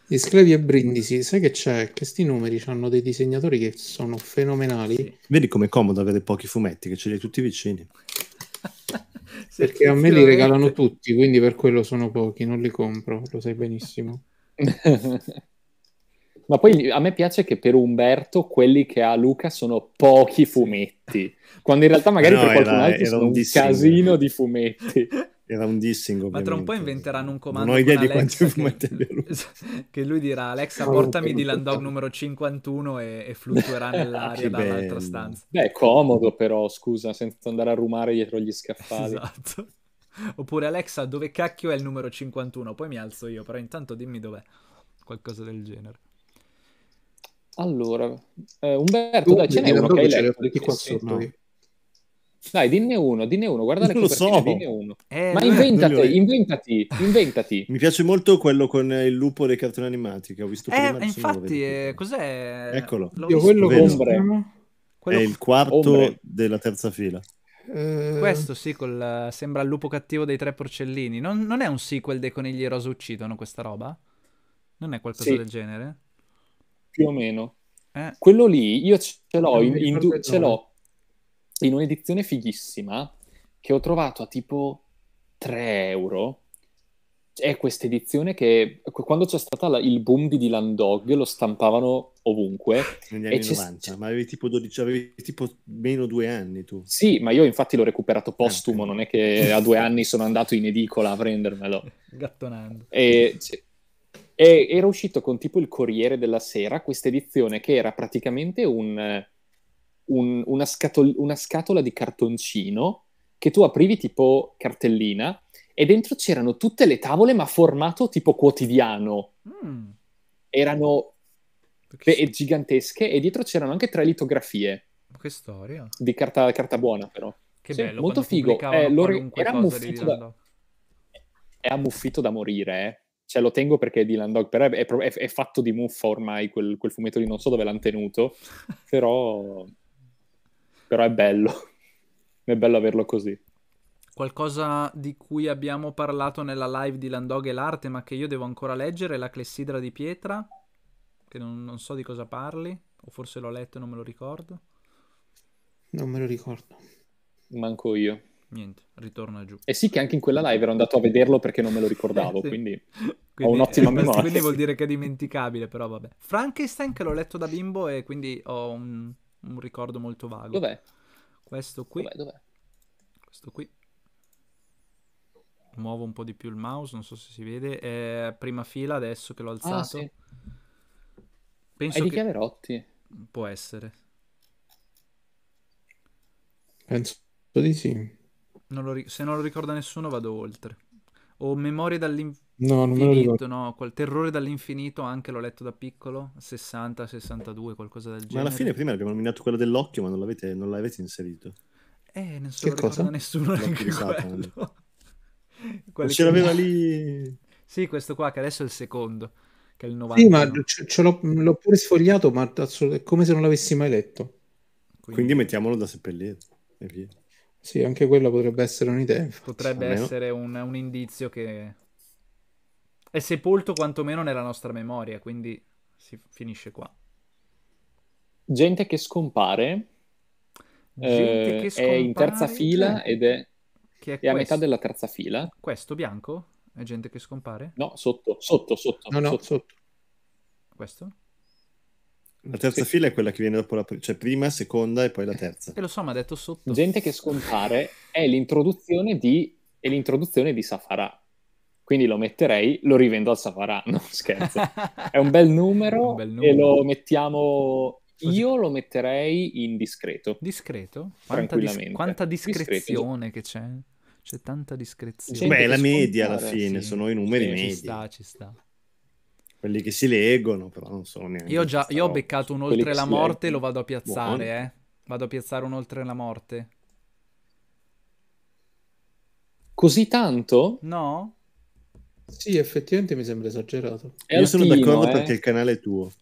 Di Sclevi e Brindisi, sai che c'è? Questi numeri hanno dei disegnatori che sono fenomenali. Sì. Vedi com'è comodo avere pochi fumetti, che ce li hai tutti vicini. Perché a me li regalano tutti, quindi per quello sono pochi, non li compro, lo sai benissimo. Ma poi a me piace che per Umberto quelli che ha Luca sono pochi fumetti, quando in realtà magari no, per qualcun altro sono un, un casino di fumetti. Era un dissing, ovviamente. Ma tra un po' inventeranno un comando. Non ho idea di quanti fumetti abbia lui. Che lui dirà, Alexa, ah, portami di Landau numero 51 e, e fluttuerà nell'aria dall'altra stanza. Beh, comodo però, scusa, senza andare a rumare dietro gli scaffali. Esatto. Oppure Alexa, dove cacchio è il numero 51? Poi mi alzo io, però intanto dimmi dov'è. Qualcosa del genere. Allora, eh, Umberto, dai, ce n'è uno che hai letto di qua sotto. No. Dai, dinne uno, dinne uno, guarda non lo so. dinne uno. Eh, Ma inventati, lo... Eh. inventati, inventati. Mi piace molto quello con il lupo dei cartoni animati che ho visto eh, prima. infatti, eh, cos'è? Eccolo. Io quello ombre. Quello... È il quarto ombre. della terza fila. Eh. Questo sì, col, sembra il lupo cattivo dei tre porcellini. Non, non è un sequel dei conigli rosa uccidono questa roba? Non è qualcosa sì. del genere? Più o meno. Eh. Quello lì io ce l'ho, in, in ce l'ho in un'edizione fighissima che ho trovato a tipo 3 euro. È questa edizione che quando c'è stato il boom di Dylan Dog lo stampavano ovunque. Negli anni 90, ma avevi tipo, 12, avevi tipo, meno due anni tu. Sì, ma io infatti l'ho recuperato postumo, non è che a due anni sono andato in edicola a prendermelo. Gattonando. E, e era uscito con tipo il Corriere della Sera, questa edizione che era praticamente un un, una, scatol- una scatola di cartoncino che tu aprivi tipo cartellina e dentro c'erano tutte le tavole ma formato tipo quotidiano. Mm. Erano be- gigantesche e dietro c'erano anche tre litografie. Che storia. Di carta, carta buona però. Che sì, bello. Molto figo. Eh, era, ammuffito da, è ammuffito da morire. Eh. Cioè lo tengo perché è Dylan Dog, però è, è, è fatto di muffa ormai quel, quel fumetto lì, non so dove l'hanno tenuto, però però è bello, è bello averlo così. Qualcosa di cui abbiamo parlato nella live di Landog e l'arte, ma che io devo ancora leggere, la clessidra di pietra, che non, non so di cosa parli, o forse l'ho letto e non me lo ricordo. Non me lo ricordo. Manco io. Niente, ritorna giù. E sì che anche in quella live ero andato a vederlo perché non me lo ricordavo, sì. quindi, quindi, ho un'ottima eh, memoria. Quindi vuol dire che è dimenticabile, però vabbè. Frankenstein che l'ho letto da bimbo e quindi ho un, un ricordo molto vago. Dov'è? Questo qui. Dov'è, dov'è? Questo qui. Muovo un po' di più il mouse, non so se si vede. È prima fila adesso che l'ho ah, alzato. Ah, sì. Penso È di che... Chiaverotti. Può essere. Penso di sì. Non ric- se non lo ricorda nessuno vado oltre o Memoria dall'infinito, no, non me lo ricordo. no, quel Terrore dall'infinito anche l'ho letto da piccolo, 60, 62, qualcosa del genere. Ma alla fine prima abbiamo nominato quella dell'occhio, ma non l'avete, non l'avete inserito. Eh, non so che cosa? nessuno L'occhio di ce l'aveva lì. Sì, questo qua che adesso è il secondo, che è il 90. Sì, ma ce, ce l'ho, l'ho, pure sfogliato, ma è come se non l'avessi mai letto. Quindi, Quindi mettiamolo da seppellire. e via. Sì, anche quella potrebbe essere un'idea. Infatti, potrebbe almeno. essere un, un, indizio che è sepolto quantomeno nella nostra memoria, quindi si finisce qua. Gente che scompare. Gente eh, che è in terza fila ed è, è, è a metà della terza fila. Questo bianco? È gente che scompare? No, sotto, sotto, sotto. No, no, sotto. sotto. Questo? La terza sì. fila è quella che viene dopo la prima, cioè prima, seconda e poi la terza. E lo so, ma ha detto sotto. Gente che scompare è l'introduzione di, è l'introduzione di Safara. Quindi lo metterei, lo rivendo al Safarà, non scherzo. È un bel numero, un bel numero. e lo mettiamo... Io lo metterei in discreto. Discreto? Quanta, dis- quanta discrezione discreto. che c'è. C'è tanta discrezione. Beh, è la media alla fine, sì. sono i numeri sì, medi. Ci sta, ci sta. Quelli che si leggono, però non sono neanche... Io, già, io ho beccato un oltre la morte, lo vado a piazzare, Buono. eh. Vado a piazzare un oltre la morte. Così tanto? No. Sì, effettivamente mi sembra esagerato. È Io sono tino, d'accordo eh? perché il canale è tuo.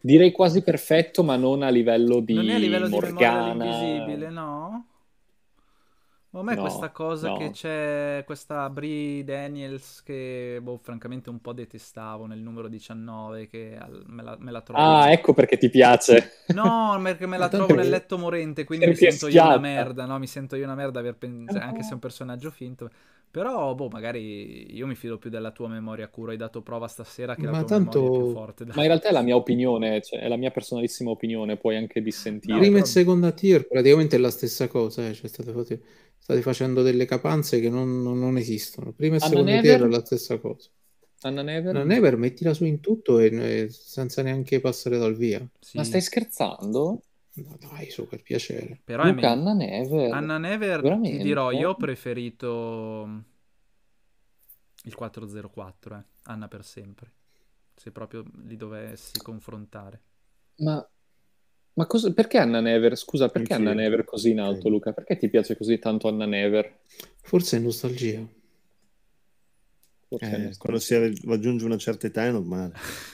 Direi quasi perfetto, ma non a livello di non è a livello Morgana. di memoria invisibile, no? Ma a me no, questa cosa no. che c'è, questa Brie Daniels che, boh, francamente un po' detestavo nel numero 19, che me la, me la trovo... Ah, cioè ecco perché ti piace. No, perché me la trovo nel letto morente, quindi mi sento io una merda, no? Mi sento io una merda, pen... cioè, anche se è un oh. personaggio finto. Però, boh, magari io mi fido più della tua memoria, Curo. Hai dato prova stasera che ma la tua tanto... è più forte. Da... Ma in realtà è la mia opinione, cioè, è la mia personalissima opinione, puoi anche dissentire. Prima però... e seconda tier praticamente è la stessa cosa, eh. cioè, state, state, facendo delle capanze che non, non, non esistono. Prima e Anna seconda Never... tier è la stessa cosa. Anna Never? Anna Never, mettila su in tutto e, e senza neanche passare dal via. Sì. Ma stai scherzando? Ma dai, su, per piacere. Però Luca, me... Anna Never. Anna Never, Veramente? ti dirò, io ho preferito mm, il 404, eh. Anna per sempre. Se proprio li dovessi confrontare. Ma, ma cosa... perché Anna Never? Scusa, perché Anna Never così in alto, Luca? Perché ti piace così tanto Anna Never? Forse è nostalgia. Forse eh, è nostalgia. Quando si raggiunge una certa età è normale.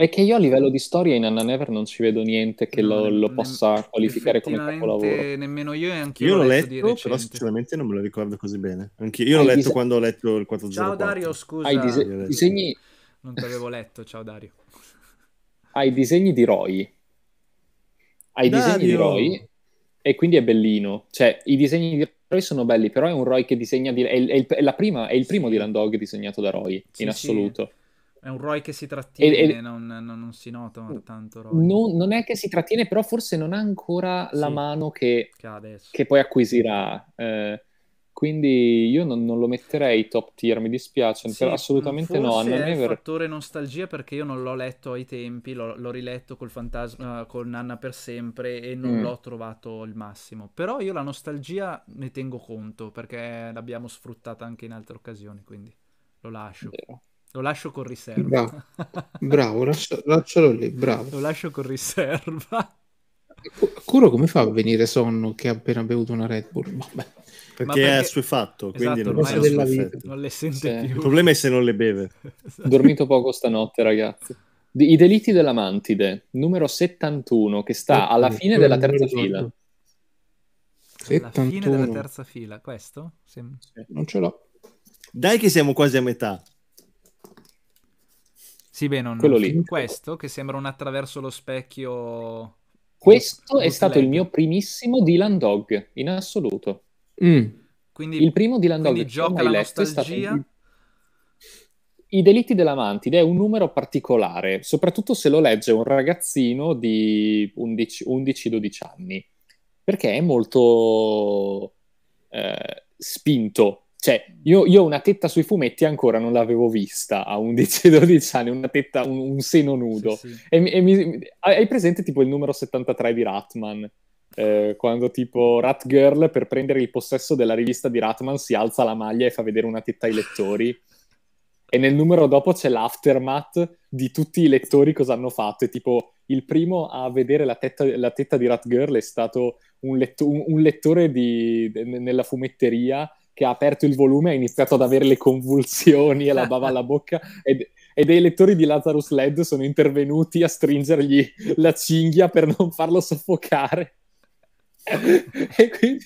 È che io a livello di storia in Anna Never non ci vedo niente che no, lo, lo ne... possa qualificare come capolavoro. Nemmeno io e anche io. l'ho letto, letto però sinceramente non me lo ricordo così bene. Anche io l'ho letto dise... quando ho letto il 404. Ciao Dario, scusa. Hai dise... disegni... Non ti avevo letto, ciao Dario. Hai disegni di Roy. Hai Dario. disegni di Roy e quindi è bellino. Cioè, i disegni di Roy sono belli, però è un Roy che disegna... Di... È, il, è, il, è, prima, è il primo Dylan Dog disegnato da Roy, sì, in assoluto. Sì è un ROI che si trattiene, e, e... Non, non, non, si nota tanto. Non, non, è che si trattiene, però forse non ha ancora la sì, mano che, che, che, poi acquisirà. Eh, quindi io non, lo metterei top tier, mi dispiace, sì, assolutamente no. Non è un fattore nostalgia perché io non l'ho letto ai tempi, l'ho, l'ho riletto col fantasma, con Nanna per sempre e non mm. l'ho trovato il massimo. Però io la nostalgia ne tengo conto perché l'abbiamo sfruttata anche in altre occasioni, quindi lo lascio. Vero. Lo lascio con riserva. Bravo, bravo lascio, lascialo lì, bravo. Lo lascio con riserva. Curo come fa a venire sonno che ha appena bevuto una Red Bull? Vabbè. Perché, perché è assuefatto, quindi esatto, non, della vita. non le sente sì. più. Il problema è se non le beve. Esatto. Dormito poco stanotte, ragazzi. I delitti della Mantide, numero 71, che sta alla fine della terza fila. 71. Alla fine della terza fila, questo? Sem- sì. Non ce l'ho. Dai che siamo quasi a metà. Sì, beh, non quello lì. Questo che sembra un attraverso lo specchio. Questo è stato il mio primissimo Dylan Dog in assoluto. Mm. Quindi, il primo Dylan Dog. Quindi gioca la nostalgia. Stato... I delitti della è un numero particolare, soprattutto se lo legge un ragazzino di 11-12 anni, perché è molto eh, spinto cioè, io, io, una tetta sui fumetti ancora non l'avevo vista a 11-12 anni, una tetta, un, un seno nudo. Sì, sì. E, e mi, hai presente tipo il numero 73 di Ratman? Eh, quando tipo Rat Girl per prendere il possesso della rivista di Ratman si alza la maglia e fa vedere una tetta ai lettori. E nel numero dopo c'è l'aftermath di tutti i lettori cosa hanno fatto. E tipo, il primo a vedere la tetta, la tetta di Rat Girl è stato un, letto- un, un lettore di, de- nella fumetteria che ha aperto il volume ha iniziato ad avere le convulsioni e la bava alla bocca ed, e dei lettori di Lazarus Led sono intervenuti a stringergli la cinghia per non farlo soffocare. e quindi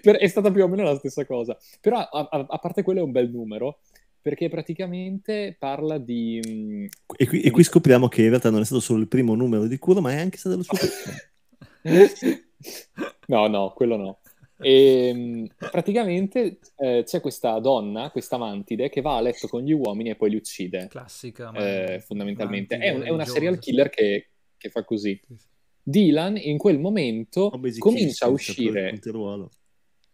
per, è stata più o meno la stessa cosa. Però a, a, a, parte quello è un bel numero, perché praticamente parla di... Mm, e qui, e qui, scopriamo che in realtà non è stato solo il primo numero di culo, ma è anche stato lo suo... no, no, quello no. E ehm, praticamente eh, c'è questa donna, questa mantide, che va a letto con gli uomini e poi li uccide. Classica. Eh, fondamentalmente. È, un, è, una serial killer che, che, fa così. Dylan in quel momento comincia a uscire.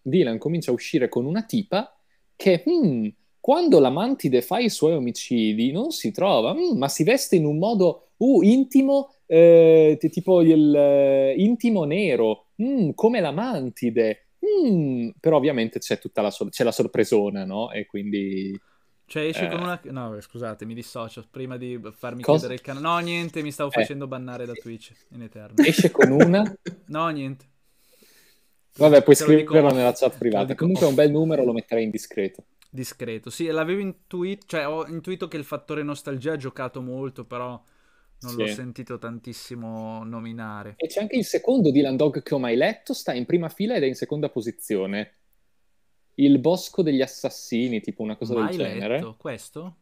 Dylan comincia a uscire con una tipa che hmm, quando la mantide fa i suoi omicidi non si trova, hmm, ma si veste in un modo uh, intimo eh, tipo il eh, intimo nero, mm, come la mantide, mm", però ovviamente c'è tutta la, so- c'è la sorpresona, no? E quindi... Cioè esce eh. con una... No, scusate, mi dissocio. Prima di farmi Cosa? chiedere il canale... No, niente, mi stavo eh. facendo bannare da Twitch in eterno. Esce con una? no, niente. Vabbè, puoi scriverlo nella chat privata. Comunque è un bel numero, lo metterei in discreto. Discreto, sì, l'avevo intuito, cioè ho intuito che il fattore nostalgia ha giocato molto, però non sì. l'ho sentito tantissimo nominare. E c'è anche il secondo Dylan Dog che ho mai letto, sta in prima fila ed è in seconda posizione. Il Bosco degli Assassini, tipo una cosa mai del genere. Letto questo?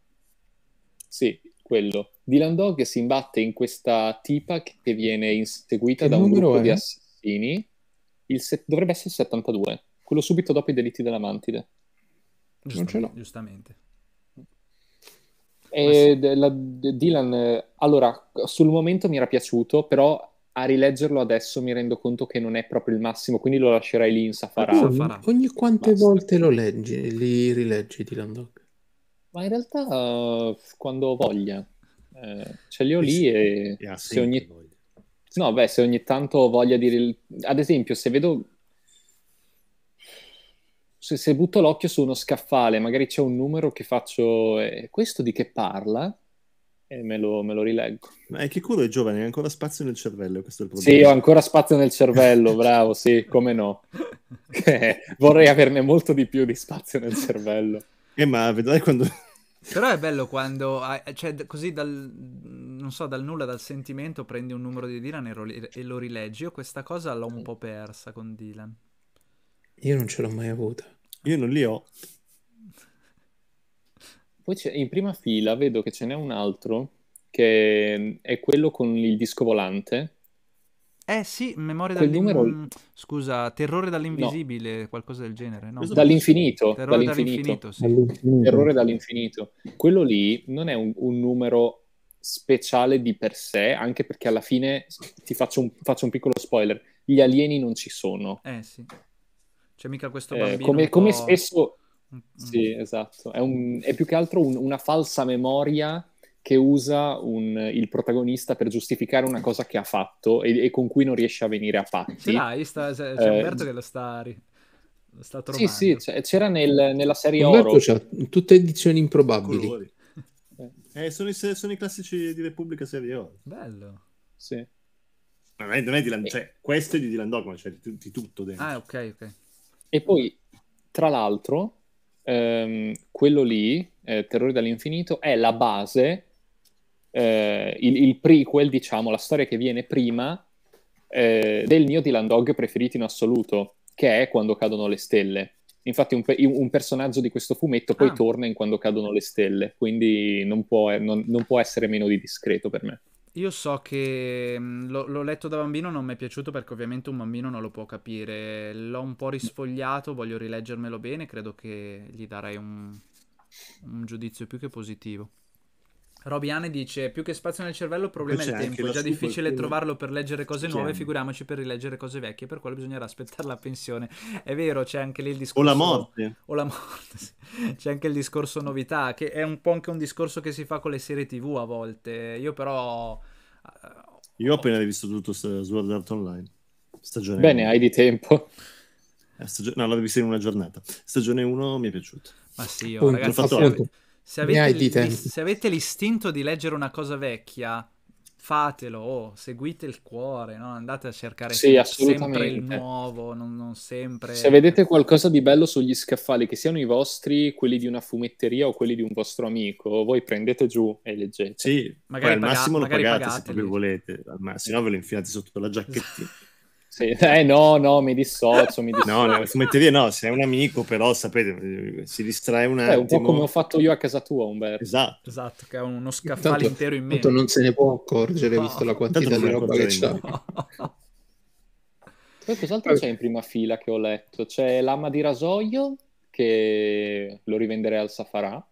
Sì, quello. Dylan Dog si imbatte in questa tipa che viene inseguita che da un gruppo è? di assassini. Se- dovrebbe essere il 72, quello subito dopo i delitti della Mantide. Giustamente, non ce l'ho. Giustamente. Eh, eh la, Dylan, allora, sul momento mi era piaciuto, però a rileggerlo adesso mi rendo conto che non è proprio il massimo, quindi lo lascerai lì in Safara. Ogni, ogni quante Basta. volte lo leggi, li rileggi Dylan Dog? Ma in realtà uh, quando ho voglia. Eh, ce li ho lì e, e se ogni... Voglia. No, beh, se ogni tanto ho voglia di... Ad esempio, se vedo se, se butto l'occhio su uno scaffale, magari c'è un numero che faccio, eh, questo di che parla? E me lo, me lo rileggo. Ma è che culo è giovane, hai ancora spazio nel cervello, questo è il problema. Sì, ho ancora spazio nel cervello, bravo, sì, come no. Eh, vorrei averne molto di più di spazio nel cervello. Eh, ma vedrai quando... Però è bello quando, cioè, così dal, non so, dal nulla, dal sentimento, prendi un numero di Dylan e lo, e lo rileggi. Io questa cosa l'ho un mm. po' persa con Dylan. Io non ce l'ho mai avuta. Io non li ho. Poi c'è, in prima fila vedo che ce n'è un altro che mm, è quello con il disco volante. Eh sì, memoria Quel Numero... Scusa, terrore dall'invisibile, no. qualcosa del genere. No. Dall'infinito. Terrore dall'infinito. dall'infinito, sì. Terrore dall'infinito. Quello lì non è un, un, numero speciale di per sé, anche perché alla fine ti faccio un, faccio un piccolo spoiler. Gli alieni non ci sono. Eh sì. C'è mica questo eh, bambino. Eh, come, come spesso. Mm. Sì, esatto. È, un, è, più che altro un, una falsa memoria che usa un, il protagonista per giustificare una cosa che ha fatto e, e con cui non riesce a venire a patti. Ce l'hai, sta, c'è Alberto eh, che lo sta, lo sta trovando. Sì, sì, c'era nel, nella serie Umberto Oro. C'ha tutte edizioni improbabili. Eh. eh, sono, i, sono, i, classici di Repubblica Serie Oro. Bello. Sì. Non è, non è di Land, eh. cioè, questo è di Dylan Dogma, cioè di, di tutto dentro. Ah, ok, ok. E poi, tra l'altro, ehm, quello lì, eh, Terrore dall'infinito, è la base, eh, il, il, prequel, diciamo, la storia che viene prima eh, del mio Dylan Dog preferito in assoluto, che è Quando cadono le stelle. Infatti un, un, personaggio di questo fumetto poi ah. torna in Quando cadono le stelle, quindi non può, eh, non, non può essere meno di discreto per me. Io so che mm, l'ho, letto da bambino, non mi è piaciuto perché ovviamente un bambino non lo può capire. L'ho un po' risfogliato, voglio rileggermelo bene, credo che gli darei un, un giudizio più che positivo. Robiane dice: Più che spazio nel cervello, problema è il tempo. È già difficile quel... trovarlo per leggere cose nuove, c'è. figuriamoci per rileggere cose vecchie. Per quello bisognerà aspettare la pensione. È vero, c'è anche lì il discorso. O la morte. O la morte. C'è anche il discorso novità, che è un po' anche un discorso che si fa con le serie TV a volte. Io, però. Eh, io ho appena rivisto tutto Sword Art Online. Stagione Bene, 1. hai di tempo. Eh, stagio... No, l'ho visto in una giornata. Stagione 1 mi è piaciuto. Ma sì, io, appunto, ragazzi, appunto. Sì, se avete, l- se avete l'istinto di leggere una cosa vecchia, fatelo, oh, seguite il cuore, no? andate a cercare sì, sempre il nuovo, non, non, sempre... Se vedete qualcosa di bello sugli scaffali, che siano i vostri, quelli di una fumetteria o quelli di un vostro amico, voi prendete giù e leggete. Sì, magari Poi, al paga- massimo lo pagate pagateli. se proprio volete, al massimo, no ve lo infilate sotto la giacchettina. Sì. Eh no, no, mi dissocio, mi dissocio. No, no, fumetteria no, se è un amico però, sapete, si distrae un attimo. Eh, è un po' come ho fatto io a casa tua, Umberto. Esatto. Esatto, che è uno scaffale tanto, intero in mezzo. non se ne può accorgere, no. visto la quantità di roba che c'è. Poi cos'altro c'è in prima fila che ho letto? C'è l'ama di rasoio, che lo rivenderei al Safarà.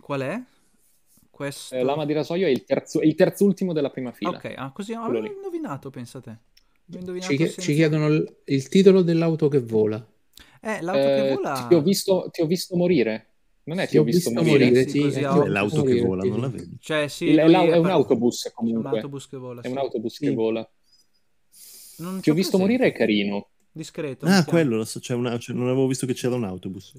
Qual è? Questo... Eh, l'ama di rasoio è il, terzo, il terzultimo della prima fila. Ok, ah, così ho ah, indovinato, pensate. Ci, ci, chiedono il, il, titolo dell'auto che vola. Eh, l'auto eh, che vola. Ti ho, visto, ti ho visto morire. Non è ti, ti ho visto, visto morire, morire sì, sì, eh, ah, ho... l'auto che vola, non la vedi. Cioè, sì, il, è, è, un autobus comunque. Un autobus che vola, È un autobus che vola. Non ti ho visto presente. morire è carino. Discreto. Ah, quello, cioè una, cioè non avevo visto che c'era un autobus.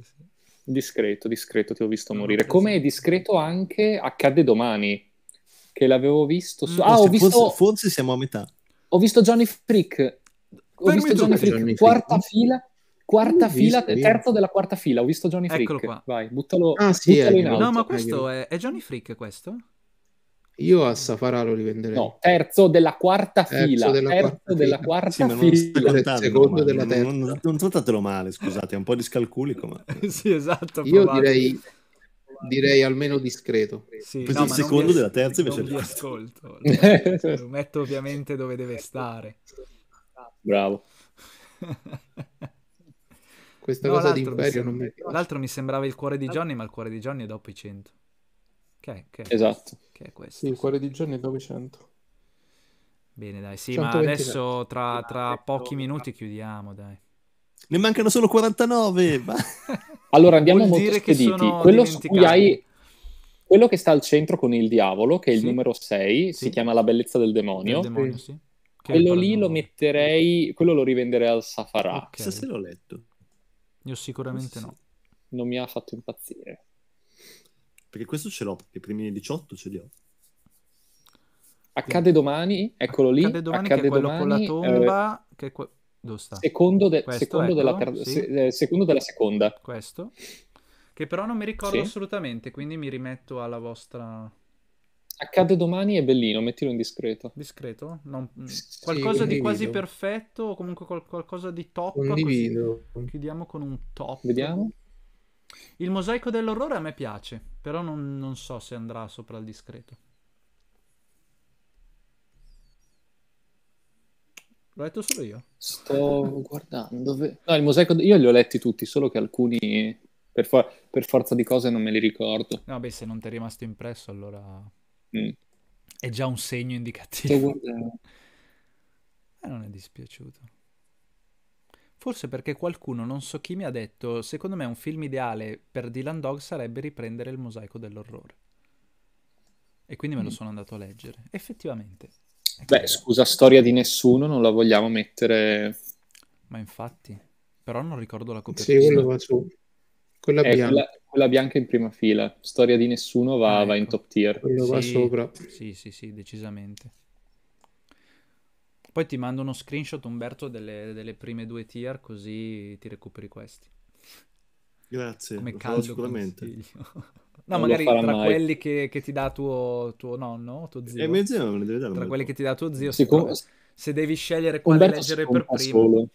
Discreto, discreto, ti ho visto non morire. Eh, Come è discreto anche Accade domani, che l'avevo visto su... Mm, ah, ho visto... forse siamo a metà ho visto Johnny Frick. Ho visto Johnny Frick, Johnny quarta Frick. fila. Quarta non fila, visto, terzo della quarta fila, ho visto Johnny Frick. Eccolo qua. Vai, buttalo, ah, sì, buttalo è, in alto. No, ma questo è, è Johnny Frick questo? Io a Safara lo rivenderei. No, terzo della quarta terzo fila. Della terzo quarta della quarta fila. sì, fila. Non secondo male, della terza. Non, non, non, trattatelo male, scusate, è un po' discalculico. Ma... sì, esatto. Io provato. direi direi almeno discreto. Sì, no, il secondo della terza invece non ascolto. lo metto ovviamente dove deve stare. Bravo. Questa no, cosa di imperio non mi piace. L'altro mi sembrava il cuore di Johnny, ma il cuore di Johnny è dopo i 100. Che è, che è esatto. Che è questo? Sì, il cuore di Johnny è dopo i 100. Bene, dai, sì, ma adesso tra, tra pochi minuti chiudiamo, dai. Ne mancano solo 49. Ma... Allora andiamo Vuol molto spediti. Quello, hai, quello che sta al centro con il diavolo, che è il sì. numero 6, sì. si chiama La bellezza del demonio. Del demonio sì. Quello lì lo metterei, quello lo rivenderei al Safarà. Okay. Chissà se l'ho letto. Io sicuramente no. Non mi ha fatto impazzire. Perché questo ce l'ho, perché i primi 18 ce li ho. Accade domani, eccolo lì. Accade domani, Accade che è domani, con la tomba, eh... che è que- Secondo, de- secondo, ecco, della ter- sì. se- eh, secondo, della seconda. Questo. Che però non mi ricordo sì. assolutamente, quindi mi rimetto alla vostra... Accade domani è bellino, mettilo in discreto. Discreto? Non... Mm, sì, qualcosa di quasi perfetto o comunque qual- qualcosa di top. Condivido. Così. Chiudiamo con un top. Vediamo. Il mosaico dell'orrore a me piace, però non, non so se andrà sopra il discreto. L'ho letto solo io. Sto guardando. No, il mosaico. Io li ho letti tutti, solo che alcuni per, for- per forza di cose non me li ricordo. No, beh, se non ti è rimasto impresso, allora. Mm. È già un segno indicativo. Sto guardando. Eh, non è dispiaciuto. Forse perché qualcuno, non so chi, mi ha detto: Secondo me, un film ideale per Dylan Dog sarebbe riprendere il mosaico dell'orrore. E quindi me lo mm. sono andato a leggere. Effettivamente. Beh, scusa, storia di nessuno, non la vogliamo mettere. Ma infatti, però non ricordo la copertina. Sì, quello va su. Quella eh, bianca. Quella, quella, bianca in prima fila. Storia di nessuno va, ecco. va in ecco. top tier. Quello sì, va sopra. Sì, sì, sì, decisamente. Poi ti mando uno screenshot, Umberto, delle, delle prime due tier, così ti recuperi questi. Grazie, Come caldo sicuramente. Consiglio. No, non magari tra mai. quelli che, che, ti dà tuo, tuo, nonno, tuo zio. E mio zio non deve dare. Tra quelli che ti dà tuo zio, Sicur- se, se devi scegliere quale Umberto leggere per primo. Solo.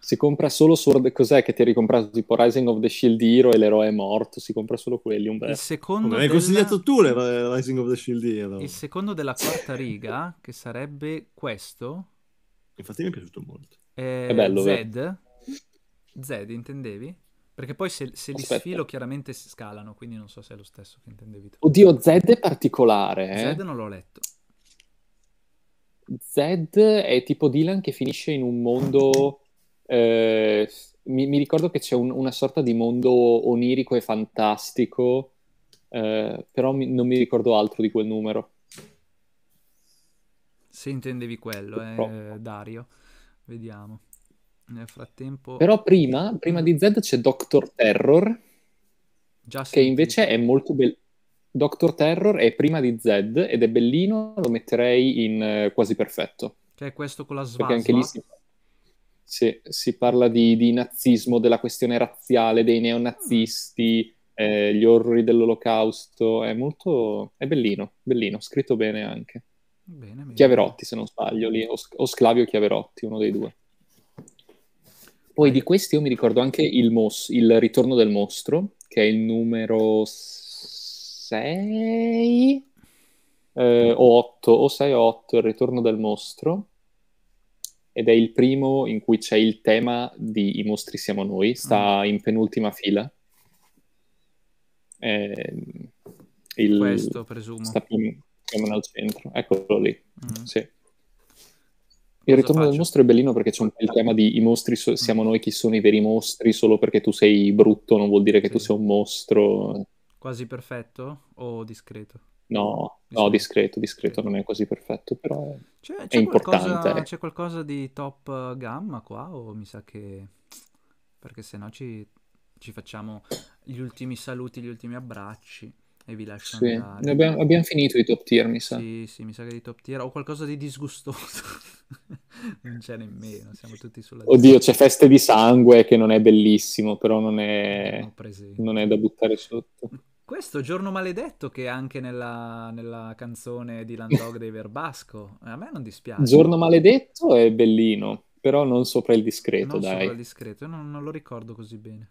Si compra solo Sword, cos'è che ti eri comprato? Tipo Rising of the Shield Hero e l'eroe è morto, si compra solo quelli, Umberto. Il secondo Come della... hai consigliato tu l'eroe Rising of the Shield Hero. Il secondo della quarta riga, che sarebbe questo. Infatti mi è piaciuto molto. È, è bello, Zed. Vero? Zed, intendevi? Perché poi se, se li sfilo chiaramente si scalano, quindi non so se è lo stesso che intendevi tu. Oddio, Zed è particolare. Eh? Z non l'ho letto. Zed è tipo Dylan che finisce in un mondo... Eh, mi, mi, ricordo che c'è un, una sorta di mondo onirico e fantastico, eh, però mi, non mi ricordo altro di quel numero. Se intendevi quello, eh, Dario. Vediamo. Nel frattempo... Però prima, prima di Z c'è Doctor Terror, Già che invece è molto bello. Doctor Terror è prima di Z ed è bellino, lo metterei in eh, quasi perfetto. Che è questo con la svasla? Perché anche lì si, si, si parla di, di, nazismo, della questione razziale, dei neonazisti, ah. eh, gli orrori dell'olocausto, è molto... è bellino, bellino, scritto bene anche. Bene, bene. Chiaverotti se non sbaglio, lì, o, o Sclavio Chiaverotti, uno dei due. Poi di questi io mi ricordo anche il, mos- il ritorno del mostro, che è il numero 6 eh, o 8, o 6 o 8, il ritorno del mostro. Ed è il primo in cui c'è il tema di I mostri siamo noi, sta mm. in penultima fila. Eh, il, Questo presumo. Sta più, più al centro, eccolo lì. Mm. Sì. Il ritorno faccio? del mostro è bellino perché c'è un po' il tema di i mostri so- mm. siamo noi chi sono i veri mostri, solo perché tu sei brutto non vuol dire che sì. tu sei un mostro. Quasi perfetto o discreto? No, discreto. no discreto, discreto, non è quasi perfetto, però c'è, è importante. Qualcosa, c'è qualcosa di top gamma qua o mi sa che... perché se no ci, ci facciamo gli ultimi saluti, gli ultimi abbracci e vi lascio sì. andare. Abbiamo, abbiamo, finito i top tier, mi sa. Sì, sì, mi sa che di top tier ho qualcosa di disgustoso. non c'è nemmeno, siamo tutti sulla... Oddio, c'è Feste di Sangue che non è bellissimo, però non è, non è da buttare sotto. Questo giorno maledetto che è anche nella, nella canzone di Landog dei Verbasco, a me non dispiace. Giorno maledetto è bellino, però non sopra il discreto, non dai. Sopra il discreto, io non, non lo ricordo così bene.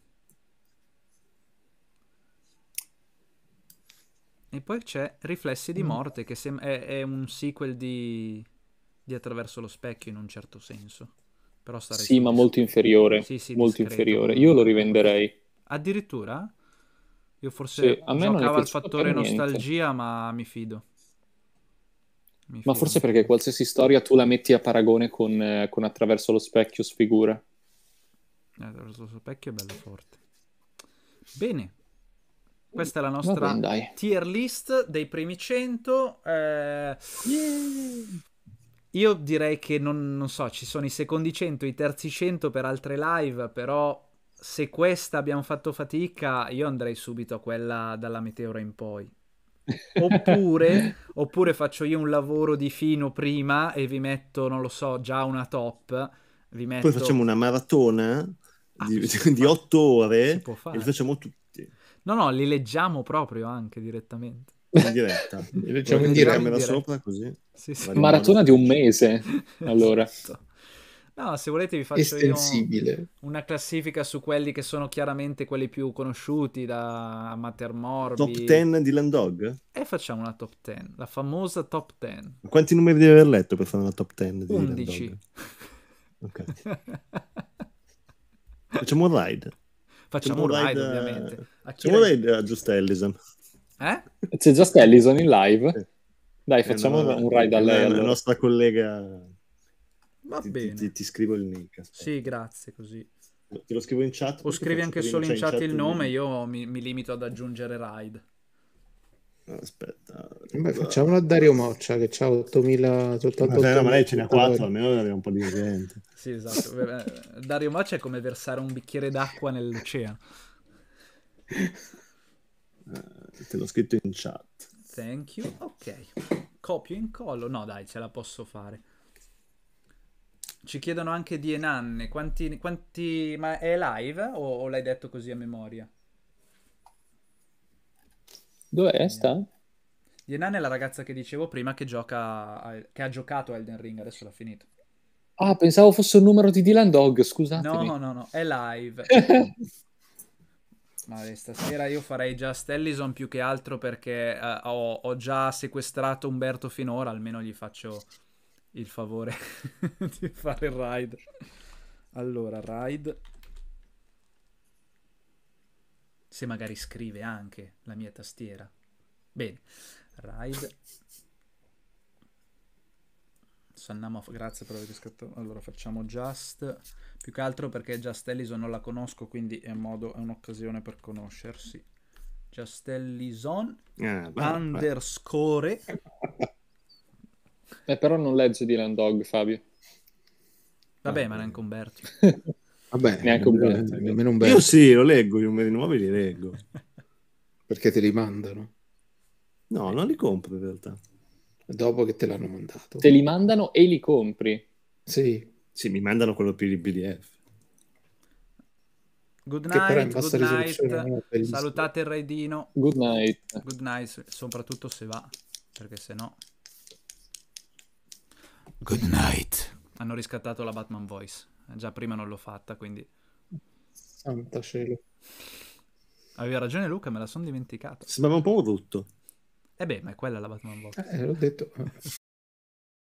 E poi c'è Riflessi di mm. morte, che sem- è, è, un sequel di... di Attraverso lo specchio in un certo senso. Però sta sì, ma molto inferiore. Sì, sì, molto inferiore. Io lo rivenderei. Addirittura? Io forse sì, a me giocavo al fattore nostalgia, ma mi fido. mi fido. Ma forse perché qualsiasi storia tu la metti a paragone con, eh, con Attraverso lo specchio sfigura. Attraverso lo specchio è bello forte. Bene, questa è la nostra bene, tier list dei primi 100. Eh... Yeah. Io direi che non, non so, ci sono i secondi 100, i terzi 100 per altre live, però se questa abbiamo fatto fatica, io andrei subito a quella dalla meteora in poi. Oppure, oppure, faccio io un lavoro di fino prima e vi metto, non lo so, già una top. Vi metto... Poi facciamo una maratona ah, di, di 8 ore e li facciamo tutti No, no, li leggiamo proprio anche direttamente. In diretta. Li leggiamo in diretta, camera sopra così. Sì, sì. Maratona di un mese, allora. Esatto. No, se volete vi faccio una classifica su quelli che sono chiaramente quelli più conosciuti da Amateur Morbi. Top 10 di Landog? E facciamo una top 10, la famosa top 10. Quanti numeri devi aver letto per fare una top 10 di 11. Ok. facciamo un ride. Facciamo un ride, da... ovviamente. Facciamo un ride a Just Ellison. Eh? C'è Just Ellison in live? Dai, facciamo no, un ride a lei. Allora. nostra collega... Va ti, bene. Ti, ti, scrivo il link. Aspetta. Sì, grazie, così. Te lo scrivo in chat. O scrivi anche solo in chat, in chat, il nome, io mi, mi limito ad aggiungere ride. Aspetta, Beh, facciamolo a Dario Moccia che ha 8000 soltanto. Ma, ma lei ce ne ha 4, almeno deve avere un po' di gente. sì, esatto. Eh, Dario Moccia è come versare un bicchiere d'acqua nell'oceano. Uh, eh, te l'ho scritto in chat. Thank you. Ok, copio e incollo. No, dai, ce la posso fare. Ci chiedono anche di Enanne. Quanti, quanti... Ma è live o, o l'hai detto così a memoria? Dove è, sta? Yenan è la ragazza che dicevo prima che, gioca che ha giocato Elden Ring, adesso l'ha finito. Ah, pensavo fosse un numero di Dylan Dog, scusate. No, no, no, no, è live. Ma stasera io farei già Stellison più che altro perché uh, ho, ho, già sequestrato Umberto finora, almeno gli faccio il favore di fare il ride. Allora, ride se magari scrive anche la mia tastiera. Bene, ride. Sannamo, grazie per aver scritto. Allora facciamo Just, più che altro perché Just Ellison non la conosco, quindi è, modo, è un'occasione per conoscersi. Just Ellison eh, underscore. Beh, però non legge Dylan Dog, Fabio. Vabbè, ah, ma neanche Umberto. Vabbè, neanche un bel, eh, un bel. Io sì, lo leggo, i numeri nuovi li leggo. Perché te li mandano? No, non li compro in realtà. Dopo che te l'hanno mandato. Te li mandano e li compri. Sì. Sì, mi mandano quello per il PDF. Good night, good night. salutate il raidino. Good night. Good night, soprattutto se va, perché se no... Good night. Hanno riscattato la Batman Voice. Già prima non l'ho fatta, quindi... Santa cielo. Aveva ragione Luca, me la sono dimenticata. Sembrava un po' un E eh beh, ma è quella la Batman Box. Eh, l'ho detto.